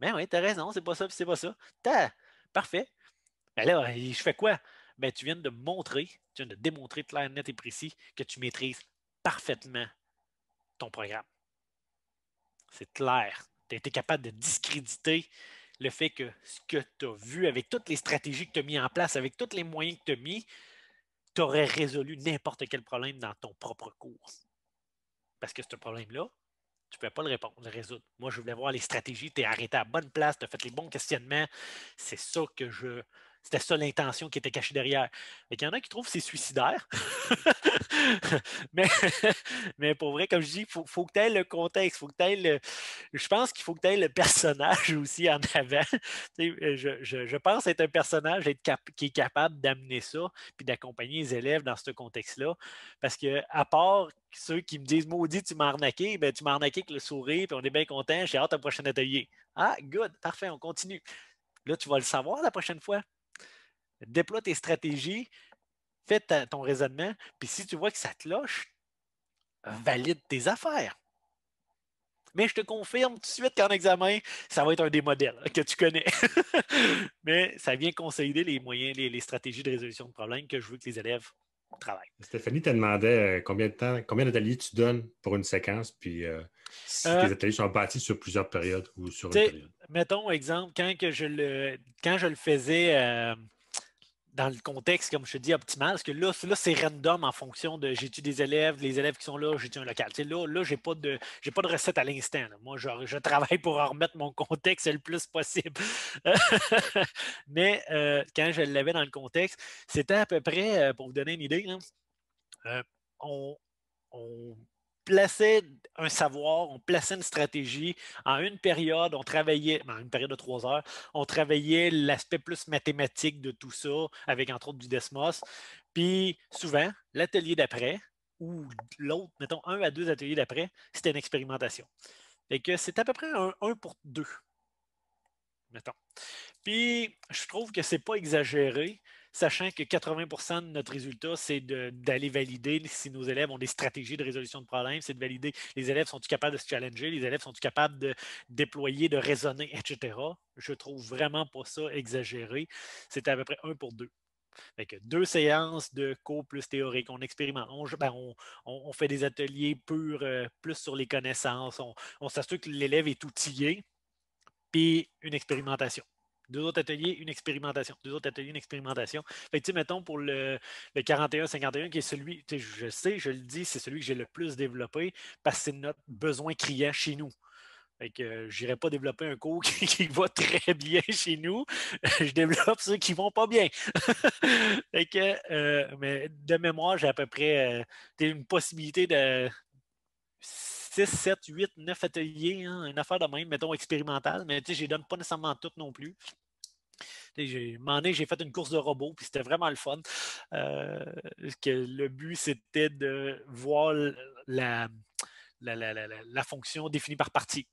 Ben oui, as raison, c'est pas ça, puis c'est pas ça. T'as Parfait. Alors, ben je fais quoi? Ben, tu viens de montrer, tu viens de démontrer clair, net et précis que tu maîtrises parfaitement ton programme. C'est clair. Tu as été capable de discréditer le fait que ce que tu as vu, avec toutes les stratégies que tu as mis en place, avec tous les moyens que tu as mis, tu aurais résolu n'importe quel problème dans ton propre cours. Parce que ce problème-là, tu ne pouvais pas le répondre, le résoudre. Moi, je voulais voir les stratégies, tu es arrêté à bonne place, tu as fait les bons questionnements. C'est ça que je c'était ça l'intention qui était cachée derrière. Il y en a qui trouvent que c'est suicidaire. <laughs> mais, <laughs> mais pour vrai, comme je dis, il faut, que tu aies le contexte. Faut que le, je pense qu'il faut que tu aies le personnage <laughs> aussi en avant. Euh, je, pense être un personnage qui est capable d'amener ça puis d'accompagner les élèves dans ce contexte-là. Parce que, à part ceux qui me disent Maudit, tu m'as arnaqué, ben, tu m'as arnaqué avec le sourire, puis on est bien content, j'ai hâte au prochain atelier. Ah, good, parfait, on continue. Là, tu vas le savoir la prochaine fois déploie tes stratégies, fais ton raisonnement, puis si tu vois que ça te loche, valide tes affaires. Mais je te confirme tout de suite qu'en examen, ça va être un des modèles que tu connais. <laughs> Mais ça vient consolider les moyens, les, stratégies de résolution de problèmes que je veux que les élèves travaillent. Stéphanie te demandait euh, combien de temps, combien d'ateliers tu donnes pour une séquence, puis euh, si euh, tes ateliers sont bâtis sur plusieurs périodes ou sur une période. Mettons exemple, quand, que je, le, quand je le faisais dans le contexte, comme je te dis, optimal. Parce que là, c'est random en fonction de jai des élèves, les élèves qui sont là, jai un local. là, là je pas, de, j'ai pas de recette à l'instant. Moi, je, je, travaille pour remettre mon contexte le plus possible. <laughs> Mais euh, quand je l'avais dans le contexte, c'était à peu près, euh, pour vous donner une idée, euh, on, on plaçait un savoir, on plaçait une stratégie. En une période, on travaillait, en une période de trois heures, on travaillait l'aspect plus mathématique de tout ça, avec entre autres du Desmos. Puis souvent, l'atelier d'après, ou l'autre, mettons un à deux ateliers d'après, c'était une expérimentation. Et que c'est à peu près un, un pour deux, mettons. Puis je trouve que ce n'est pas exagéré sachant que 80 de notre résultat, c'est d'aller valider si nos élèves ont des stratégies de résolution de problèmes, c'est de valider les élèves sont-ils capables de se challenger, les élèves sont-ils capables de déployer, de raisonner, etc. Je trouve vraiment pas ça exagéré. C'était à peu près un pour deux. deux séances de cours plus théoriques. On expérimente. On, ben, fait des ateliers purs, euh, plus sur les connaissances. On, on s'assure que l'élève est outillé. Puis une expérimentation. Deux autres ateliers, une expérimentation. Deux autres ateliers, une expérimentation. Fait que, tu mettons pour le, 41-51, qui est celui, tu je sais, je le dis, c'est celui que j'ai le plus développé parce que c'est notre besoin criant chez nous. Fait que euh, j'irai pas développer un cours <laughs> qui, va très bien chez nous. <laughs> je développe ceux qui vont pas bien. <laughs> fait que, euh, mais de mémoire, j'ai à peu près euh, une possibilité de, 6, 7, 8, 9 ateliers, hein, une affaire de même, mettons expérimentale, mais je ne donne pas nécessairement toutes non plus. M'en j'ai fait une course de robots, puis c'était vraiment le fun. Euh, que le but, c'était de voir la, la, fonction définie par partie.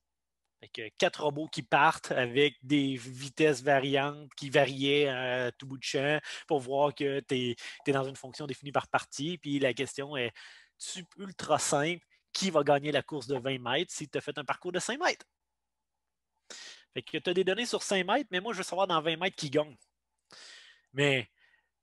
Avec quatre robots qui partent avec des vitesses variantes qui variaient à tout bout de champ pour voir que tu es, es, dans une fonction définie par partie. Puis la question est ultra simple qui va gagner la course de 20 mètres si tu as fait un parcours de 5 mètres. Fait que tu as des données sur 5 mètres, mais moi, je veux savoir dans 20 mètres qui gagne. Mais,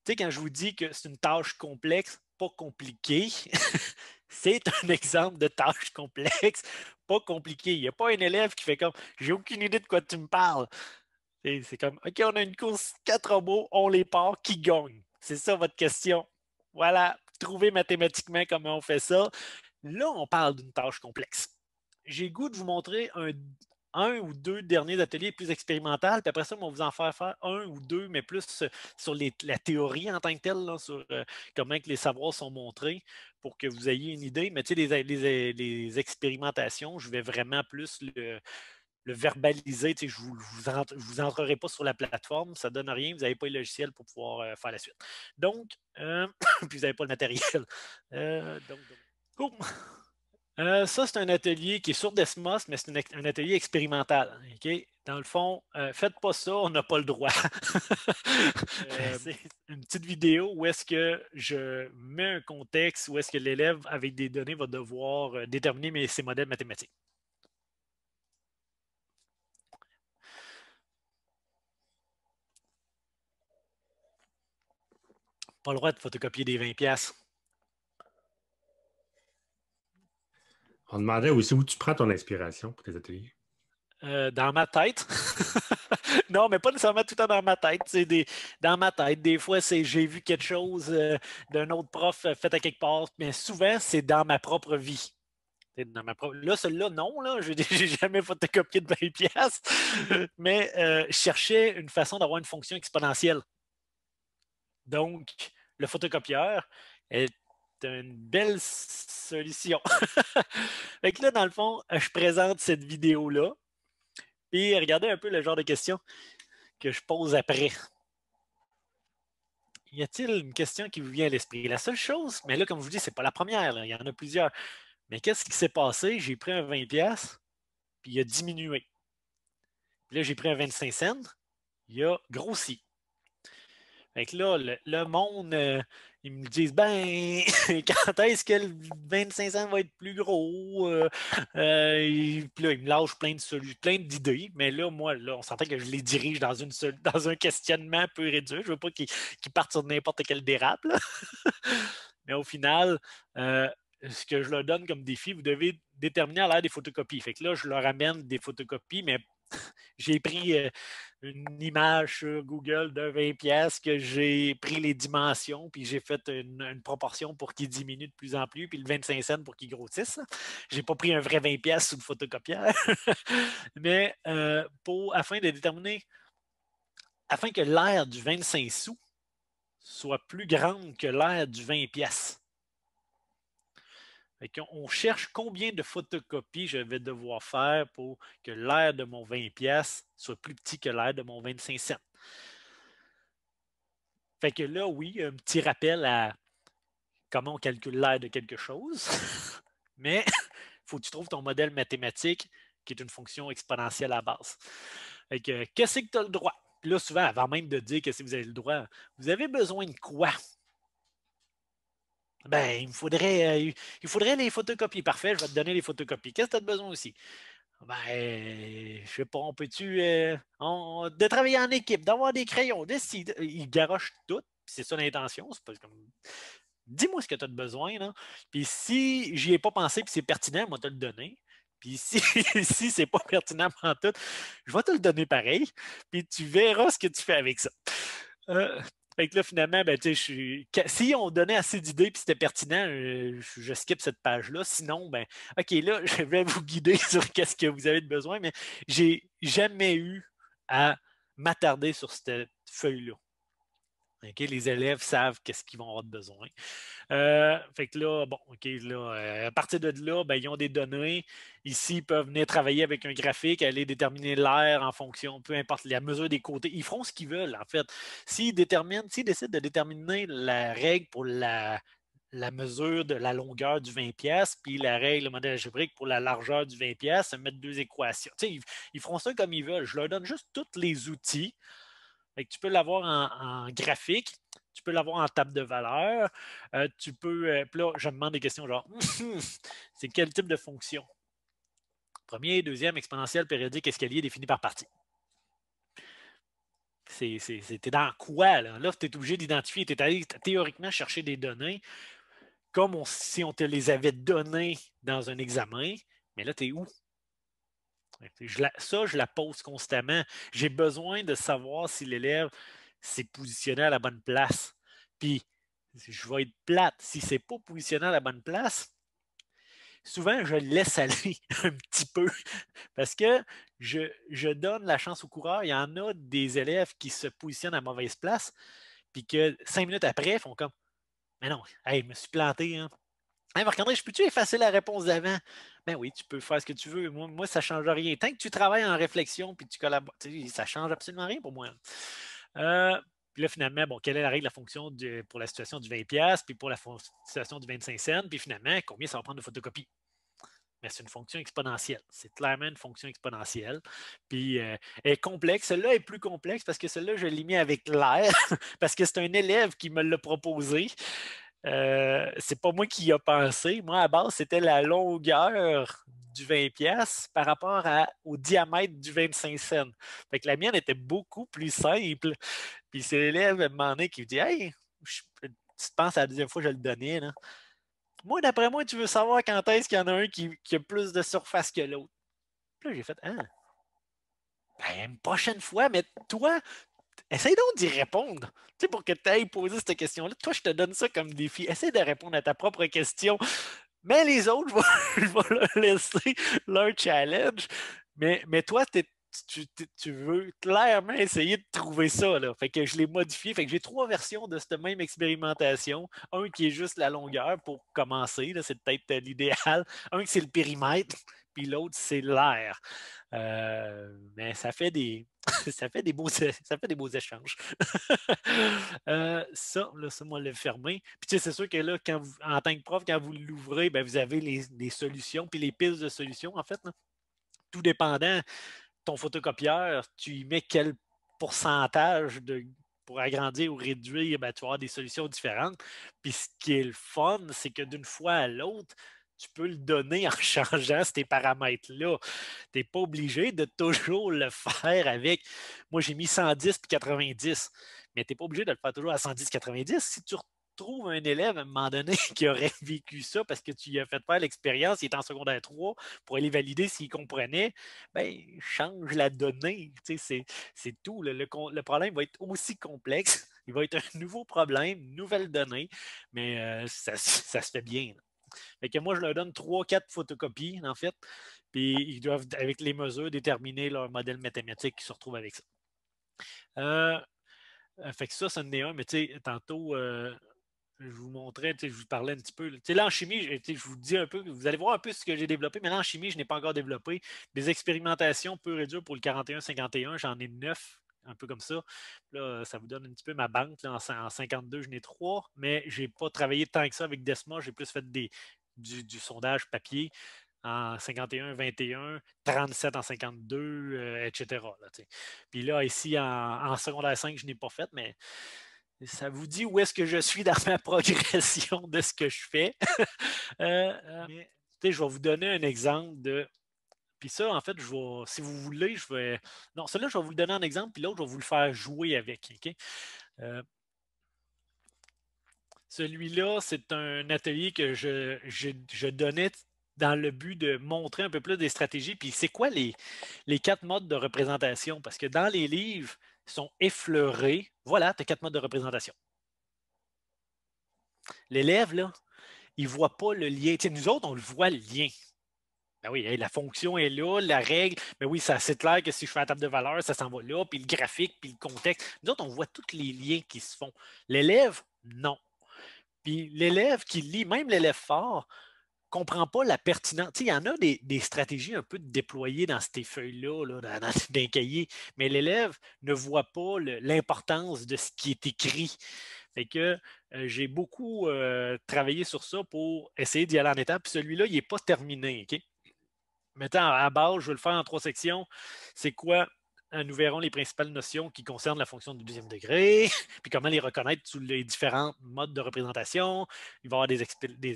tu sais, quand je vous dis que c'est une tâche complexe, pas compliquée, <laughs> c'est un exemple de tâche complexe, pas compliquée. Il n'y a pas un élève qui fait comme j'ai aucune idée de quoi tu me parles. C'est comme OK, on a une course, quatre robots, on les part, qui gagne? C'est ça votre question. Voilà, trouvez mathématiquement comment on fait ça. Là, on parle d'une tâche complexe. J'ai goût de vous montrer un, ou deux derniers ateliers plus expérimentaux, puis après ça, on va vous en faire faire un ou deux, mais plus euh, sur la théorie en tant que telle, sur euh, comment que les savoirs sont montrés, pour que vous ayez une idée. Mais tu sais, les, expérimentations, je vais vraiment plus le, verbaliser. je ne vous, vous, entrerai pas sur la plateforme, ça ne donne rien, vous n'avez pas le logiciel pour pouvoir euh, faire la suite. Donc, <coughs> vous n'avez pas le matériel. donc, donc Cool. <laughs> Euh, ça, c'est un atelier qui est sur Desmos, mais c'est un atelier expérimental. Dans le fond, euh, faites pas ça, on n'a pas le droit. Euh, <laughs> c'est une petite vidéo où est-ce que je mets un contexte, où est-ce que l'élève, avec des données, va devoir euh, déterminer ses modèles mathématiques. Pas le droit de photocopier des 20 pièces. On demandait aussi où tu prends ton inspiration pour tes ateliers. Euh, dans ma tête. <laughs> non, mais pas nécessairement tout le temps dans ma tête. C'est dans ma tête. Des fois, c'est j'ai vu quelque chose euh, d'un autre prof fait à quelque part, mais souvent, c'est dans ma propre vie. Là, celui-là, non, <laughs> je n'ai jamais photocopié de 20 piastres, mais euh, je cherchais une façon d'avoir une fonction exponentielle. Donc, le photocopieur, une belle solution. <laughs> fait que là, dans le fond, je présente cette vidéo-là. Puis regardez un peu le genre de questions que je pose après. Y a-t-il une question qui vous vient à l'esprit? La seule chose, mais là, comme je vous dis, c'est pas la première, il y en a plusieurs. Mais qu'est-ce qui s'est passé? J'ai pris un 20$, puis il a diminué. Puis là, j'ai pris un 25 cents, il a grossi. Fait que là, le, monde, euh, ils me disent ben <laughs> quand est-ce que le 25 ans va être plus gros euh, euh, Puis là, ils me lâchent plein d'idées, mais là, moi, là, on s'entend que je les dirige dans une seule, <laughs> dans un questionnement peu réduit. Je veux pas qu'ils partent sur n'importe quel dérape. <laughs> mais au final, euh, ce que je leur donne comme défi, vous devez déterminer à l'air des photocopies. Fait que là, je leur amène des photocopies, mais j'ai pris une image sur Google de 20 pièces que j'ai pris les dimensions, puis j'ai fait une, proportion pour qu'il diminue de plus en plus, puis le 25 cent pour qu'il grossisse. J'ai pas pris un vrai 20 pièces sous le photocopieur. <laughs> Mais euh, pour, afin de déterminer, afin que l'aire du 25 sous soit plus grande que l'aire du 20 pièces on cherche combien de photocopies je vais devoir faire pour que l'air de mon 20$ soit plus petit que l'air de mon 25 cents. Fait que là, oui, un petit rappel à comment on calcule l'air de quelque chose, <laughs> mais il <laughs> faut que tu trouves ton modèle mathématique qui est une fonction exponentielle à base. Fait que qu'est-ce que tu as le droit? Puis là, souvent, avant même de dire que si vous avez le droit, vous avez besoin de quoi ben, il faudrait, euh, il faudrait les photocopies. Parfait, je vais te donner les photocopies. Qu'est-ce que tu as besoin aussi? Ben, je sais pas, on peut-tu. Euh, de travailler en équipe, d'avoir des crayons, de ils garochent tout, c'est ça l'intention. C'est Dis-moi ce que tu as besoin, là. Puis si j'y ai pas pensé, puis c'est pertinent, moi, te le donner. Puis <laughs> si, si c'est pas pertinent en tout, je vais te le donner pareil. Puis tu verras ce que tu fais avec ça. Euh, fait que là, finalement, ben, tu si on donnait assez d'idées puis c'était pertinent, euh, je, skip cette page-là. Sinon, ben, OK, là, <laughs> je vais vous guider <laughs> sur qu'est-ce que vous avez besoin, mais j'ai jamais eu à m'attarder sur cette feuille-là les élèves savent qu'est-ce qu'ils vont avoir besoin. Euh, fait que là, bon, euh, à partir de là, ben, ils ont des données. Ici, ils peuvent venir travailler avec un graphique, aller déterminer l'air en fonction, peu importe la mesure des côtés. Ils feront ce qu'ils veulent, en fait. S'ils déterminent, s'ils décident de déterminer la règle pour la, mesure de la longueur du 20 pièces puis la règle, le modèle algébrique pour la largeur du 20 pièces mettre deux équations. ils feront ça comme ils veulent. Je leur donne juste tous les outils tu peux l'avoir en, graphique, tu peux l'avoir en table de valeur, euh, tu peux. Euh, là, je me demande des questions genre <laughs> c'est quel type de fonction? Premier, deuxième, exponentielle, périodique, escalier défini par partie. C'était dans quoi, là? Là, tu es obligé d'identifier, tu es allé théoriquement chercher des données comme si on te les avait données dans un examen, mais là, tu es où? ça, je la pose constamment. J'ai besoin de savoir si l'élève s'est positionné à la bonne place. Puis, je vais être plate. Si c'est pas positionné à la bonne place, souvent, je laisse <laughs> aller un petit peu parce que je, donne la chance au coureur. Il y en a des élèves qui se positionnent à mauvaise place, puis que cinq minutes après, ils font comme Mais non, hey, je me suis planté. Hein. Marc-André, je peux-tu effacer la réponse d'avant? Ben oui, tu peux faire ce que tu veux. Moi, ça ne change rien. Tant que tu travailles en réflexion puis tu collabores, ça ne change absolument rien pour moi. Euh, puis là, finalement, bon, quelle est la règle de la fonction pour la situation du 20$, puis pour la situation du 25 cents, puis finalement, combien ça va prendre de photocopies? Mais ben, c'est une fonction exponentielle. C'est clairement une fonction exponentielle. Puis euh, elle est complexe. Celle-là est plus complexe parce que celle-là, je l'ai mis avec l'air, <laughs> parce que c'est un élève qui me l'a proposé. Euh, c'est pas moi qui y a pensé. Moi, à base, c'était la longueur du 20$ par rapport au diamètre du 25 cents. Fait que la mienne était beaucoup plus simple. Puis c'est l'élève à un moment donné qui me dit Hey, tu penses à la deuxième fois que je le donner. Moi, d'après moi, tu veux savoir quand est-ce qu'il y en a un qui, a plus de surface que l'autre. Puis là, j'ai fait Ah, ben, une prochaine fois, mais toi, Essaye donc d'y répondre. Tu pour que tu ailles poser cette question-là, toi, je te donne ça comme défi. Essaye de répondre à ta propre question. Mais les autres, <laughs> je leur laisser leur challenge. Mais, mais toi, tu veux clairement essayer de trouver ça. Fait que je l'ai modifié. Fait que j'ai trois versions de cette même expérimentation. Un qui est juste la longueur pour commencer, c'est peut-être l'idéal. Un qui c'est le périmètre puis l'autre, c'est l'air. Euh, mais ça fait des. <laughs> ça, fait des beaux, ça fait des beaux échanges. <laughs> Euh, ça, là, ça, moi, le fermer. Puis, tu sais, c'est sûr que là, en tant que prof, quand vous l'ouvrez, ben, vous avez les, solutions, puis les pistes de solutions, en fait. Tout dépendant, ton photocopieur, tu y mets quel pourcentage pour agrandir ou réduire, ben, tu vas avoir des solutions différentes. Puis ce qui est le fun, c'est que d'une fois à l'autre, tu peux le donner en <laughs> changeant ces paramètres-là. Tu n'es pas obligé de toujours le faire avec. Moi, j'ai mis 110 puis 90, mais tu n'es pas obligé de le faire toujours à 110, 90. Si tu retrouves un élève à un moment donné <laughs> qui aurait vécu ça parce que tu lui as fait faire l'expérience, il est en secondaire 3, pour aller valider s'il comprenait, ben, change la donnée. c'est tout. Le, problème va être aussi complexe. <laughs> Il va être un nouveau problème, nouvelle donnée, mais euh, ça, se fait bien. Fait que moi, je leur donne trois, quatre photocopies, en fait. Puis ils doivent, avec les mesures, déterminer leur modèle mathématique qui se retrouve avec ça. Euh, euh, fait que ça, ça en est un, mais tu sais, tantôt, euh, je vous montrais, je vous parlais un petit peu. Là, en chimie, je vous dis un peu, vous allez voir un peu ce que j'ai développé, mais là, en chimie, je n'ai pas encore développé. Des expérimentations peu et dures pour le 41-51, j'en ai neuf un peu comme ça. Là, euh, ça vous donne un petit peu ma banque. Là, en, 52, je n'ai trois, mais je n'ai pas travaillé tant que ça avec Desma. J'ai plus fait des, du, sondage papier en 51, 21, 37 en 52, euh, etc. Puis là, ici, en, en secondaire 5, je n'ai pas fait, mais ça vous dit où est-ce que je suis dans ma <laughs> progression de ce que je fais. <laughs> Euh, je vais vous donner un exemple de puis ça, en fait, je si vous voulez, je vais. Non, celui-là, je vais vous le donner en exemple, puis l'autre, je vais vous le faire jouer avec. Euh, celui-là, c'est un atelier que je, donnais dans le but de montrer un peu plus des stratégies. Puis c'est quoi les, les quatre modes de représentation? Parce que dans les livres, ils sont effleurés. Voilà, tu as quatre modes de représentation. L'élève, là, il ne voit pas le lien. nous autres, on le voit le lien. Ben oui, la fonction est là, la règle. Mais ben oui, ça c'est clair que si je fais la table de valeur, ça s'en va là, puis le graphique, puis le contexte. Nous autres, on voit tous les liens qui se font. L'élève, non. Puis l'élève qui lit, même l'élève fort, comprend pas la pertinence. Il y en a des, stratégies un peu déployées dans ces feuilles-là, là, dans, <laughs> cahier, mais l'élève ne voit pas l'importance de ce qui est écrit. Fait que euh, j'ai beaucoup euh, travaillé sur ça pour essayer d'y aller en étape. Puis celui-là, il n'est pas terminé. OK? Maintenant, à base, je vais le faire en trois sections. C'est quoi? Euh, nous verrons les principales notions qui concernent la fonction du deuxième degré, <laughs> puis comment les reconnaître sous les différents modes de représentation. Il va y avoir des,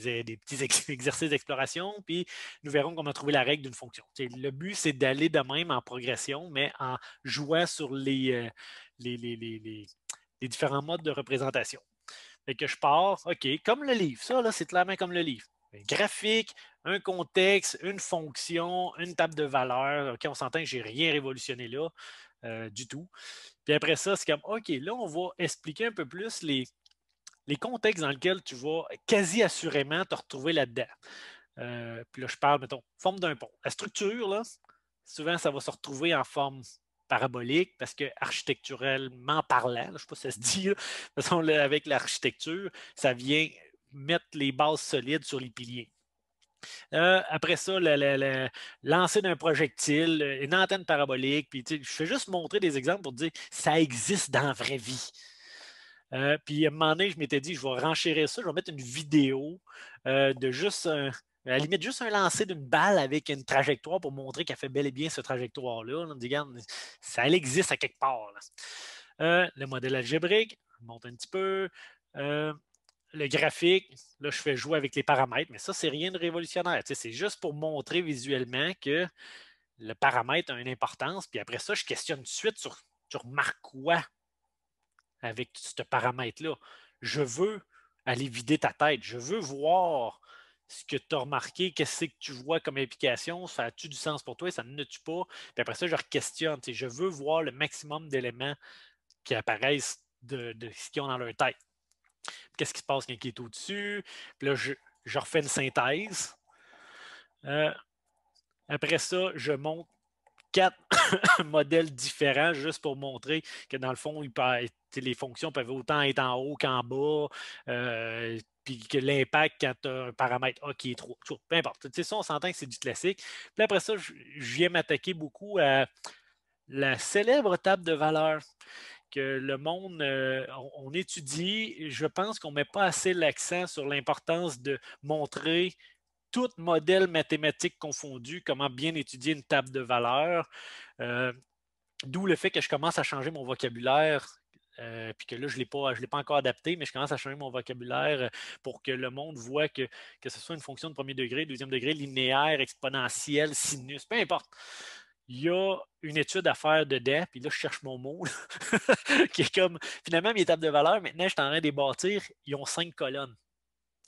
euh, petits <laughs> exercices d'exploration, puis nous verrons comment trouver la règle d'une fonction. le but, c'est d'aller de même en progression, mais en jouant sur les, euh, les, les différents modes de représentation. que je pars, OK, comme le livre. Ça, là, c'est clairement comme le livre. Graphique, un contexte, une fonction, une table de valeur. OK, on s'entend que je n'ai rien révolutionné là euh, du tout. Puis après ça, c'est comme, OK, là, on va expliquer un peu plus les, contextes dans lesquels tu vas quasi assurément te retrouver là-dedans. Euh, puis là, je parle, mettons, forme d'un pont. La structure, là, souvent, ça va se retrouver en forme parabolique parce que parlant, je ne sais pas si ça se dit, de toute façon, avec l'architecture, ça vient mettre les bases solides sur les piliers. Euh, après ça, le, lancer d'un projectile, euh, une antenne parabolique. Puis, je fais juste montrer des exemples pour dire dire ça existe dans la vraie vie. Euh, puis, à un moment donné, je m'étais dit, je vais renchérir ça, je vais mettre une vidéo de juste un, à limite, juste un lancer d'une balle avec une trajectoire pour montrer qu'elle fait bel et bien cette trajectoire-là. On ça elle existe à quelque part. le modèle algébrique, monte un petit peu le graphique, là, je fais jouer avec les paramètres, mais ça, c'est rien de révolutionnaire. c'est juste pour montrer visuellement que le paramètre a une importance. Puis après ça, je questionne tout de suite sur tu remarques quoi avec ce paramètre-là. Je veux aller vider ta tête. Je veux voir ce que tu as remarqué, qu'est-ce que tu vois comme implication, ça a-tu du sens pour toi, ça ne tue pas? Puis après ça, je questionne. Je veux voir le maximum d'éléments qui apparaissent de, de, ce qu'ils ont dans leur tête. Qu'est-ce qui se passe quand il est au-dessus? Puis là, je, refais une synthèse. Euh, après ça, je monte quatre <coughs> modèles différents juste pour montrer que dans le fond, les fonctions peuvent autant être en haut qu'en bas, euh, puis que l'impact quand tu as un paramètre A qui est trop, peu importe. Tu sais, ça, on s'entend que c'est du classique. Puis après ça, je viens m'attaquer beaucoup à la célèbre table de valeurs que le monde, euh, on, étudie, je pense qu'on ne met pas assez l'accent sur l'importance de montrer tout modèle mathématique confondu, comment bien étudier une table de valeurs. Euh, d'où le fait que je commence à changer mon vocabulaire euh, puis que là, je ne l'ai, pas, l'ai pas encore adapté, mais je commence à changer mon vocabulaire pour que le monde voit que, que ce soit une fonction de premier degré, deuxième degré, linéaire, exponentielle, sinus, peu importe il y a une étude à faire de DEP, puis là, je cherche mon mot, <laughs> qui est comme, finalement, mes tables de valeur, maintenant, je suis en train de les bâtir, ils ont cinq colonnes.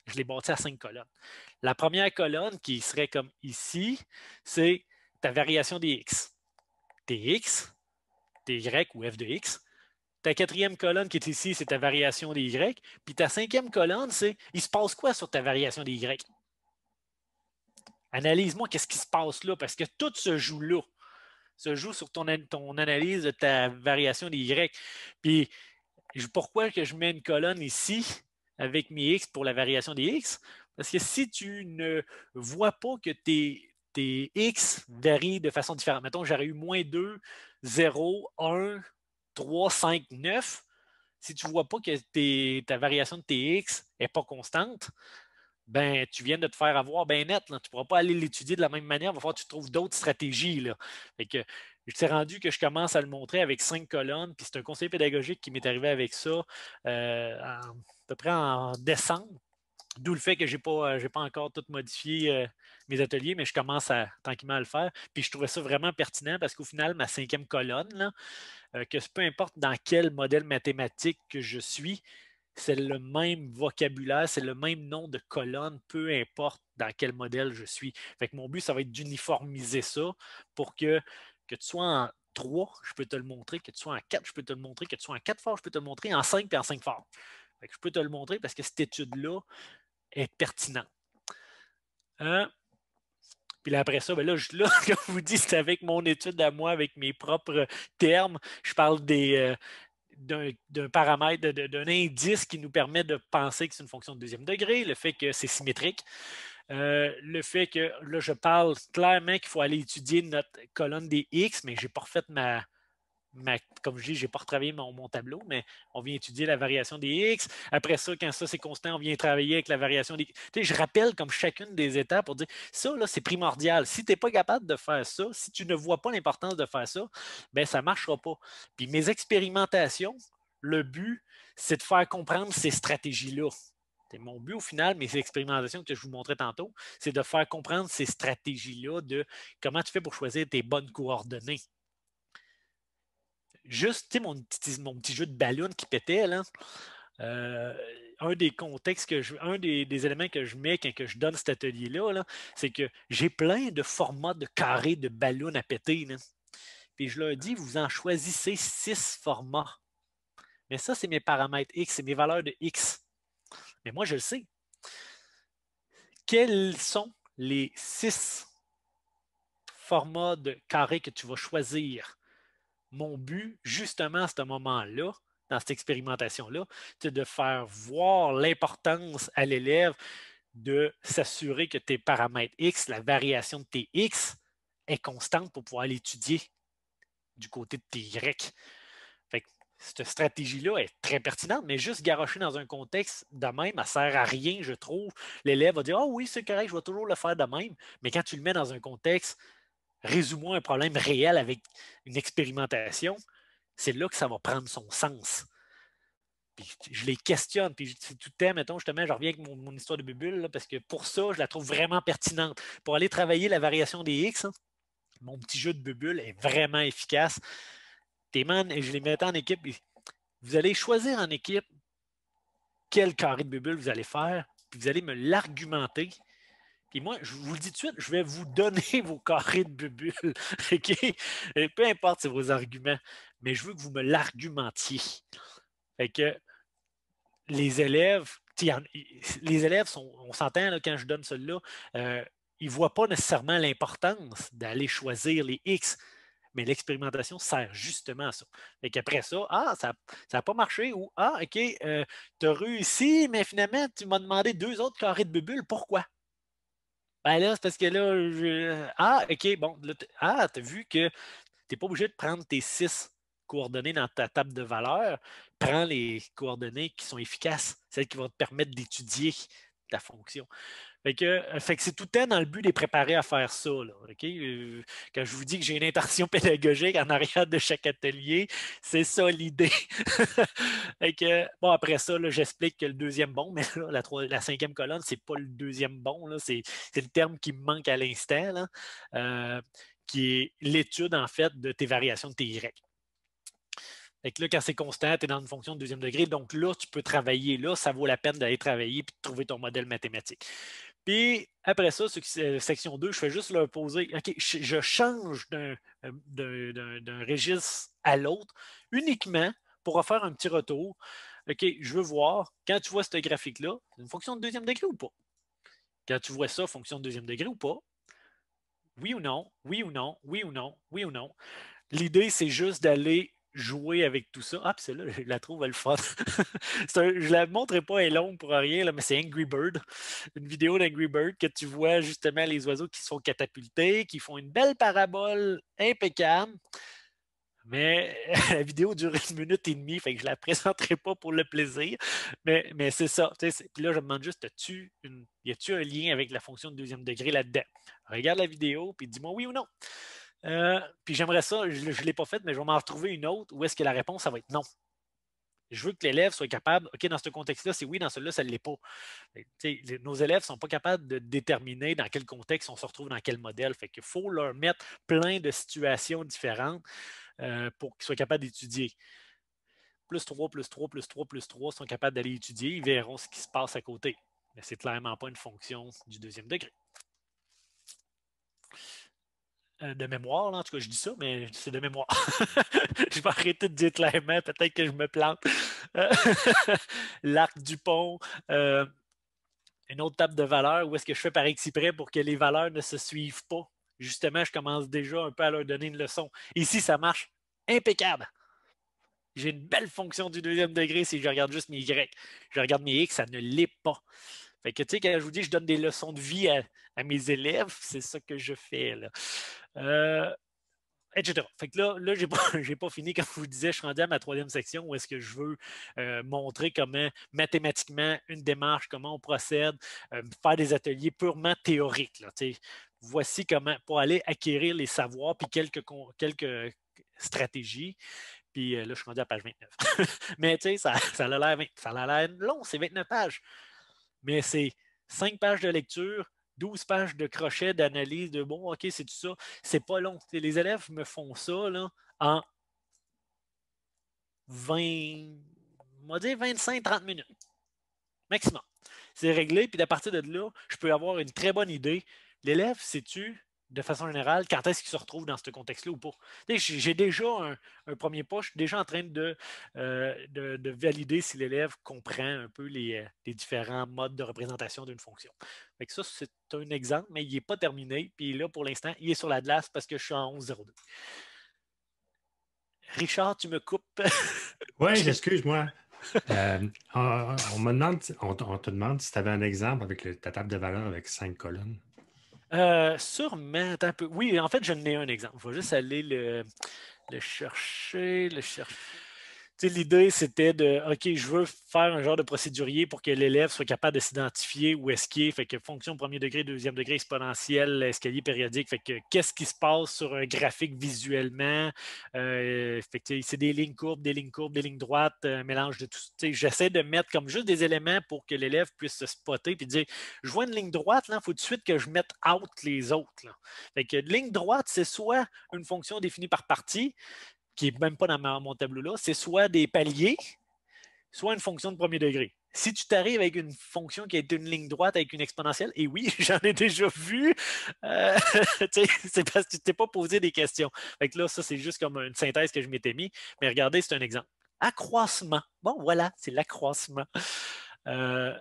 Je les bâtis à cinq colonnes. La première colonne, qui serait comme ici, c'est ta variation des X. Tes X, tes Y ou F de X. Ta quatrième colonne qui est ici, c'est ta variation des Y. Puis ta cinquième colonne, c'est il se passe quoi sur ta variation des Y? Analyse-moi qu'est-ce qui se passe là, parce que tout se joue là se joue sur ton, ton analyse de ta variation des Y. Puis, pourquoi que je mets une colonne ici avec mes X pour la variation des X? Parce que si tu ne vois pas que tes, tes X varient de façon différente, mettons, j'aurais eu moins 2, 0, 1, 3, 5, 9. Si tu ne vois pas que ta variation de tes X n'est pas constante, ben, tu viens de te faire avoir bien net. Là. Tu ne pourras pas aller l'étudier de la même manière. Il va falloir que tu trouves d'autres stratégies. Là. que, je t'ai rendu que je commence à le montrer avec cinq colonnes. Puis c'est un conseiller pédagogique qui m'est arrivé avec ça euh, à peu près en décembre. D'où le fait que je n'ai pas, euh, pas encore tout modifié euh, mes ateliers, mais je commence à, tranquillement à le faire. Puis je trouvais ça vraiment pertinent parce qu'au final, ma cinquième colonne, là, que peu importe dans quel modèle mathématique que je suis, c'est le même vocabulaire, c'est le même nom de colonne, peu importe dans quel modèle je suis. Fait mon but, ça va être d'uniformiser ça pour que, que tu sois en 3, je peux te le montrer, que tu sois en 4, je peux te le montrer, que tu sois en 4 forts, je peux te le montrer, en 5 et en 5 forts. je peux te le montrer parce que cette étude-là est pertinente. Hein? puis après ça, ben là, je, <laughs> vous dis, c'est avec mon étude à moi, avec mes propres termes. Je parle des, euh, d'un paramètre, d'un indice qui nous permet de penser que c'est une fonction de deuxième degré, le fait que c'est symétrique, euh, le fait que là, je parle clairement qu'il faut aller étudier notre colonne des X, mais je n'ai pas refait ma, comme je dis, je n'ai pas retravaillé mon, tableau, mais on vient étudier la variation des X. Après ça, quand ça c'est constant, on vient travailler avec la variation des X. je rappelle comme chacune des étapes pour dire ça, c'est primordial. Si tu n'es pas capable de faire ça, si tu ne vois pas l'importance de faire ça, ben ça ne marchera pas. Puis mes expérimentations, le but, c'est de faire comprendre ces stratégies-là. Mon but au final, mes expérimentations que je vous montrais tantôt, c'est de faire comprendre ces stratégies-là de comment tu fais pour choisir tes bonnes coordonnées juste mon sais, mon petit jeu de ballon qui pétait, là, euh, un des contextes que je, un des, éléments que je mets quand que je donne cet atelier-là, -là, c'est que j'ai plein de formats de carrés de ballons à péter. Puis je leur dis, vous en choisissez six formats. Mais ça, c'est mes paramètres X, c'est mes valeurs de X. Mais moi, je le sais. Quels sont les six formats de carrés que tu vas choisir? mon but, justement, à ce moment-là, dans cette expérimentation-là, c'est de faire voir l'importance à l'élève de s'assurer que tes paramètres X, la variation de tes X, est constante pour pouvoir l'étudier du côté de tes Y. Fait que cette stratégie-là est très pertinente, mais juste garocher dans un contexte de même, ça ne sert à rien, je trouve. L'élève va dire Ah oui, c'est correct, je vais toujours le faire de même. Mais quand tu le mets dans un contexte Résume-moi un problème réel avec une expérimentation, c'est là que ça va prendre son sens. je les questionne, puis c'est tout le temps, mettons, justement, je reviens avec mon, histoire de bubule, parce que pour ça, je la trouve vraiment pertinente. Pour aller travailler la variation des X, hein, mon petit jeu de bubule est vraiment efficace. Tes je les mets en équipe. Vous allez choisir en équipe quel carré de bubule vous allez faire, puis vous allez me l'argumenter puis moi, je vous le dis tout de suite, je vais vous donner <laughs> vos carrés de bubules. <laughs> OK? Et peu importe vos arguments, mais je veux que vous me l'argumentiez. Fait que les élèves, les élèves on s'entend quand je donne cela, euh, ils ne voient pas nécessairement l'importance d'aller choisir les X. Mais l'expérimentation sert justement à ça. Fait qu'après ça, ah, ça n'a pas marché ou ah, OK, euh, tu as réussi, mais finalement, tu m'as demandé deux autres carrés de bubules. Pourquoi? Ben là, c'est parce que là, ah, OK, bon, là, tu ah, as vu que tu n'es pas obligé de prendre tes six coordonnées dans ta table de valeur. Prends les coordonnées qui sont efficaces, celles qui vont te permettre d'étudier ta fonction. Euh, fait que c'est tout le temps dans le but de les préparer à faire ça. Euh, quand je vous dis que j'ai une intention <laughs> pédagogique en arrière de chaque atelier, c'est ça l'idée. <laughs> bon, après ça, j'explique que le deuxième bon, <laughs> mais la, cinquième colonne, c'est pas le deuxième bon, c'est le terme qui me manque à l'instant, euh, qui est l'étude en fait de tes variations de tes Y. là, quand c'est constant, tu es dans une fonction de deuxième degré. Donc là, tu peux travailler. Là, ça vaut la peine d'aller travailler et de trouver ton modèle mathématique. Puis après ça, euh, section 2, je fais juste le poser, OK, je change euh, d'un registre à l'autre uniquement pour faire un petit retour. OK, je veux voir, quand tu vois ce graphique-là, c'est une fonction de deuxième degré ou pas? Quand tu vois ça, fonction de deuxième degré ou pas? Oui ou non? Oui ou non? Oui ou non? Oui ou non? L'idée, c'est juste d'aller jouer avec tout ça. Ah, celle-là, je la trouve, elle fun. Je <laughs> je la montrerai pas, elle est longue pour rien, là, mais c'est Angry Bird. Une vidéo d'Angry Bird que tu vois justement les oiseaux qui sont catapultés, qui font une belle parabole impeccable. Mais <laughs> la vidéo dure une minute et demie, fait que je la présenterai pas pour le plaisir. Mais, mais c'est ça. Puis là, je me demande juste, tu une, y a-tu un lien avec la fonction de deuxième degré là-dedans? Regarde la vidéo, puis dis-moi oui ou non. Euh, puis j'aimerais ça, je ne l'ai pas fait, mais je vais m'en retrouver une autre où est-ce que la réponse, ça va être non. Je veux que l'élève soit capable, OK, dans ce contexte-là, c'est oui, dans celui-là, ça ne l'est pas. nos élèves ne sont pas capables de déterminer dans quel contexte on se retrouve, dans quel modèle. Fait qu'il faut leur mettre plein de situations différentes euh, pour qu'ils soient capables d'étudier. Plus 3, plus 3, plus 3, plus 3 sont capables d'aller étudier, ils verront ce qui se passe à côté. Mais ce n'est clairement pas une fonction du deuxième degré. Euh, de mémoire, en tout cas, je dis ça, mais c'est de mémoire. <laughs> je vais arrêter de dire clairement, peut-être que je me plante. Euh, <laughs> l'arc du pont, euh, une autre table de valeurs, où est-ce que je fais par exprès pour que les valeurs ne se suivent pas? Justement, je commence déjà un peu à leur donner une leçon. Ici, ça marche impeccable. J'ai une belle fonction du deuxième degré si je regarde juste mes Y. Je regarde mes X, ça ne l'est pas. Fait que, tu sais, quand je vous dis je donne des leçons de vie à, mes élèves, c'est ça que je fais, euh, etc. Fait que là, là je n'ai <laughs> pas, fini, comme je vous disais, je suis rendu à ma troisième section où est-ce que je veux euh, montrer comment mathématiquement une démarche, comment on procède, euh, faire des ateliers purement théoriques. voici comment, pour aller acquérir les savoirs, puis quelques, quelques stratégies. Puis là, je suis rendu à page 29. <laughs> Mais tu sais, ça, ça a l'air long, c'est 29 pages mais c'est cinq pages de lecture, 12 pages de crochet, d'analyse, de bon, OK, c'est tout ça. C'est pas long. Les élèves me font ça là, en 20, 25-30 minutes maximum. C'est réglé, puis à partir de là, je peux avoir une très bonne idée. L'élève, sais-tu de façon générale, quand est-ce qu'il se retrouve dans ce contexte-là ou pas. J'ai déjà un, premier pas, je suis déjà en train de, euh, valider si l'élève comprend un peu euh, les, différents modes de représentation d'une fonction. Fait ça, c'est un exemple, mais il n'est pas terminé. Puis là, pour l'instant, il est sur la glace parce que je suis en 11.02. Richard, tu me coupes. <laughs> oui, j'excuse-moi. Euh, on, te demande si tu avais un exemple avec ta table de valeur avec cinq colonnes. Euh, sûrement, un peu. Oui, en fait, je n'ai un exemple. Il faut juste aller le chercher, le chercher l'idée, c'était de OK, je veux faire un genre de procédurier pour que l'élève soit capable de s'identifier où est-ce qu'il est. Fait que fonction premier degré, deuxième degré, exponentielle, escalier périodique. Fait que qu'est-ce qui se passe sur un graphique visuellement? Euh, fait que c'est des lignes courbes, des lignes courbes, des lignes droites, un mélange de tout. J'essaie de mettre comme juste des éléments pour que l'élève puisse se spotter puis dire Je vois une ligne droite, il faut tout de suite que je mette out les autres. Là. Fait que ligne droite, c'est soit une fonction définie par partie, qui n'est même pas dans mon tableau-là, c'est soit des paliers, soit une fonction de premier degré. Si tu t'arrives avec une fonction qui est une ligne droite avec une exponentielle, et oui, <laughs> j'en ai déjà vu, euh, <laughs> c'est parce que tu ne t'es pas posé des questions. là, ça, c'est juste comme une synthèse que je m'étais mis. Mais regardez, c'est un exemple. Accroissement. Bon, voilà, c'est l'accroissement. Euh,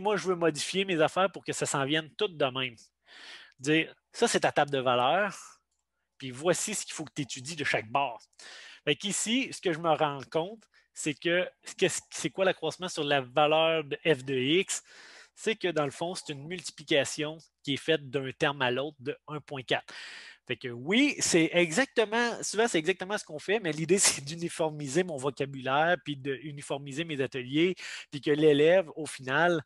moi, je veux modifier mes affaires pour que ça s'en vienne tout de même. ça, c'est ta table de valeur puis voici ce qu'il faut que tu étudies de chaque barre. Fait Ici, ce que je me rends compte, c'est que c'est quoi l'accroissement sur la valeur de f de x? C'est que dans le fond, c'est une multiplication qui est faite d'un terme à l'autre de 1.4. Fait que oui, c'est exactement, souvent c'est exactement ce qu'on fait, mais l'idée <laughs> c'est d'uniformiser mon vocabulaire, puis d'uniformiser mes ateliers, puis que l'élève, au final,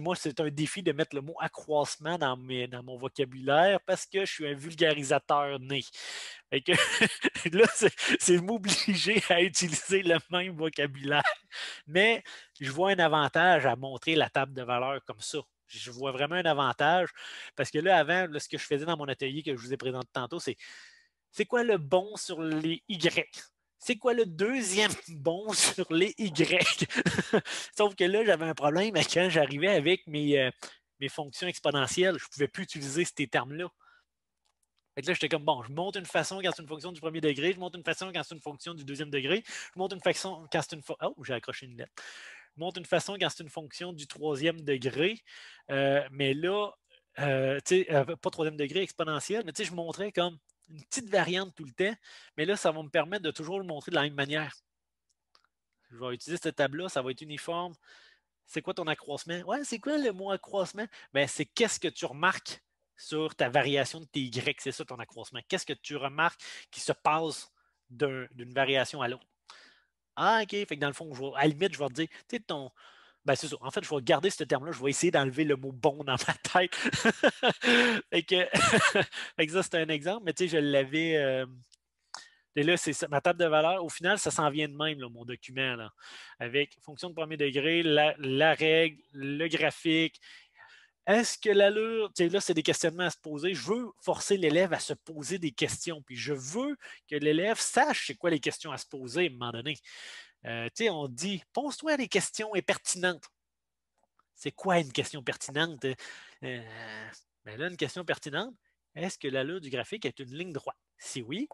moi, c'est un défi de mettre le mot accroissement dans, mon vocabulaire parce que je suis un vulgarisateur né. <laughs> là, c'est m'obliger à utiliser le même vocabulaire. Mais je vois un avantage à montrer la table de valeur comme ça. Je vois vraiment un avantage parce que là, avant, ce que je faisais dans mon atelier que je vous ai présenté tantôt, c'est c'est quoi le bon sur les Y? c'est quoi le deuxième <laughs> bon sur les Y? <laughs> Sauf que là, j'avais un problème quand j'arrivais avec mes, euh, mes fonctions exponentielles. Je ne pouvais plus utiliser ces termes-là. Et là, j'étais comme, bon, je monte une façon quand c'est une fonction du premier degré, je monte une façon quand c'est une fonction du deuxième degré, je monte une façon quand c'est une fonction... Oh, j'ai accroché une lettre. Je monte une façon quand c'est une fonction du troisième degré, euh, mais là, euh, pas troisième degré, exponentiel, mais tu je montrais comme, une petite variante tout le temps, mais là, ça va me permettre de toujours le montrer de la même manière. Je vais utiliser cette table-là, ça va être uniforme. C'est quoi ton accroissement? Ouais, c'est quoi le mot accroissement? Ben, c'est qu'est-ce que tu remarques sur ta variation de tes Y, c'est ça ton accroissement. Qu'est-ce que tu remarques qui se passe d'une variation à l'autre? Ah, OK. Fait que dans le fond, à la limite, je vais te dire, tu sais, ton, ben, c'est ça. En fait, je vais garder ce terme-là. Je vais essayer d'enlever le mot bon dans ma tête. <laughs> <laughs> que, ça, c'est un exemple. Mais tu sais, je l'avais. Euh, là, c'est ma table de valeur. Au final, ça s'en vient de même, mon document, avec fonction de premier degré, la, la règle, le graphique. Est-ce que l'allure, là, c'est des questionnements à se poser. Je veux forcer l'élève à se poser des questions. Puis je veux que l'élève sache c'est quoi les questions à se poser à un moment donné. Euh, on dit, pose-toi des questions pertinentes. C'est quoi une question pertinente? Euh, ben là, une question pertinente, est-ce que l'allure du graphique est une ligne droite? Si oui,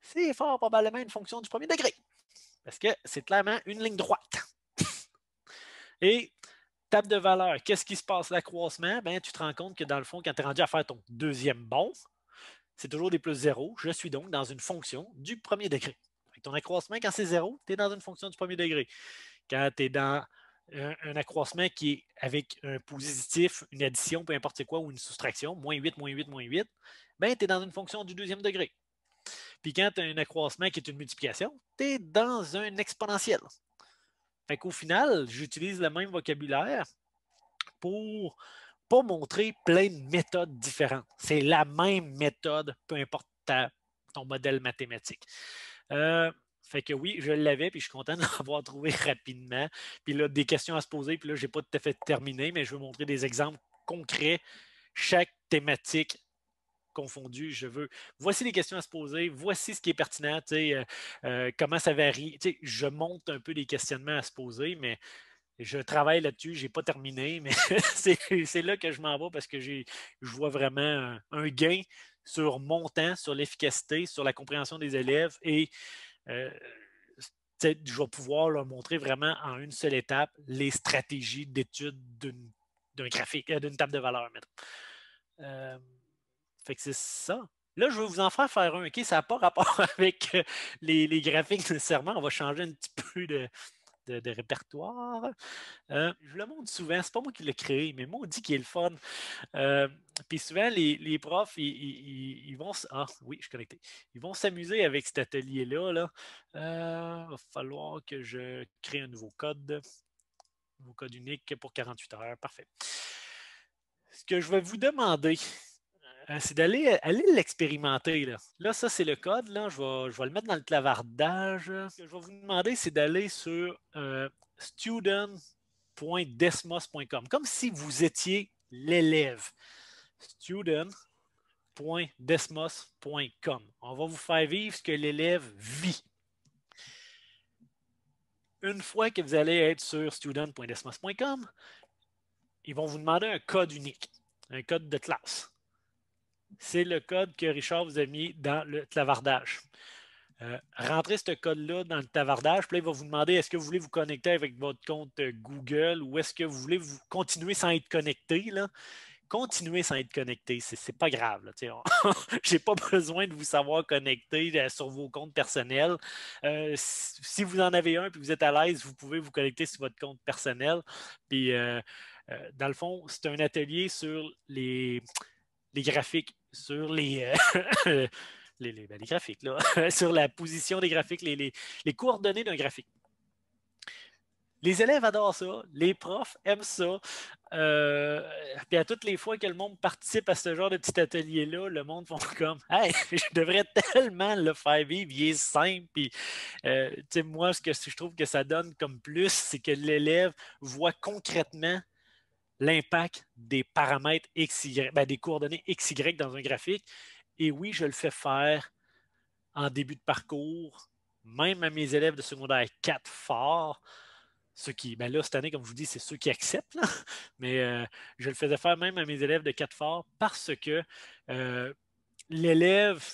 c'est fort probablement une fonction du premier degré, parce que c'est clairement une ligne droite. <laughs> Et table de valeur, qu'est-ce qui se passe? L'accroissement, ben, tu te rends compte que dans le fond, quand tu es rendu à faire ton deuxième bond, c'est toujours des plus zéro. Je suis donc dans une fonction du premier degré ton accroissement, quand c'est zéro, tu es dans une fonction du premier degré. Quand tu es dans un, accroissement qui est avec un positif, une addition, peu importe c'est quoi, ou une soustraction, moins 8, moins 8, moins 8, bien, tu es dans une fonction du deuxième degré. Puis quand tu as un accroissement qui est une multiplication, tu es dans un exponentiel. Fait qu'au final, j'utilise le même vocabulaire pour pas montrer plein de méthodes différentes. C'est la même méthode, peu importe ton modèle mathématique. Euh, fait que oui, je l'avais, puis je suis content <laughs> de l'avoir trouvé rapidement. Puis là, des questions à se poser, puis là, je n'ai pas tout à fait terminé, mais je veux montrer des exemples concrets, chaque thématique confondue. Je veux, voici les questions à se poser, voici ce qui est pertinent, euh, euh, comment ça varie. je monte un peu des questionnements à se poser, mais je travaille là-dessus, je n'ai pas terminé, mais <laughs> c'est là que je m'en vais parce que je vois vraiment un gain sur mon temps, sur l'efficacité, sur la compréhension des élèves et euh, je vais pouvoir leur montrer vraiment en une seule étape les stratégies d'étude d'un graphique, euh, d'une table de valeur. Euh, fait que c'est ça. Là, je vais vous en faire faire un, qui Ça n'a pas rapport <laughs> avec les graphiques nécessairement. On va changer un petit peu de, de, de euh, je le montre souvent, c'est pas moi qui l'ai créé, mais moi on dit qu'il est le fun. Euh, puis souvent, les, profs, ils, vont ah, oui, je Ils vont s'amuser avec cet atelier-là. Il euh, va falloir que je crée un nouveau code. Un nouveau code unique pour 48 heures. Parfait. Ce que je vais vous demander, euh, c'est d'aller euh, aller l'expérimenter. Là. ça, c'est le code. Là. Je, vais, le mettre dans le clavardage. Ce que je vais vous demander, c'est d'aller sur euh, student.desmos.com, comme si vous étiez l'élève. Student.desmos.com. On va vous faire vivre ce que l'élève vit. Une fois que vous allez être sur student.desmos.com, ils vont vous demander un code unique, un code de classe c'est le code que Richard vous a mis dans le clavardage. Euh, rentrez ce code-là dans le tavardage, puis il va vous demander est-ce que vous voulez vous connecter avec votre compte Google ou est-ce que vous voulez continuer sans être connecté. Là? Continuez sans être connecté, c'est pas grave. <laughs> Je n'ai pas besoin de vous savoir connecter euh, sur vos comptes personnels. Euh, si vous en avez un et que vous êtes à l'aise, vous pouvez vous connecter sur votre compte personnel. Puis, dans le fond, c'est un atelier sur les, les graphiques sur les. Euh, <laughs> ben, les, graphiques, <laughs> sur la position des graphiques, les, coordonnées d'un graphique. Les élèves adorent ça, les profs aiment ça. Euh, puis à toutes les fois que le monde participe à ce genre de petit atelier-là, le monde font <laughs> comme Hey, je devrais tellement le faire vivre, il est simple. Puis, euh, moi, ce que je trouve que ça donne comme plus, c'est que l'élève voit concrètement l'impact des paramètres XY, ben, des coordonnées XY dans un graphique. Et oui, je le fais faire en début de parcours, même à mes élèves de secondaire 4 forts. Ceux qui, ben là, cette année, comme je vous dis, c'est ceux qui acceptent, <laughs> mais euh, je le faisais faire même à mes élèves de 4 fort parce que euh, l'élève,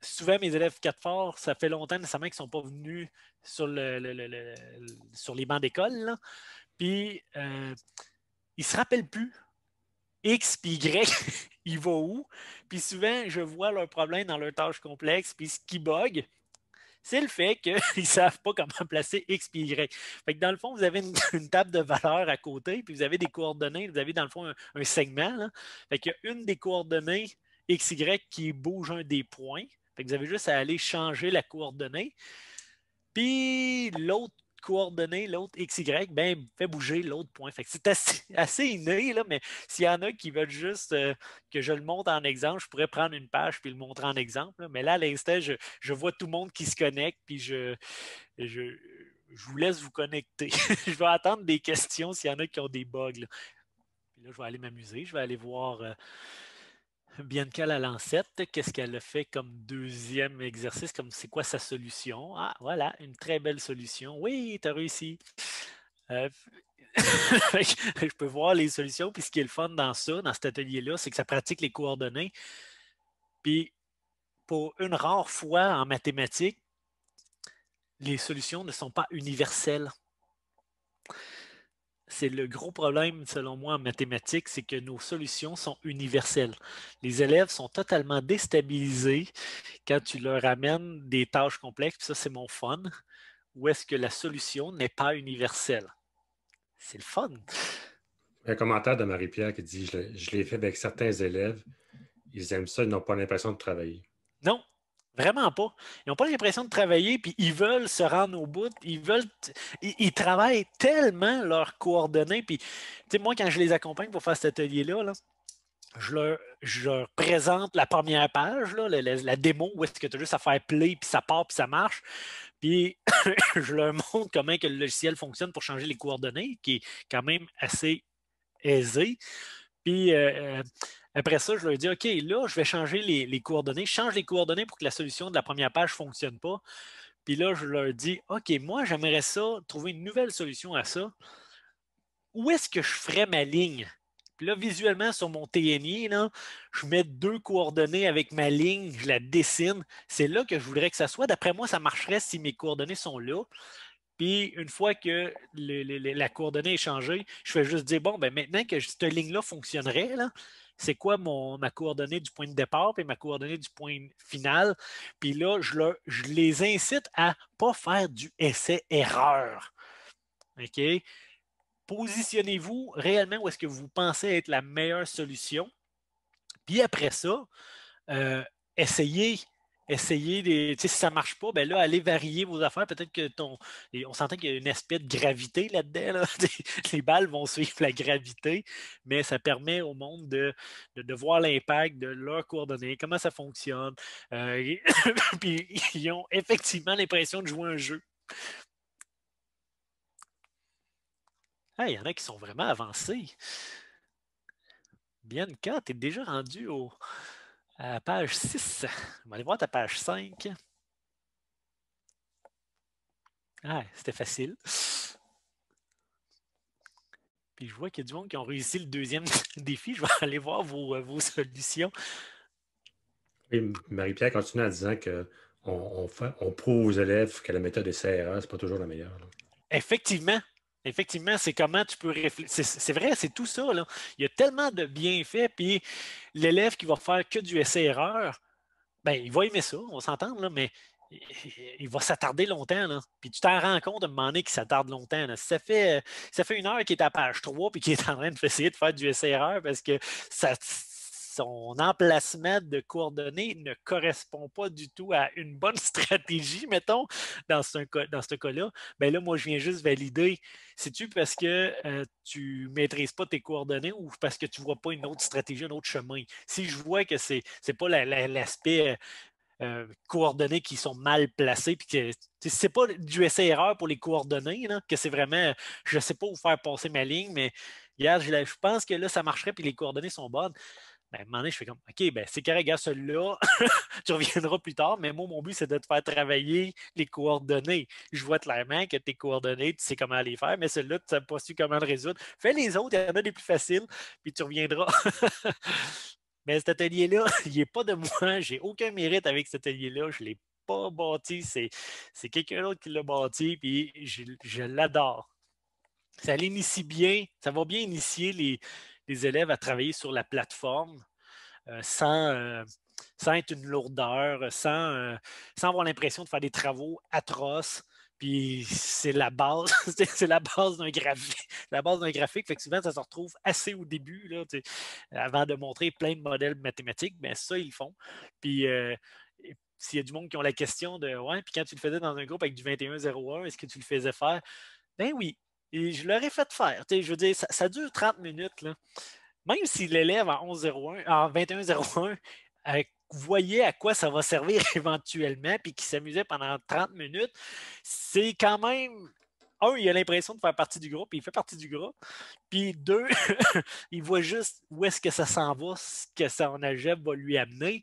souvent mes élèves 4 fort, ça fait longtemps nécessairement qu'ils ne sont pas venus sur, le, sur les bancs d'école. Puis, euh, il se rappelle plus X Y, <laughs> il va où. Puis souvent, je vois leur problème dans leur tâche complexe Puis ce qui bug, c'est le fait qu'ils <laughs> ne savent pas comment placer X puis Y. Fait que dans le fond, vous avez <laughs> une, table de valeur à côté, puis vous avez des coordonnées, vous avez dans le fond un, segment. Là. Fait y a une des coordonnées X, Y qui bouge un des points. Fait que vous avez juste à aller changer la coordonnée. Puis l'autre coordonnées, l'autre XY, ben, fait bouger l'autre point. c'est assez, <laughs> assez, inné, mais s'il y en a qui veulent juste euh, que je le montre en exemple, je pourrais prendre une page puis le montrer en exemple. Mais là, à l'instant, je, vois tout le monde qui se connecte, puis je, je, vous laisse vous connecter. <laughs> je vais attendre des questions s'il y en a qui ont des bugs. Puis là, je vais aller m'amuser, je vais aller voir. Euh, Bien qu'elle la lancette, qu'est-ce qu'elle a fait comme deuxième exercice? Comme c'est quoi sa solution? Ah, voilà, une très belle solution. Oui, tu as réussi. Euh, <laughs> je peux voir les solutions. Puis ce qui est le fun dans ça, dans cet atelier-là, c'est que ça pratique les coordonnées. Puis pour une rare fois en mathématiques, les solutions ne sont pas universelles c'est le gros problème, selon moi, en mathématiques, c'est que nos solutions sont universelles. Les élèves sont totalement déstabilisés quand tu leur amènes des tâches complexes, ça, c'est mon fun, ou est-ce que la solution n'est pas universelle? C'est le fun. Un commentaire de Marie-Pierre qui dit Je, je l'ai fait avec certains élèves, ils aiment ça, ils n'ont pas l'impression de travailler. Non, Vraiment pas. Ils n'ont pas l'impression de travailler, puis ils veulent se rendre au bout. Ils veulent, ils, travaillent tellement leurs coordonnées. Puis, moi, quand je les accompagne pour faire cet atelier-là, je, leur, je, présente la première page, là, la, démo où est-ce que tu as juste à faire play, puis ça part, puis ça marche. Puis, <coughs> je leur montre comment que le logiciel fonctionne pour changer les coordonnées, qui est quand même assez aisé. Puis, euh, euh, après ça, je leur dis, OK, là, je vais changer les, coordonnées. Je change les coordonnées pour que la solution de la première page ne fonctionne pas. Puis là, je leur dis, OK, moi, j'aimerais ça, trouver une nouvelle solution à ça. Où est-ce que je ferais ma ligne? Puis là, visuellement, sur mon TNI, là, je mets deux coordonnées avec ma ligne, je la dessine. C'est là que je voudrais que ça soit. D'après moi, ça marcherait si mes coordonnées sont là. Puis une fois que la coordonnée est changée, je vais juste dire, bon, ben maintenant que cette ligne-là fonctionnerait, là, c'est quoi ma coordonnée du point de départ et ma coordonnée du point final. Puis là, je, les incite à ne pas faire du essai-erreur. OK? Positionnez-vous réellement où est-ce que vous pensez être la meilleure solution. Puis après ça, euh, essayez Essayez des. Si ça ne marche pas, ben là, allez varier vos affaires. Peut-être que ton. on s'entend qu'il y a une espèce de gravité là-dedans. <laughs> Les balles vont suivre la gravité, mais ça permet au monde de, de, voir l'impact de leurs coordonnées, comment ça fonctionne. Euh, <coughs> puis ils ont effectivement l'impression de jouer un jeu. il y en a qui sont vraiment avancés. Bien, quand tu es déjà rendu au. À page 6. On vais aller voir ta page 5. Ah, c'était facile. Puis je vois qu'il y a du monde qui ont réussi le deuxième <laughs> défi. Je vais aller voir vos, euh, vos solutions. Marie-Pierre continue en disant qu'on on, prouve aux élèves que la méthode des CRA, ce n'est pas toujours la meilleure. Effectivement, Effectivement, c'est comment tu peux réfléchir. C'est vrai, c'est tout ça. Il y a tellement de bienfaits, puis l'élève qui va faire que du essai-erreur, e ben, il va aimer ça, on s'entend, mais il va s'attarder longtemps. Puis tu t'en rends compte à un moment donné qu'il s'attarde longtemps. Ça, fait, ça fait une heure qu'il est à page 3 puis qu'il est en train de <laughs> essayer de faire du essai-erreur e parce que ça, son emplacement de coordonnées ne correspond pas du tout à une bonne <laughs> stratégie, mettons, dans ce, dans ce cas-là, bien là, moi, je viens juste valider. C'est-tu parce que euh, tu ne maîtrises pas tes coordonnées ou parce que tu ne vois pas une autre stratégie, un autre chemin? Si je vois que ce n'est pas l'aspect euh, coordonnées qui sont mal placées, puis que c'est pas du essai-erreur e pour les coordonnées, que c'est vraiment, je sais pas où faire passer ma ligne, mais hier, je, je pense que là, ça marcherait, puis les coordonnées sont bonnes ben, à je fais comme, OK, ben, c'est carré, gars, celui-là, <laughs> tu reviendras plus tard, mais moi, mon but, c'est de te faire travailler les coordonnées. Je vois clairement que tes coordonnées, tu sais comment les faire, mais celui-là, tu ne sais pas su comment le résoudre. Fais les autres, il y en a des plus faciles, puis tu reviendras. <laughs> mais cet atelier-là, <laughs> il n'est pas de moi, j'ai aucun mérite avec cet atelier-là, je ne l'ai pas bâti, c'est, c'est quelqu'un d'autre qui l'a bâti, puis je, je l'adore. Ça l'initie bien, ça va bien initier les, les élèves à travailler sur la plateforme euh, sans, euh, sans être une lourdeur, sans, euh, sans avoir l'impression de faire des travaux atroces. Puis c'est la base, <laughs> c'est la base d'un graphique. La base d'un graphique, effectivement, ça se retrouve assez au début, avant de montrer plein de modèles mathématiques, mais ça, ils le font. Puis s'il y a du monde qui ont la question de Ouais, puis quand tu le faisais dans un groupe avec du 2101, est-ce que tu le faisais faire? Ben oui, et je leur ai fait faire. je veux dire, ça, dure 30 minutes. Là. Même si l'élève en, en 2101 euh, voyait à quoi ça va servir <laughs> éventuellement, puis qui s'amusait pendant 30 minutes, c'est quand même un, il a l'impression de faire partie du groupe, il fait partie du groupe. Puis deux, <laughs> il voit juste où est-ce que ça s'en va, ce que son algèbre va lui amener.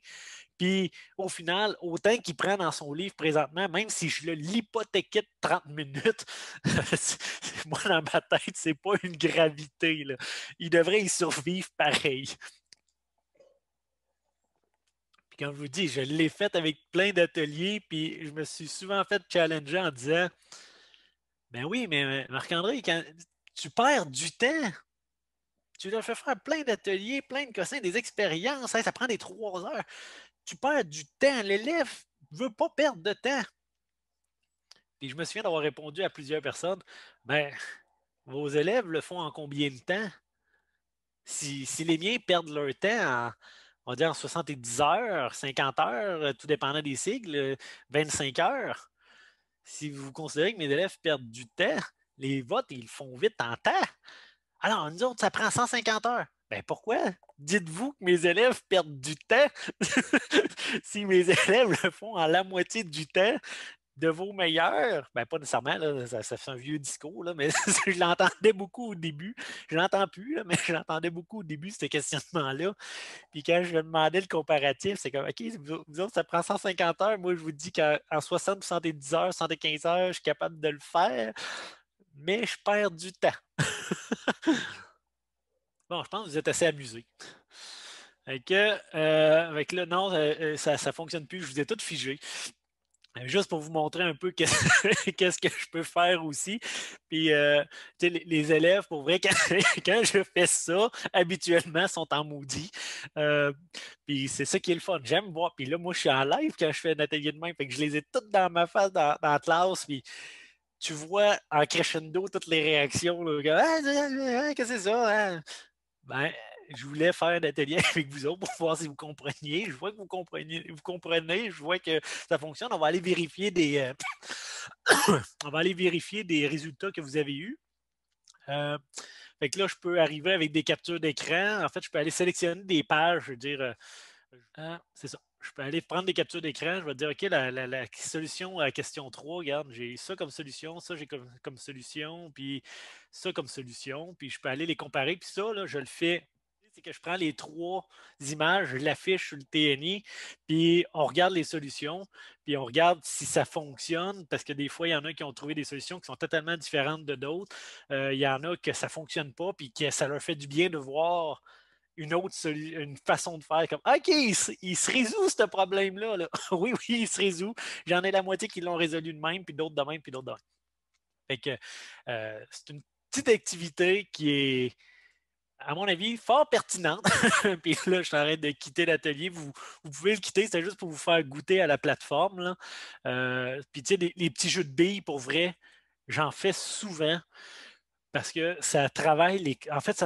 Puis au final, autant qu'il prend dans son livre présentement, même si je le l'hypothéquais de 30 minutes, <laughs> moi dans ma tête, c'est pas une gravité. Il devrait y survivre pareil. Puis comme je vous dis, je l'ai fait avec plein d'ateliers, puis je me suis souvent fait challenger en disant Ben oui, mais euh, Marc-André, quand tu perds du temps tu dois faire plein d'ateliers, plein de cossins, des expériences. Hein, ça prend des trois heures tu perds du temps. L'élève ne veut pas perdre de temps. Et je me souviens d'avoir répondu à plusieurs personnes, ben, vos élèves le font en combien de temps? Si, les miens perdent leur temps en, on va dire en 70 heures, 50 heures, tout dépendant des sigles, 25 heures, si vous considérez que mes élèves perdent du temps, les votes, ils le font vite en temps. Alors, nous autres, ça prend 150 heures. Ben pourquoi dites-vous que mes élèves perdent du temps <laughs> si mes élèves le font en la moitié du temps de vos meilleurs? Ben pas nécessairement, ça, fait un vieux discours, là, mais <laughs> je l'entendais beaucoup au début. Je l'entends plus, mais je l'entendais beaucoup au début, ce questionnement-là. Puis quand je demandais le comparatif, c'est comme, OK, ça prend 150 heures. Moi, je vous dis qu'en 60, 70 heures, 75 heures, je suis capable de le faire, mais je perds du temps. <laughs> Bon, je pense que vous êtes assez amusés. Avec, euh, avec le non, euh, euh, ça ne fonctionne plus. Je vous ai tout figé. Juste pour vous montrer un peu <laughs> qu'est-ce, que je peux faire aussi. Puis, euh, les, les, élèves, pour vrai, <laughs> quand, je fais ça, habituellement, sont en maudit. puis, c'est ça qui est le fun. J'aime voir. Puis là, moi, je suis en live quand je fais un atelier de main. Fait que je les ai toutes dans ma face, dans, la classe. Puis, tu vois en crescendo toutes les réactions. Ah, ah, ah, qu'est-ce que c'est ça? Hein? ben, euh, je voulais faire un atelier <laughs> avec vous autres pour voir si vous compreniez. Je vois que vous comprenez. vous comprenez, je vois que ça fonctionne. On va aller vérifier des, euh, <coughs> on va aller vérifier des résultats que vous avez eus. Euh, fait que là, je peux arriver avec des captures d'écran. En fait, je peux aller sélectionner des pages, je veux dire, c'est ça je peux aller prendre des captures d'écran, je vais dire, OK, la, solution à la question 3, regarde, j'ai ça comme solution, ça j'ai comme, solution, puis ça comme solution, puis je peux aller les comparer, puis ça, là, je le fais. C'est que je prends les trois images, je l'affiche sur le TNI, puis on regarde les solutions, puis on regarde si ça fonctionne, parce que des fois, il y en a qui ont trouvé des solutions qui sont totalement différentes de d'autres. Euh, il y en a que ça ne fonctionne pas, puis que ça leur fait du bien de voir une autre une façon de faire comme OK, il, se, résout ce problème-là. <laughs> oui, oui, il se résout. J'en ai la moitié qui l'ont résolu de même, puis d'autres de même, puis d'autres de même. que euh, c'est une petite activité qui est, à mon avis, fort pertinente. <laughs> puis là, je t'arrête de quitter l'atelier. Vous, pouvez le quitter, c'est juste pour vous faire goûter à la plateforme. Là. Euh, puis tu sais, les, petits jeux de billes, pour vrai, j'en fais souvent parce que ça travaille En fait,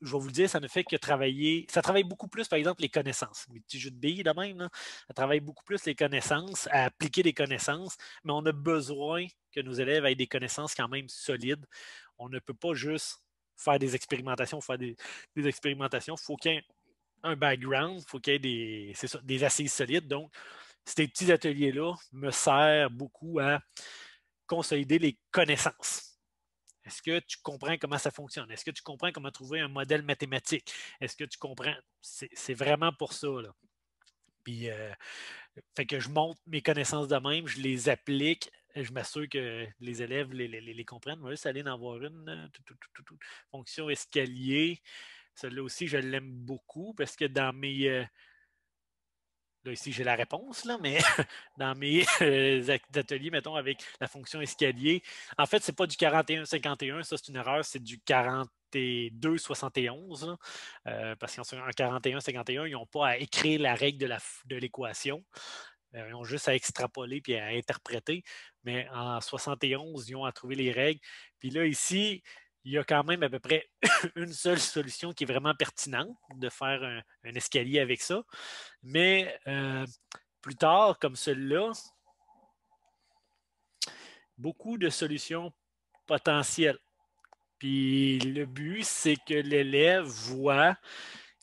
je vais vous le dire, ça ne fait que travailler. Ça travaille beaucoup plus, par exemple, les connaissances. Les petits jeux de billes, de même, ça travaille beaucoup plus les connaissances, à appliquer des connaissances, mais on a besoin que nos élèves aient des connaissances quand même solides. On ne peut pas juste faire des expérimentations, faire des, expérimentations. Il faut qu'il y ait un background, il faut qu'il y ait des, des assises solides. Donc, ces petits ateliers-là me servent beaucoup à consolider les connaissances est-ce que tu comprends comment ça fonctionne? Est-ce que tu comprends comment trouver un modèle mathématique? Est-ce que tu comprends? C'est vraiment pour ça. Là. Puis, euh, fait que je monte mes connaissances de même, je les applique, je m'assure que les élèves les, comprennent. Moi, ça en avoir une. Euh, Fonction escalier. Celle-là aussi, je l'aime beaucoup parce que dans mes. Euh, là, ici, j'ai la réponse, là, mais <laughs> dans mes euh, ateliers, mettons, avec la fonction escalier, en fait, ce n'est pas du 41-51, ça, c'est une erreur, c'est du 42-71, euh, parce qu'en 41-51, ils n'ont pas à écrire la règle de l'équation. Euh, ils ont juste à extrapoler puis à interpréter. Mais en 71, ils ont à trouver les règles. Puis là, ici, il y a quand même à peu près <coughs> une seule solution qui est vraiment pertinente de faire un, escalier avec ça. Mais euh, plus tard, comme celui-là, beaucoup de solutions potentielles. Puis le but, c'est que l'élève voit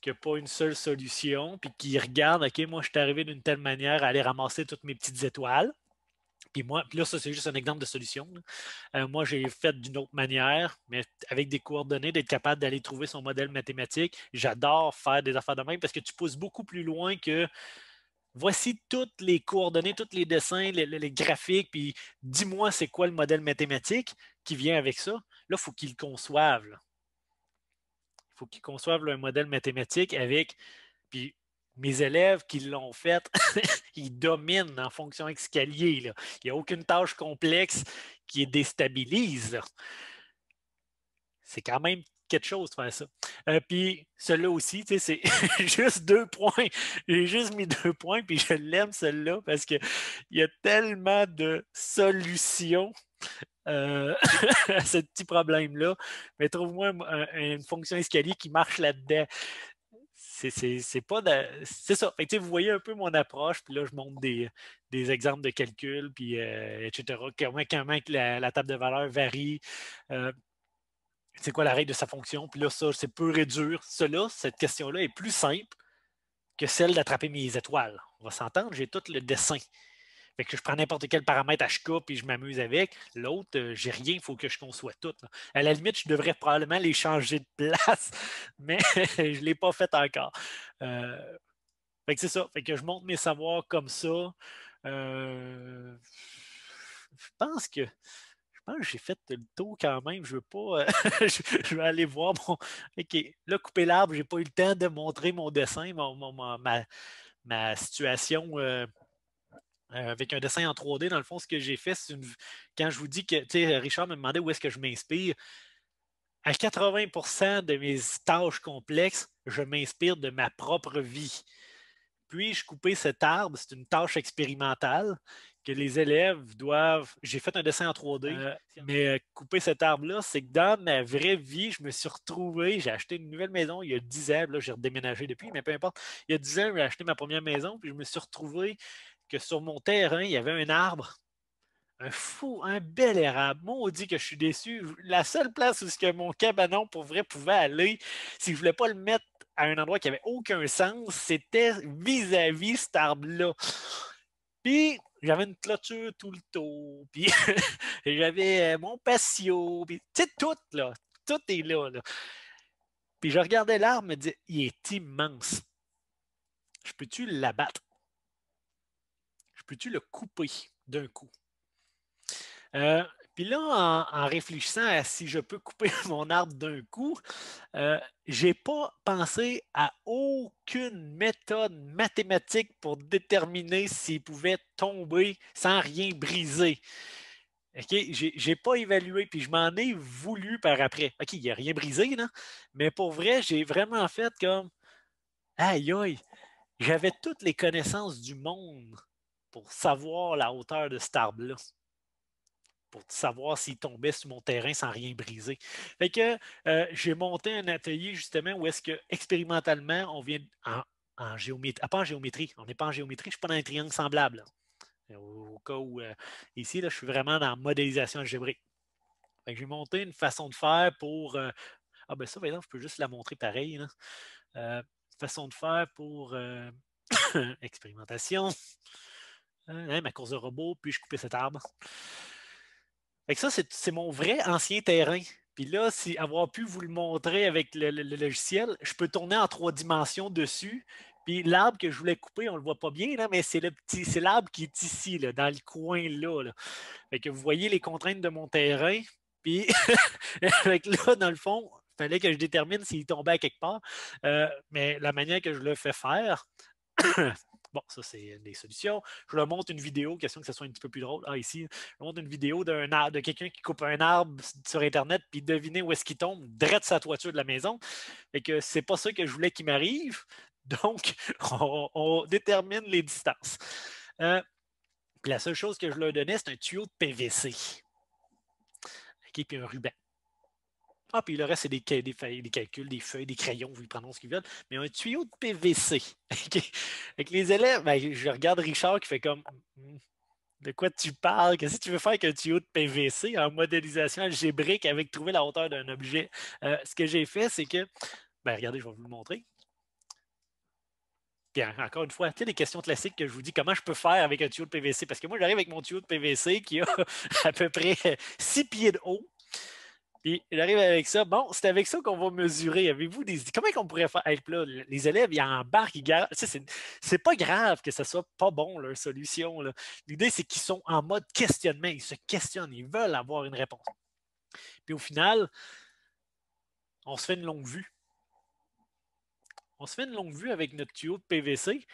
qu'il n'y a pas une seule solution, puis qu'il regarde, OK, moi, je suis arrivé d'une telle manière à aller ramasser toutes mes petites étoiles. Puis moi, puis là, ça, c'est juste un exemple de solution. Euh, moi, j'ai fait d'une autre manière, mais avec des coordonnées, d'être capable d'aller trouver son modèle mathématique. J'adore faire des affaires de même parce que tu pousses beaucoup plus loin que voici toutes les coordonnées, tous les dessins, les, graphiques, puis dis-moi c'est quoi le modèle mathématique qui vient avec ça. Là, il faut qu'ils conçoivent. Il faut qu'ils conçoivent un modèle mathématique avec mes élèves qui l'ont fait, <laughs> ils dominent en fonction escalier. Il n'y a aucune tâche complexe qui est déstabilise. C'est quand même quelque chose de faire ça. Euh, puis celui-là aussi, c'est <laughs> juste deux points. J'ai juste mis deux points, puis je l'aime celle là parce qu'il y a tellement de solutions euh, <laughs> à ce petit problème-là. Mais trouve-moi une fonction escalier qui marche là-dedans c'est pas c'est ça vous voyez un peu mon approche puis là je montre des, exemples de calcul puis euh, etc comment comment la, la, table de valeur varie euh, c'est quoi la règle de sa fonction puis là ça c'est peu réduire cela cette question là est plus simple que celle d'attraper mes étoiles on va s'entendre j'ai tout le dessin que je prends n'importe quel paramètre à je et je m'amuse avec. L'autre, euh, j'ai rien, il faut que je conçois tout. À la limite, je devrais probablement les changer de place, <laughs> mais <laughs> je ne l'ai pas fait encore. Euh, fait que c'est ça. Fait que je monte mes savoirs comme ça. Euh, je pense que j'ai fait le tour quand même, je veux pas, <laughs> je, vais aller voir mon. OK, là, couper l'arbre, j'ai pas eu le temps de montrer mon dessin, ma, ma, situation euh, avec un dessin en 3D. Dans le fond, ce que j'ai fait, c'est une... quand je vous dis que tu sais, Richard me demandait où est-ce que je m'inspire, à 80 de mes tâches complexes, je m'inspire de ma propre vie. Puis-je coupais cet arbre? C'est une tâche expérimentale que les élèves doivent. J'ai fait un dessin en 3D, euh, mais euh, couper cet arbre-là, c'est que dans ma vraie vie, je me suis retrouvé. J'ai acheté une nouvelle maison il y a 10 ans. Là, j'ai redéménagé depuis, mais peu importe. Il y a 10 ans, j'ai acheté ma première maison, puis je me suis retrouvé que sur mon terrain, il y avait un arbre, un fou, un bel érable. Maudit que je suis déçu. La seule place où ce que mon cabanon pour vrai pouvait aller, si je ne voulais pas le mettre à un endroit qui n'avait aucun sens, c'était vis-à-vis cet arbre-là. Puis j'avais une clôture tout le tour, puis <laughs> j'avais euh, mon patio, puis tu tout là, tout est là. Puis je regardais l'arbre, et me disais, il est immense. Je peux-tu l'abattre? peux-tu le couper d'un coup? Euh, puis là, en, réfléchissant à si je peux couper <laughs> mon arbre d'un coup, euh, je n'ai pas pensé à aucune méthode mathématique pour déterminer s'il pouvait tomber sans rien briser. Je n'ai pas évalué, puis je m'en ai voulu par après. OK, il n'y a rien brisé, non? Mais pour vrai, j'ai vraiment fait comme Aïe aïe, j'avais toutes les connaissances du monde pour savoir la hauteur de cet arbre-là. Pour savoir s'il tombait sur mon terrain sans rien briser. Fait que euh, j'ai monté un atelier justement où est-ce que expérimentalement, on vient en, géométrie. Ah, pas en géométrie, on n'est pas en géométrie, je ne suis pas dans un triangle semblable. Au, cas où euh, ici, là, je suis vraiment dans la modélisation algébrique. J'ai monté une façon de faire pour. Euh, ah ben ça, par exemple, je peux juste la montrer pareil. façon de faire pour <coughs> expérimentation. Hein, ma course de robot, puis je coupais cet arbre. Fait ça, c'est mon vrai ancien terrain. Puis là, si avoir pu vous le montrer avec le, logiciel, je peux tourner en trois dimensions dessus. Puis l'arbre que je voulais couper, on ne le voit pas bien, là, mais c'est l'arbre qui est ici, dans le coin là, que vous voyez les contraintes de mon terrain. Puis <laughs> là, dans le fond, il fallait que je détermine s'il tombait à quelque part. Euh, mais la manière que je le fais faire, <clears throat> Bon, ça, c'est euh, des solutions. Je leur montre une vidéo, question que ce soit un petit peu plus drôle. Ah, ici, je leur montre une vidéo d'un arbre, de quelqu'un qui coupe un arbre sur Internet, puis devinez où est-ce qu'il tombe, de sa toiture de la maison. Et que c'est pas ça que je voulais qu'il m'arrive. <laughs> Donc, on, détermine les distances. Euh, puis la seule chose que je leur donnais, c'est un tuyau de PVC. et puis un ruban. Ah, puis le reste, c'est des, des, calculs, des feuilles, des crayons, vous prenez ce qu'ils veulent. Mais un tuyau de PVC. Avec <laughs> les élèves, ben, je regarde Richard qui fait comme «Hmm, De quoi tu parles? Qu'est-ce que tu veux faire avec un tuyau de PVC en modélisation algébrique avec trouver la hauteur d'un objet? Euh, ce que j'ai fait, c'est que. Ben, regardez, je vais vous le montrer. Bien, encore une fois, tu sais, les questions classiques que je vous dis, comment je peux faire avec un tuyau de PVC? Parce que moi, j'arrive avec mon tuyau de PVC qui a <laughs> à peu près 6 pieds de haut, puis il arrive avec ça. Bon, c'est avec ça qu'on va mesurer. Avez-vous des idées? Comment qu'on pourrait faire? là, les élèves, ils embarquent, ils gardent. qui c'est pas grave que ce soit pas bon, leur solution. L'idée, c'est qu'ils sont en mode questionnement. Ils se questionnent. Ils veulent avoir une réponse. Puis au final, on se fait une longue vue. On se fait une longue vue avec notre tuyau de PVC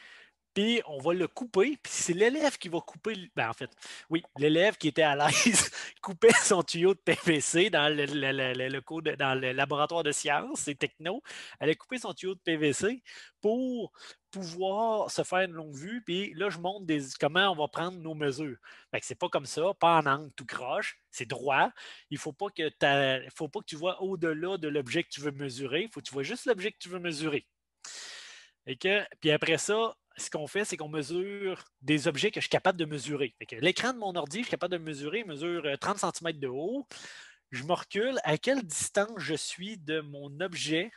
puis on va le couper, puis c'est l'élève qui va couper, ben en fait, oui, l'élève qui était à l'aise <laughs> coupait son tuyau de PVC dans le, le, dans le laboratoire de sciences et techno, elle a coupé son tuyau de PVC pour pouvoir se faire une longue vue, puis là, je montre des, comment on va prendre nos mesures. Fait que c'est pas comme ça, pas en angle tout croche, c'est droit. Il faut pas que, faut pas que tu vois au-delà de l'objet que tu veux mesurer, il faut que tu vois juste l'objet que tu veux mesurer. Et que, puis après ça, ce qu'on fait, c'est qu'on mesure des objets que je suis capable de mesurer. L'écran de mon ordi, je suis capable de mesurer, mesure 30 euh, cm de haut. Je me recule à quelle distance je suis de mon objet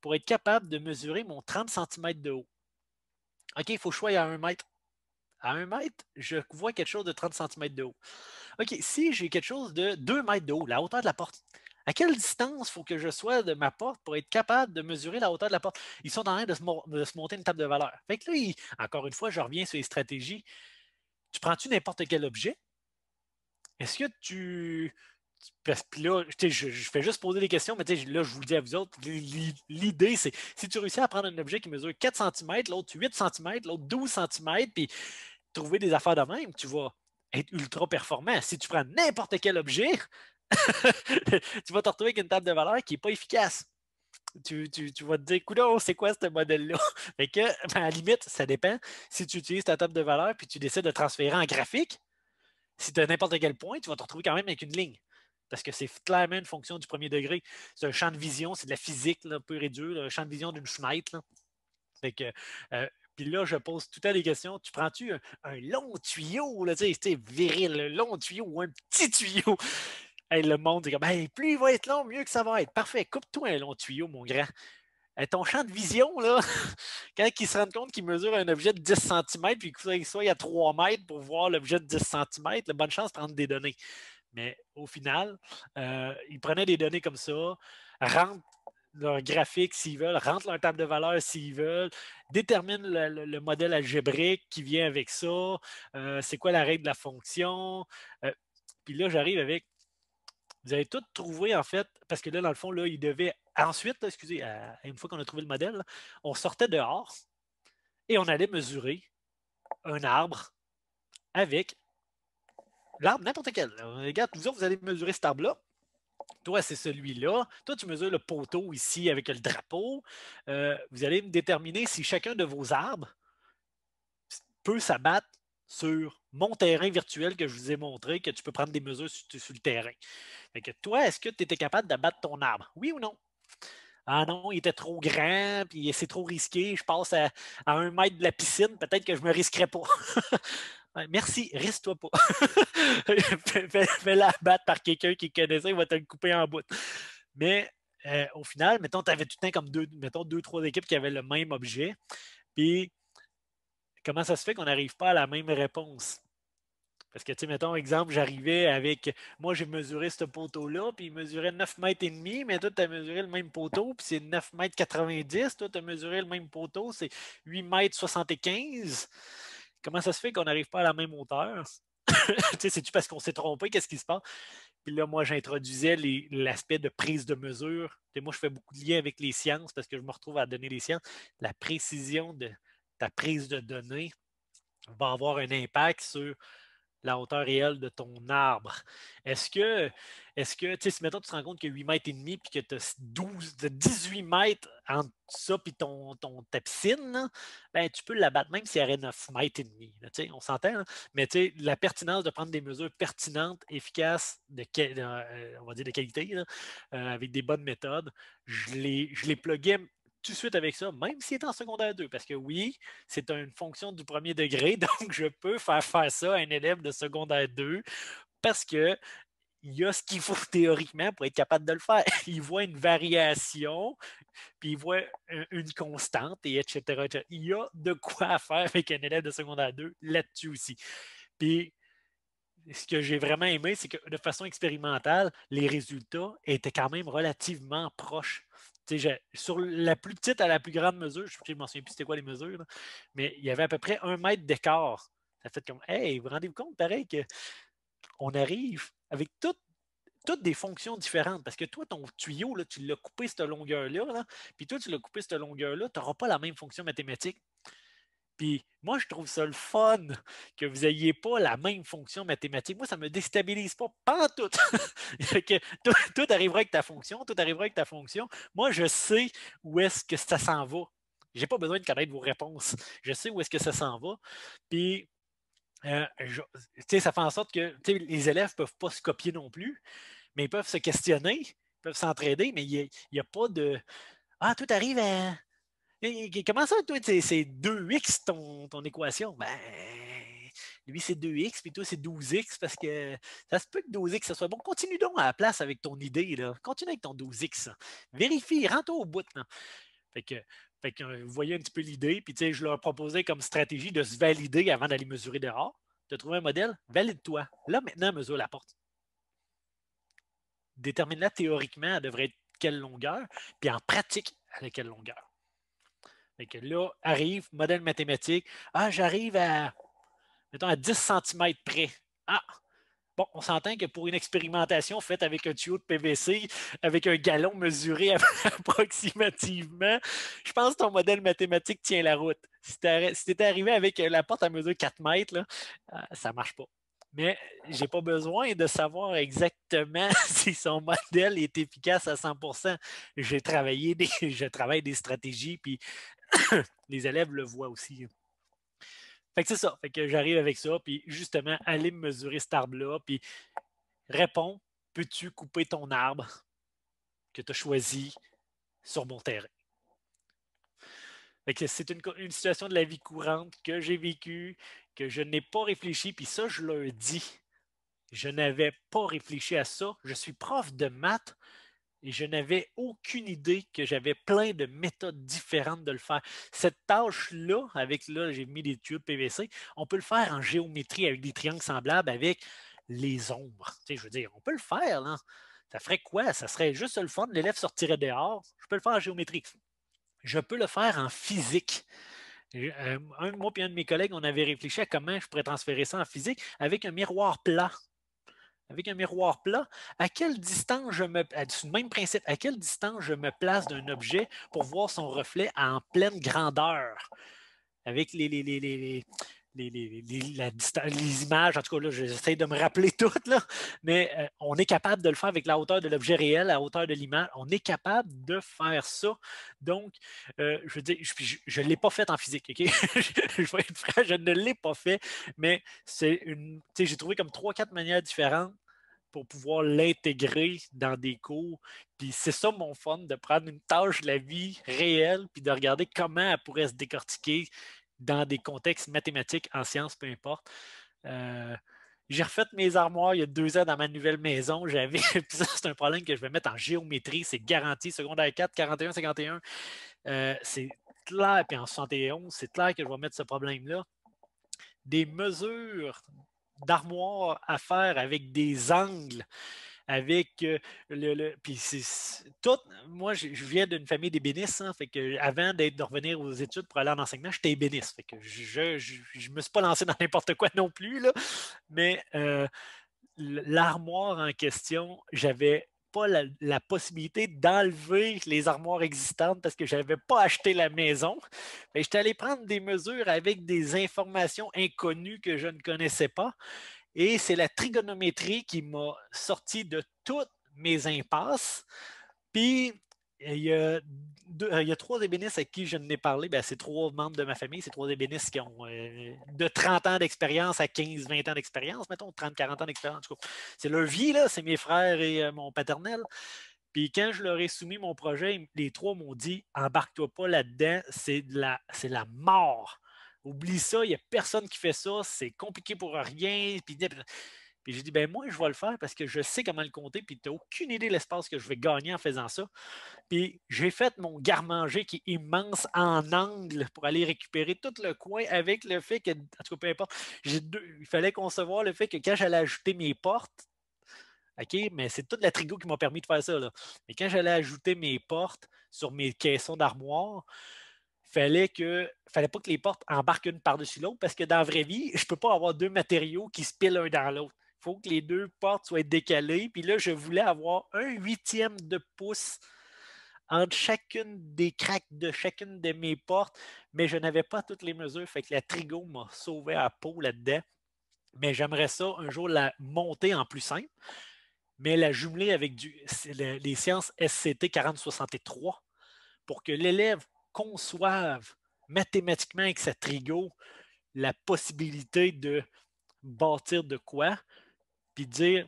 pour être capable de mesurer mon 30 cm de haut. OK, il faut que je sois à 1 mètre. À 1 mètre, je vois quelque chose de 30 cm de haut. OK, si j'ai quelque chose de 2 mètres de haut, la hauteur de la porte, à quelle distance faut que je sois de ma porte pour être capable de mesurer la hauteur de la porte? Ils sont en train de se, monter une table de valeur. Fait là, encore une fois, je reviens sur les stratégies. Tu prends-tu n'importe quel objet? Est-ce que tu. là, je, je, fais juste poser des questions, mais là, je vous le dis à vous autres, l'idée, c'est si tu réussis à prendre un objet qui mesure 4 cm, l'autre 8 cm, l'autre 12 cm, puis trouver des affaires de même, tu vas être ultra performant. Si tu prends n'importe quel objet, <laughs> tu vas te retrouver avec une table de valeur qui n'est pas efficace. Tu, tu, tu, vas te dire, coudon, c'est quoi ce modèle-là? <laughs> que, ben, à la limite, ça dépend. Si tu utilises ta table de valeur puis tu décides de transférer en graphique, si tu as n'importe quel point, tu vas te retrouver quand même avec une ligne. Parce que c'est clairement une fonction du premier degré. C'est un champ de vision, c'est de la physique là, pure et dure, un champ de vision d'une fenêtre. Là. que, euh, puis là, je pose tout à des questions. Tu prends-tu un, long tuyau, là, tu viril, un long tuyau ou un petit tuyau? le monde dit plus il va être long, mieux que ça va être. Parfait, coupe-toi un long tuyau, mon grand. et ton champ de vision, là, <laughs> quand ils se rendent compte qu'ils mesurent un objet de 10 cm, puis qu'il soit à 3 mètres pour voir l'objet de 10 cm, la bonne chance de prendre des données. Mais au final, euh, ils prenaient des données comme ça, rentrent leur graphique s'ils veulent, rentrent leur table de valeur s'ils veulent, déterminent le, modèle algébrique qui vient avec ça, euh, c'est quoi la règle de la fonction. Euh, puis là, j'arrive avec vous avez tout trouvé, en fait, parce que là, dans le fond, là, il devait. Ensuite, excusez, une fois qu'on a trouvé le modèle, on sortait dehors et on allait mesurer un arbre avec l'arbre n'importe quel. Regarde, vous vous allez mesurer cet arbre-là. Toi, c'est celui-là. Toi, tu mesures le poteau ici avec le drapeau. Euh, vous allez me déterminer si chacun de vos arbres peut s'abattre sur mon terrain virtuel que je vous ai montré, que tu peux prendre des mesures sur, le terrain. Fait que toi, est-ce que tu étais capable d'abattre ton arbre? Oui ou non? Ah non, il était trop grand, puis c'est trop risqué, je passe à, un mètre de la piscine, peut-être que je ne me risquerais pas. <laughs> Merci, risque toi pas. <laughs> Fais-la abattre par quelqu'un qui connaissait, il va te le couper en bout. Mais euh, au final, mettons, tu avais tout le temps comme deux, mettons, deux, trois équipes qui avaient le même objet. Puis comment ça se fait qu'on n'arrive pas à la même réponse? Parce que, tu sais, mettons, exemple, j'arrivais avec, moi, j'ai mesuré ce poteau-là, puis il mesurait 9 mètres et demi, mais toi, tu as mesuré le même poteau, puis c'est 9 mètres 90, toi, tu as mesuré le même poteau, c'est 8 mètres Comment ça se fait qu'on n'arrive pas à la même hauteur? <coughs> tu sais, c'est-tu parce qu'on s'est trompé? Qu'est-ce qui se passe? Puis là, moi, j'introduisais l'aspect de prise de mesure. sais, moi, je fais beaucoup de liens avec les sciences parce que je me retrouve à donner les sciences. La précision de ta prise de données va avoir un impact sur la hauteur réelle de ton arbre. Est-ce que, est que, tu sais, si maintenant tu te rends compte que 8 mètres et demi puis que tu as 18 mètres entre ça puis ton, ton, ta ben, tu peux l'abattre même si elle est 9 mètres et demi. on s'entend, hein? mais tu sais, la pertinence de prendre des mesures pertinentes, efficaces, de, euh, on va dire de qualité, euh, avec des bonnes méthodes, je les, je les suite avec ça, même s'il est en secondaire 2, parce que oui, c'est une fonction du premier degré, <laughs> donc je peux faire faire ça à un élève de secondaire 2 parce que il y a ce qu'il faut <laughs> théoriquement pour être capable de le faire. <laughs> Il voit une variation, puis il voit une constante, et etc., Il y a de quoi faire avec un élève de secondaire 2 là-dessus aussi. Puis, ce que j'ai vraiment aimé, c'est que de façon expérimentale, les résultats étaient quand même relativement proches sur la plus petite à la plus grande mesure, je ne me souviens plus c'était quoi les mesures, mais il y avait à peu près un mètre d'écart. Ça fait comme, hey, vous rendez-vous compte, pareil, qu'on arrive avec toutes toutes des fonctions différentes. Parce que toi, ton tuyau, là, tu l'as coupé cette longueur-là, puis toi, tu l'as coupé cette longueur-là, tu n'auras pas la même fonction mathématique. Puis moi, je trouve ça le fun que vous n'ayez pas la même fonction mathématique. Moi, ça ne me déstabilise pas, pas <laughs> tout. tout, arrivera avec ta fonction, tout arrivera avec ta fonction. Moi, je sais où est-ce que ça s'en va. Je n'ai pas besoin de connaître vos réponses. Je sais où est-ce que ça s'en va. Puis, euh, ça fait en sorte que les élèves ne peuvent pas se copier non plus, mais ils peuvent se questionner, ils peuvent s'entraider, mais il n'y a, a, pas de Ah, tout arrive à, mais comment ça, toi, c'est 2x ton, équation? Ben, lui, c'est 2x, puis toi, c'est 12x, parce que ça se peut que 12x, ça soit bon. Continue donc à la place avec ton idée, là. Continue avec ton 12x. Vérifie, rentre au bout. Là. Fait que, fait euh, vous voyez un petit peu l'idée, puis je leur proposais comme stratégie de se valider avant d'aller mesurer dehors, de trouver un modèle, valide-toi. Là, maintenant, mesure la porte. Détermine-la théoriquement, elle devrait être quelle longueur, puis en pratique, est quelle longueur que là, arrive, modèle mathématique, ah, j'arrive à, à 10 cm près. Ah, Bon, on s'entend que pour une expérimentation faite avec un tuyau de PVC, avec un galon mesuré <laughs> approximativement, je pense que ton modèle mathématique tient la route. Si tu étais arrivé avec la porte à mesure 4 mètres, euh, ça ne marche pas. Mais je n'ai pas besoin de savoir exactement <laughs> si son modèle est efficace à 100 J'ai travaillé, des, je travaille des stratégies puis <coughs> les élèves le voient aussi. Fait que c'est ça. Fait que j'arrive avec ça, puis justement, allez me mesurer cet arbre-là, puis réponds, peux-tu couper ton arbre que tu as choisi sur mon terrain? c'est une, situation de la vie courante que j'ai vécue, que je n'ai pas réfléchi, puis ça, je le dis. Je n'avais pas réfléchi à ça. Je suis prof de maths. Et je n'avais aucune idée que j'avais plein de méthodes différentes de le faire. Cette tâche-là, avec là, j'ai mis des tubes PVC, on peut le faire en géométrie avec des triangles semblables, avec les ombres. Tu je veux dire, on peut le faire, là. Ça ferait quoi? Ça serait juste le fun, l'élève sortirait dehors. Je peux le faire en géométrie. Je peux le faire en physique. Euh, un, moi et un de mes collègues, on avait réfléchi à comment je pourrais transférer ça en physique avec un miroir plat avec un miroir plat, à quelle distance je me même principe, à quelle distance je me place d'un objet pour voir son reflet en pleine grandeur avec les, les, les, les, images, en tout cas, là, j'essaie de me rappeler <laughs> toutes, là, mais euh, on est capable de le faire avec la hauteur de l'objet réel, la hauteur de l'image. On est capable de faire ça. Donc, euh, je veux dire, je ne l'ai pas fait en physique, OK? <laughs> je je ne l'ai pas fait, mais c'est une. j'ai trouvé comme trois, quatre manières différentes pour pouvoir l'intégrer dans des cours. Puis c'est ça mon fun, de prendre une tâche de la vie réelle, puis de regarder comment elle pourrait se décortiquer dans des contextes mathématiques, en sciences, peu importe. Euh, j'ai refait mes armoires il y a deux ans dans ma nouvelle maison. J'avais, <laughs> c'est un problème que je vais mettre en géométrie, c'est garanti. Secondaire 4, 41, 51, c'est clair. Puis en 71, c'est clair que je vais mettre ce problème-là. Des mesures d'armoire à faire avec des angles avec euh, le. puis c'est tout. Moi, je, viens d'une famille d'ébénistes, hein, fait que avant d'être de revenir aux études pour aller en enseignement, j'étais ébéniste. Fait que je ne me suis pas lancé <laughs> dans n'importe quoi non plus. Là, mais euh, l'armoire en question, j'avais pas la, la possibilité d'enlever les armoires existantes parce que je n'avais pas acheté la maison. J'étais allé prendre des mesures avec des informations inconnues que je ne connaissais pas. Et c'est la trigonométrie qui m'a sorti de toutes mes impasses. Puis, il y a, trois ébénistes à qui je n'ai parlé. Ben, c'est trois membres de ma famille. C'est trois ébénistes qui ont euh, de 30 ans d'expérience à 15, 20 ans d'expérience, mettons, 30, 40 ans d'expérience. C'est leur vie, là. C'est mes frères et euh, mon paternel. Puis quand je leur ai soumis mon projet, les trois m'ont dit embarque-toi pas là-dedans, c'est la mort. Oublie ça, il n'y a personne qui fait ça, c'est compliqué pour rien. Puis, j'ai dit, ben moi, je vais le faire parce que je sais comment le compter, puis tu n'as aucune idée de l'espace que je vais gagner en faisant ça. Puis j'ai fait mon garde-manger qui est immense en angle pour aller récupérer tout le coin avec le fait que, en tout cas, peu importe, il fallait concevoir le fait que quand j'allais ajouter mes portes, OK, mais c'est toute la trigo qui m'a permis de faire ça. Mais quand j'allais ajouter mes portes sur mes caissons d'armoire, fallait que fallait pas que les portes embarquent une par-dessus l'autre parce que dans la vraie vie, je ne peux pas avoir deux matériaux qui se pilent l'un dans l'autre. Il faut que les deux portes soient décalées. Puis là, je voulais avoir un huitième de pouce entre chacune des craques de chacune de mes portes, mais je n'avais pas toutes les mesures. Fait que la trigo m'a sauvé à peau là-dedans. Mais j'aimerais ça un jour la monter en plus simple, mais la jumeler avec les sciences SCT 4063 pour que l'élève conçoivent mathématiquement avec sa trigo la possibilité de bâtir de quoi, puis dire,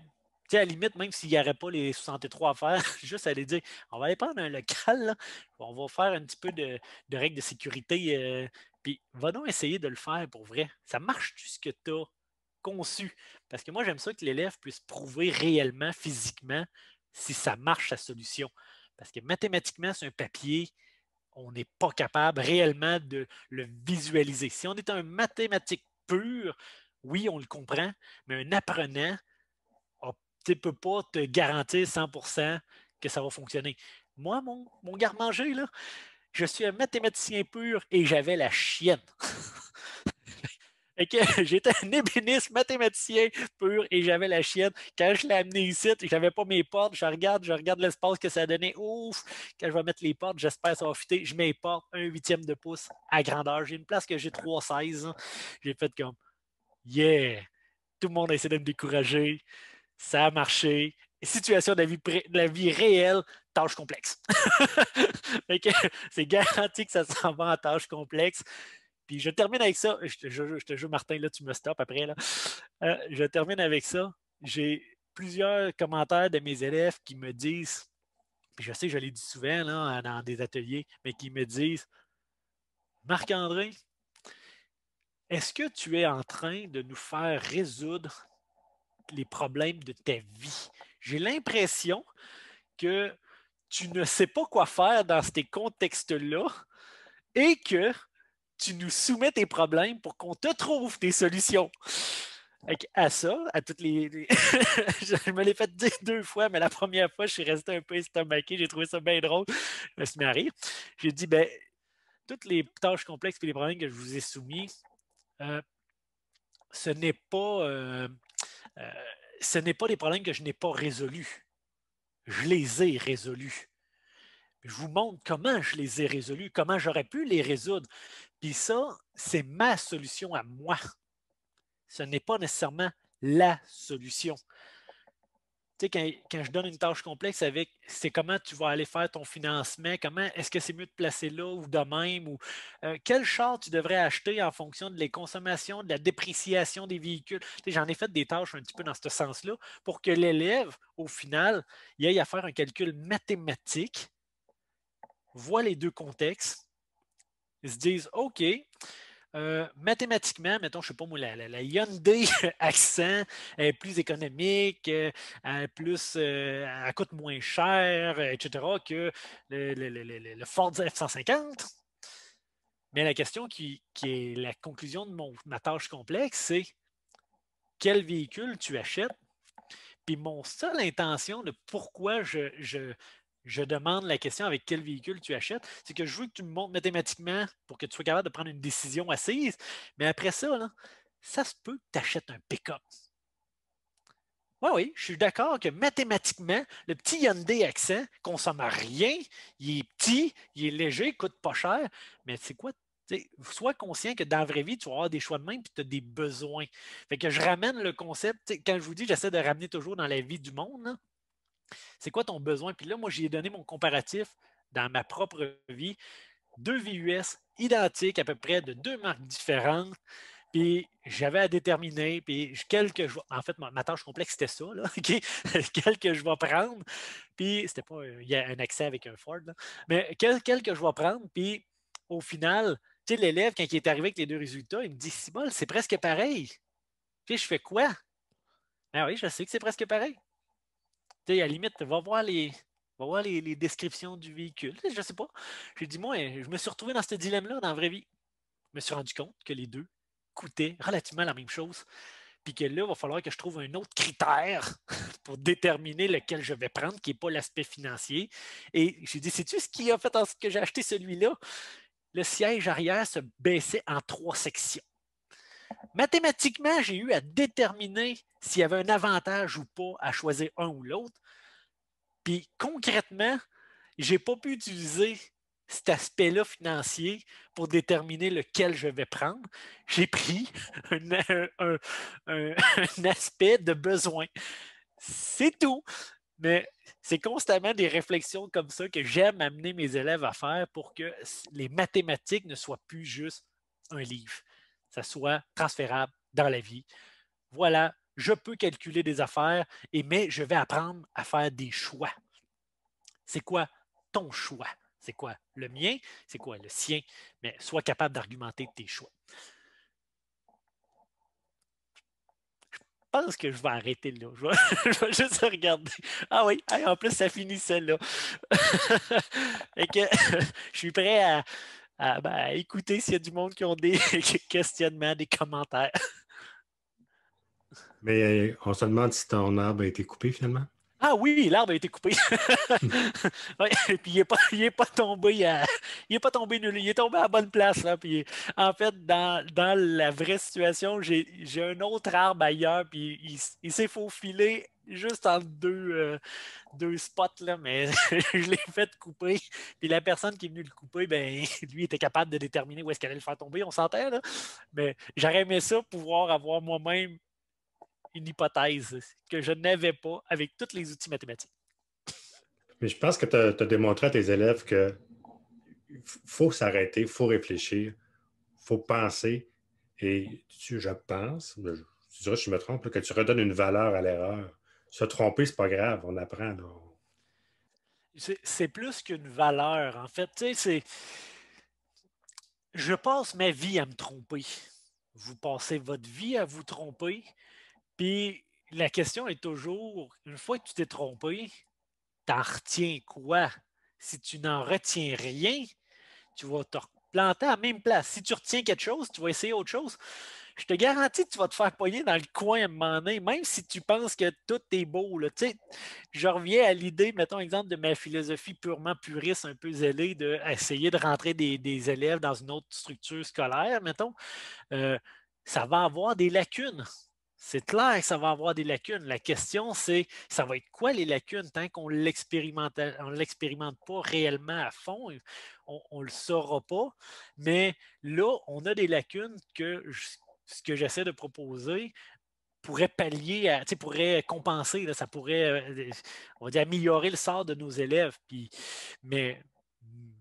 tiens à la limite, même s'il n'y aurait pas les 63 à faire, <laughs> juste aller dire, on va aller prendre un local, on va faire un petit peu de, règles de sécurité, euh, puis va donc essayer de le faire pour vrai. Ça marche tout ce que tu as conçu? Parce que moi, j'aime ça que l'élève puisse prouver réellement, physiquement, si ça marche, sa solution. Parce que mathématiquement, c'est un papier, on n'est pas capable réellement de le visualiser. Si on est un mathématique pur, oui, on le comprend, mais un apprenant ne ah, peut pas te garantir 100% que ça va fonctionner. Moi, mon, mon manger je suis un mathématicien pur et j'avais la chienne. <laughs> <laughs> J'étais un ébéniste mathématicien pur et j'avais la chienne. Quand je l'ai amené ici, j'avais pas mes portes. Je regarde, je regarde l'espace que ça donnait. Ouf! Quand je vais mettre les portes, j'espère ça va fitter. Je mets les portes, un huitième de pouce à grandeur. J'ai une place que j'ai 3,16. J'ai fait comme Yeah! Tout le monde a essayé de me décourager. Ça a marché situation de la vie, de la vie réelle, tâche complexe. <laughs> <laughs> c'est garanti que ça s'en va en tâche complexe. Puis je termine avec ça. Je te, je, jure, Martin, là, tu me stops après. Là. Euh, je termine avec ça. J'ai plusieurs commentaires de mes élèves qui me disent, puis je sais, je les dis souvent là, dans des ateliers, mais qui me disent Marc-André, est-ce que tu es en train de nous faire résoudre les problèmes de ta vie? J'ai l'impression que tu ne sais pas quoi faire dans ces contextes-là et que tu nous soumets tes problèmes pour qu'on te trouve tes solutions. À ça, à toutes les. <laughs> je me l'ai fait deux fois, mais la première fois, je suis resté un peu estomaqué. J'ai trouvé ça bien drôle. Je me suis J'ai dit, ben, toutes les tâches complexes et les problèmes que je vous ai soumis, euh, ce n'est pas. Euh, euh, ce n'est pas des problèmes que je n'ai pas résolus. Je les ai résolus. Je vous montre comment je les ai résolus, comment j'aurais pu les résoudre. Puis ça, c'est ma solution à moi. Ce n'est pas nécessairement la solution. Tu sais, quand, je donne une tâche complexe avec c'est comment tu vas aller faire ton financement, comment est-ce que c'est mieux de placer là ou de même, ou euh, quel char tu devrais acheter en fonction de les consommations, de la dépréciation des véhicules. Tu sais, J'en ai fait des tâches un petit peu dans ce sens-là pour que l'élève, au final, il aille à faire un calcul mathématique, voit les deux contextes, ils se disent OK, euh, mathématiquement, mettons, je ne sais pas moi, la, la, Hyundai <laughs> Accent est plus économique, euh, elle, plus, euh, coûte moins cher, etc., que le, le, le, le Ford F-150. Mais la question qui, est la conclusion de mon, ma tâche complexe, c'est quel véhicule tu achètes? Puis mon seule intention de pourquoi je, je demande la question avec quel véhicule tu achètes, c'est que je veux que tu me montres mathématiquement pour que tu sois capable de prendre une décision assise. Mais après ça, là, ça se peut que tu achètes un pick-up. Oui, oui, je suis d'accord que mathématiquement, le petit Hyundai Accent consomme rien, il est petit, il est léger, il ne coûte pas cher, mais c'est quoi? sois conscient que dans la vraie vie, tu vas avoir des choix de même et tu as des besoins. Fait que je ramène le concept, quand je vous dis, j'essaie de ramener toujours dans la vie du monde, c'est quoi ton besoin? Puis là, moi, j'ai donné mon comparatif dans ma propre vie. Deux VUS identiques, à peu près de deux marques différentes. Puis j'avais à déterminer, puis quel je En fait, ma, tâche complexe, c'était ça, là, <laughs> OK? quel que je vais prendre. Puis c'était pas euh, il y a un accès avec un Ford, là. mais quel, que je vais prendre. Puis au final, tu sais, l'élève, quand il est arrivé avec les deux résultats, il me dit, c'est presque pareil. Puis je fais quoi? Ah oui, je sais que c'est presque pareil à la limite, va voir les, va les, descriptions du véhicule. Je ne sais pas. J'ai dit, moi, je me suis retrouvé dans ce dilemme-là dans la vraie vie. Je me suis rendu compte que les deux coûtaient relativement la même chose. Puis que là, il va falloir que je trouve un autre critère <laughs> pour déterminer lequel je vais prendre, qui n'est pas l'aspect financier. Et j'ai dit, cest tu ce qui a fait en ce que j'ai acheté celui-là? Le siège arrière se baissait en trois sections. Mathématiquement, j'ai eu à déterminer s'il y avait un avantage ou pas à choisir un ou l'autre. Puis concrètement, je n'ai pas pu utiliser cet aspect-là financier pour déterminer lequel je vais prendre. J'ai pris <laughs> un, un, aspect de besoin. C'est tout. Mais c'est constamment des réflexions comme ça que j'aime amener mes élèves à faire pour que les mathématiques ne soient plus juste un livre ça soit transférable dans la vie. Voilà, je peux calculer des affaires, mais je vais apprendre à faire des choix. C'est quoi ton choix? C'est quoi le mien? C'est quoi le sien? Mais sois capable d'argumenter tes choix. Je pense que je vais arrêter là. Je vais, <laughs> juste regarder. Ah oui, en plus, ça finit celle-là. <laughs> <laughs> je suis prêt à, à, ah, ben, écoutez, s'il y a du monde qui ont des <laughs> questionnements, des commentaires. Mais euh, on se demande si ton arbre a été coupé finalement. Ah oui, l'arbre a été coupé. <laughs> et puis il n'est pas, pas, tombé il est tombé il est tombé à bonne place. en fait, dans, la vraie situation, j'ai un autre arbre ailleurs, puis il s'est faufilé juste en deux, euh, deux spots, là, mais <laughs> je l'ai fait couper. Puis la personne qui est venue le couper, ben, <laughs> lui était capable de déterminer où est-ce qu'elle allait le faire tomber, on s'entend, Mais j'aurais aimé ça, pouvoir avoir moi-même une hypothèse que je n'avais pas avec tous les outils mathématiques. Mais je pense que tu as, démontré à tes élèves que faut s'arrêter, faut réfléchir, faut penser. Et tu, je pense, je, je me trompe, que tu redonnes une valeur à l'erreur se tromper, c'est pas grave, on apprend. C'est plus qu'une valeur, en fait. Tu sais, c'est. Je passe ma vie à me tromper. Vous passez votre vie à vous tromper. Puis la question est toujours une fois que tu t'es trompé, t'en retiens quoi? Si tu n'en retiens rien, tu vas te replanter à la même place. Si tu retiens quelque chose, tu vas essayer autre chose je te garantis que tu vas te faire poigner dans le coin à un moment donné, même si tu penses que tout est beau. Là. Tu sais, je reviens à l'idée, mettons exemple, de ma philosophie purement puriste, un peu zélée, d'essayer de, rentrer des, élèves dans une autre structure scolaire, mettons. Euh, ça va avoir des lacunes. C'est clair que ça va avoir des lacunes. La question, c'est ça va être quoi les lacunes tant qu'on ne l'expérimente pas réellement à fond, on ne le saura pas. Mais là, on a des lacunes que ce que j'essaie de proposer pourrait pallier, à, pourrait compenser, ça pourrait, euh, on va améliorer le sort de nos élèves. mais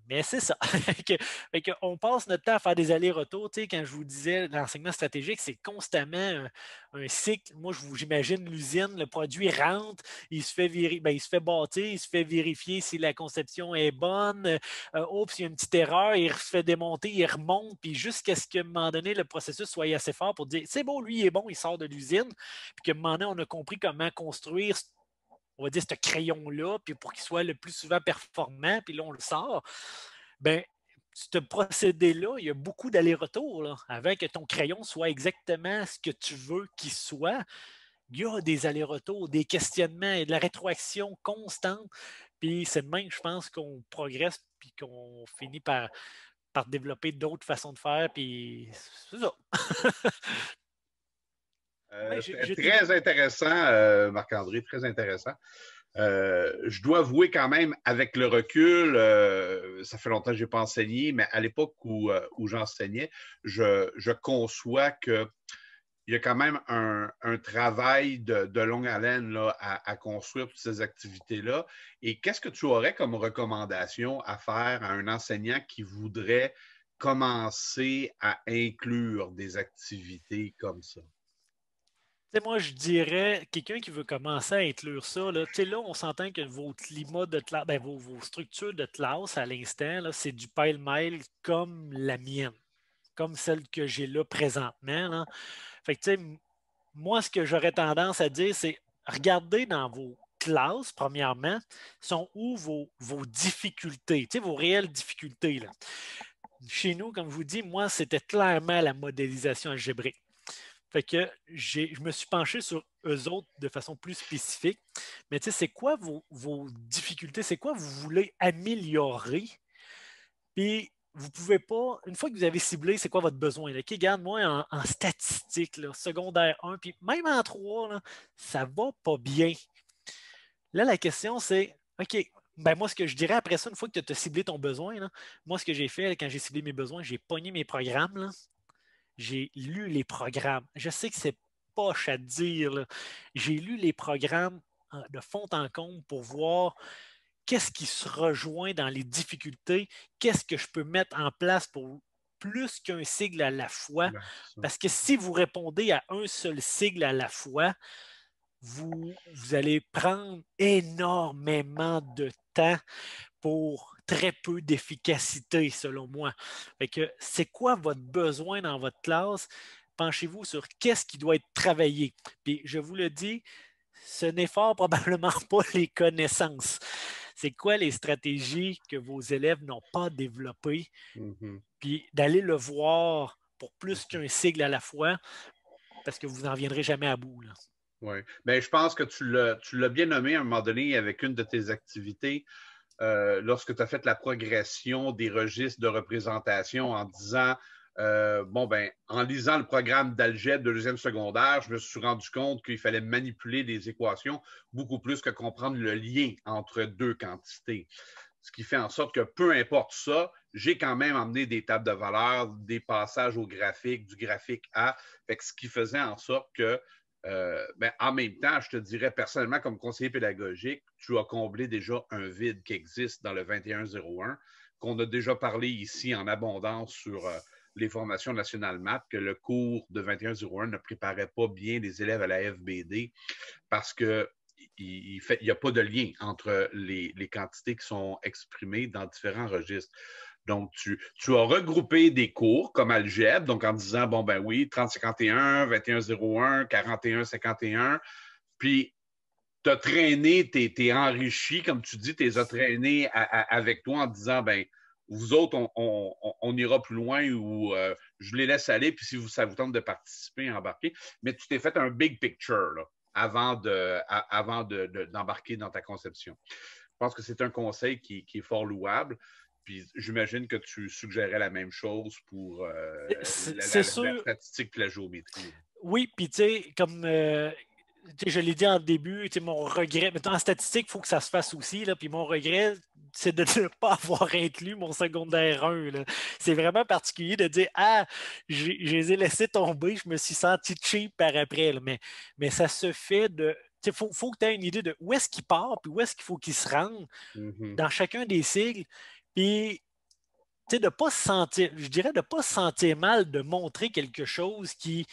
mais c'est ça. <laughs> on passe notre temps à faire des allers-retours. Tu quand je vous disais, l'enseignement stratégique, c'est constamment un, cycle. Moi, j'imagine l'usine, le produit rentre, il se fait virer, ben, il se fait bâtir, il se fait vérifier si la conception est bonne. Oh, oups, il y a une petite erreur, il se fait démonter, il remonte, puis jusqu'à ce qu'à un moment donné, le processus soit assez fort pour dire c'est bon, lui, il est bon, il sort de l'usine. Puis qu'à un moment donné, on a compris comment construire on va dire, ce crayon-là, puis pour qu'il soit le plus souvent performant, puis là, on le sort, ben ce procédé-là, il y a beaucoup d'allers-retours. Avant que ton crayon soit exactement ce que tu veux qu'il soit, il y a des allers-retours, des questionnements et de la rétroaction constante. Puis c'est même, je pense, qu'on progresse puis qu'on finit par, par développer d'autres façons de faire. Puis c'est ça. <laughs> Euh, très intéressant, euh, Marc-André, très intéressant. Euh, je dois avouer quand même, avec le recul, ça fait longtemps que je n'ai pas enseigné, mais à l'époque où, j'enseignais, je, conçois qu'il y a quand même un, travail de, longue haleine là, à, à, construire toutes ces activités-là. Et qu'est-ce que tu aurais comme recommandation à faire à un enseignant qui voudrait commencer à inclure des activités comme ça? moi, je dirais, quelqu'un qui veut commencer à inclure ça, là, là on s'entend que vos climats de classe, ben, vos, structures de classe à l'instant, c'est du pile-mail comme la mienne, comme celle que j'ai là présentement. moi, ce que j'aurais tendance à dire, c'est regardez dans vos classes, premièrement, sont où vos, vos difficultés, vos réelles difficultés. Là. Chez nous, comme je vous dis, moi, c'était clairement la modélisation algébrique fait que je me suis penché sur eux autres de façon plus spécifique. Mais tu sais, c'est quoi vos, difficultés? C'est quoi vous voulez améliorer? Puis vous pouvez pas, une fois que vous avez ciblé, c'est quoi votre besoin? Là? garde moi en, en statistique, secondaire 1, puis même en 3, ça ça va pas bien. Là, la question, c'est OK, ben moi, ce que je dirais après ça, une fois que tu as ciblé ton besoin, moi, ce que j'ai fait quand j'ai ciblé mes besoins, j'ai pogné mes programmes, j'ai lu les programmes. Je sais que c'est poche à dire. J'ai lu les programmes euh, de fond en comble pour voir qu'est-ce qui se rejoint dans les difficultés, qu'est-ce que je peux mettre en place pour plus qu'un sigle à la fois. Parce que si vous répondez à un seul sigle à la fois, vous, vous allez prendre énormément de temps pour très peu d'efficacité, selon moi. que c'est quoi votre besoin dans votre classe? Penchez-vous sur qu'est-ce qui doit être travaillé. Puis je vous le dis, ce n'est fort <laughs> probablement pas les connaissances. C'est quoi les stratégies que vos élèves n'ont pas développées? Mm-hmm. Puis d'aller le voir pour plus mm-hmm. qu'un sigle à la fois, parce que vous n'en viendrez jamais à bout. Oui. Ben, je pense que tu l'as bien nommé à un moment donné avec une de tes activités. Euh, lorsque tu as fait la progression des registres de représentation en disant euh, bon, ben, en lisant le programme d'algèbre de deuxième secondaire, je me suis rendu compte qu'il fallait manipuler des équations beaucoup plus que comprendre le lien entre deux quantités. Ce qui fait en sorte que peu importe ça, j'ai quand même emmené des tables de valeur, des passages au graphique, du graphique à. Fait ce qui faisait en sorte que euh, mais en même temps, je te dirais personnellement, comme conseiller pédagogique, tu as comblé déjà un vide qui existe dans le 2101, qu'on a déjà parlé ici en abondance sur euh, les formations nationales maths, que le cours de 2101 ne préparait pas bien les élèves à la FBD parce que il n'y a pas de lien entre les, quantités qui sont exprimées dans différents registres. Donc, tu, as regroupé des cours comme algèbre, donc en disant, bon, ben oui, 3051, 2101, 4151, puis tu as traîné, tu es, enrichi, comme tu dis, tu as traînés avec toi en disant, ben vous autres, on, on ira plus loin ou euh, je les laisse aller, puis si vous, ça vous tente de participer, embarquer. Mais tu t'es fait un big picture avant d'embarquer dans ta conception. Je pense que c'est un conseil qui est fort louable. Puis j'imagine que tu suggérais la même chose pour euh, la, statistique et la géométrie. Oui, puis tu sais, comme euh, je l'ai dit en début, mon regret, mais en statistique, il faut que ça se fasse aussi. puis mon regret, c'est de ne pas avoir inclus mon secondaire 1. C'est vraiment particulier de dire Ah, je les ai, laissés tomber, je me suis senti cheap par après. mais, mais ça se fait de il faut, que tu aies une idée de où est-ce qu'il part, puis où est-ce qu'il faut qu'il se rende mm-hmm. dans chacun des sigles et tu sais, de pas sentir, je dirais de pas sentir mal de montrer quelque chose qui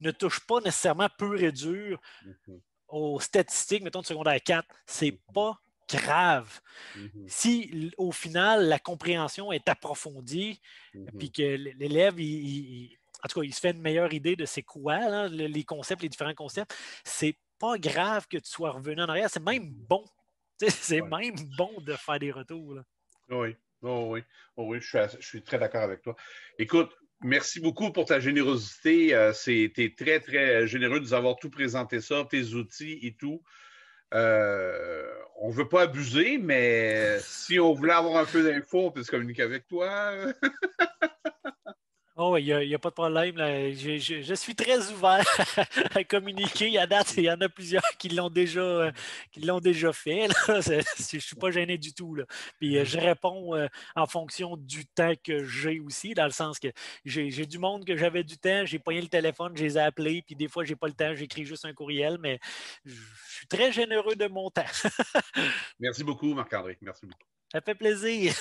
ne touche pas nécessairement pur et dur mhm. aux statistiques, mettons, de secondaire 4. C'est mhm. pas grave. Mhm. Si au final la compréhension est approfondie, puis que l'élève, il, en tout cas, il se fait une meilleure idée de c'est quoi les concepts, les différents concepts, c'est pas grave que tu sois revenu en arrière, c'est même bon. <laughs> C'est même bon de faire des retours. Oui. Oh oui, oh je, suis très d'accord avec toi. Écoute, merci beaucoup pour ta générosité. Euh, tu es très, très généreux de nous avoir tout présenté ça, tes outils et tout. Euh, on ne veut pas abuser, mais si on voulait avoir un peu d'infos, on peut se communiquer avec toi. <laughs> Oh, il n'y a, pas de problème. Je, suis très ouvert <laughs> à communiquer. À date, il y en a plusieurs qui l'ont déjà, euh, qui l'ont déjà fait. <laughs> Je ne suis pas gêné du tout. Puis euh, je réponds euh, en fonction du temps que j'ai aussi, dans le sens que j'ai du monde que j'avais du temps, j'ai pogné le téléphone, je les ai appelés, puis des fois, je n'ai pas le temps, j'écris juste un courriel, mais je suis très généreux de mon temps. <laughs> Merci beaucoup, Marc-André. Merci beaucoup. Ça fait plaisir.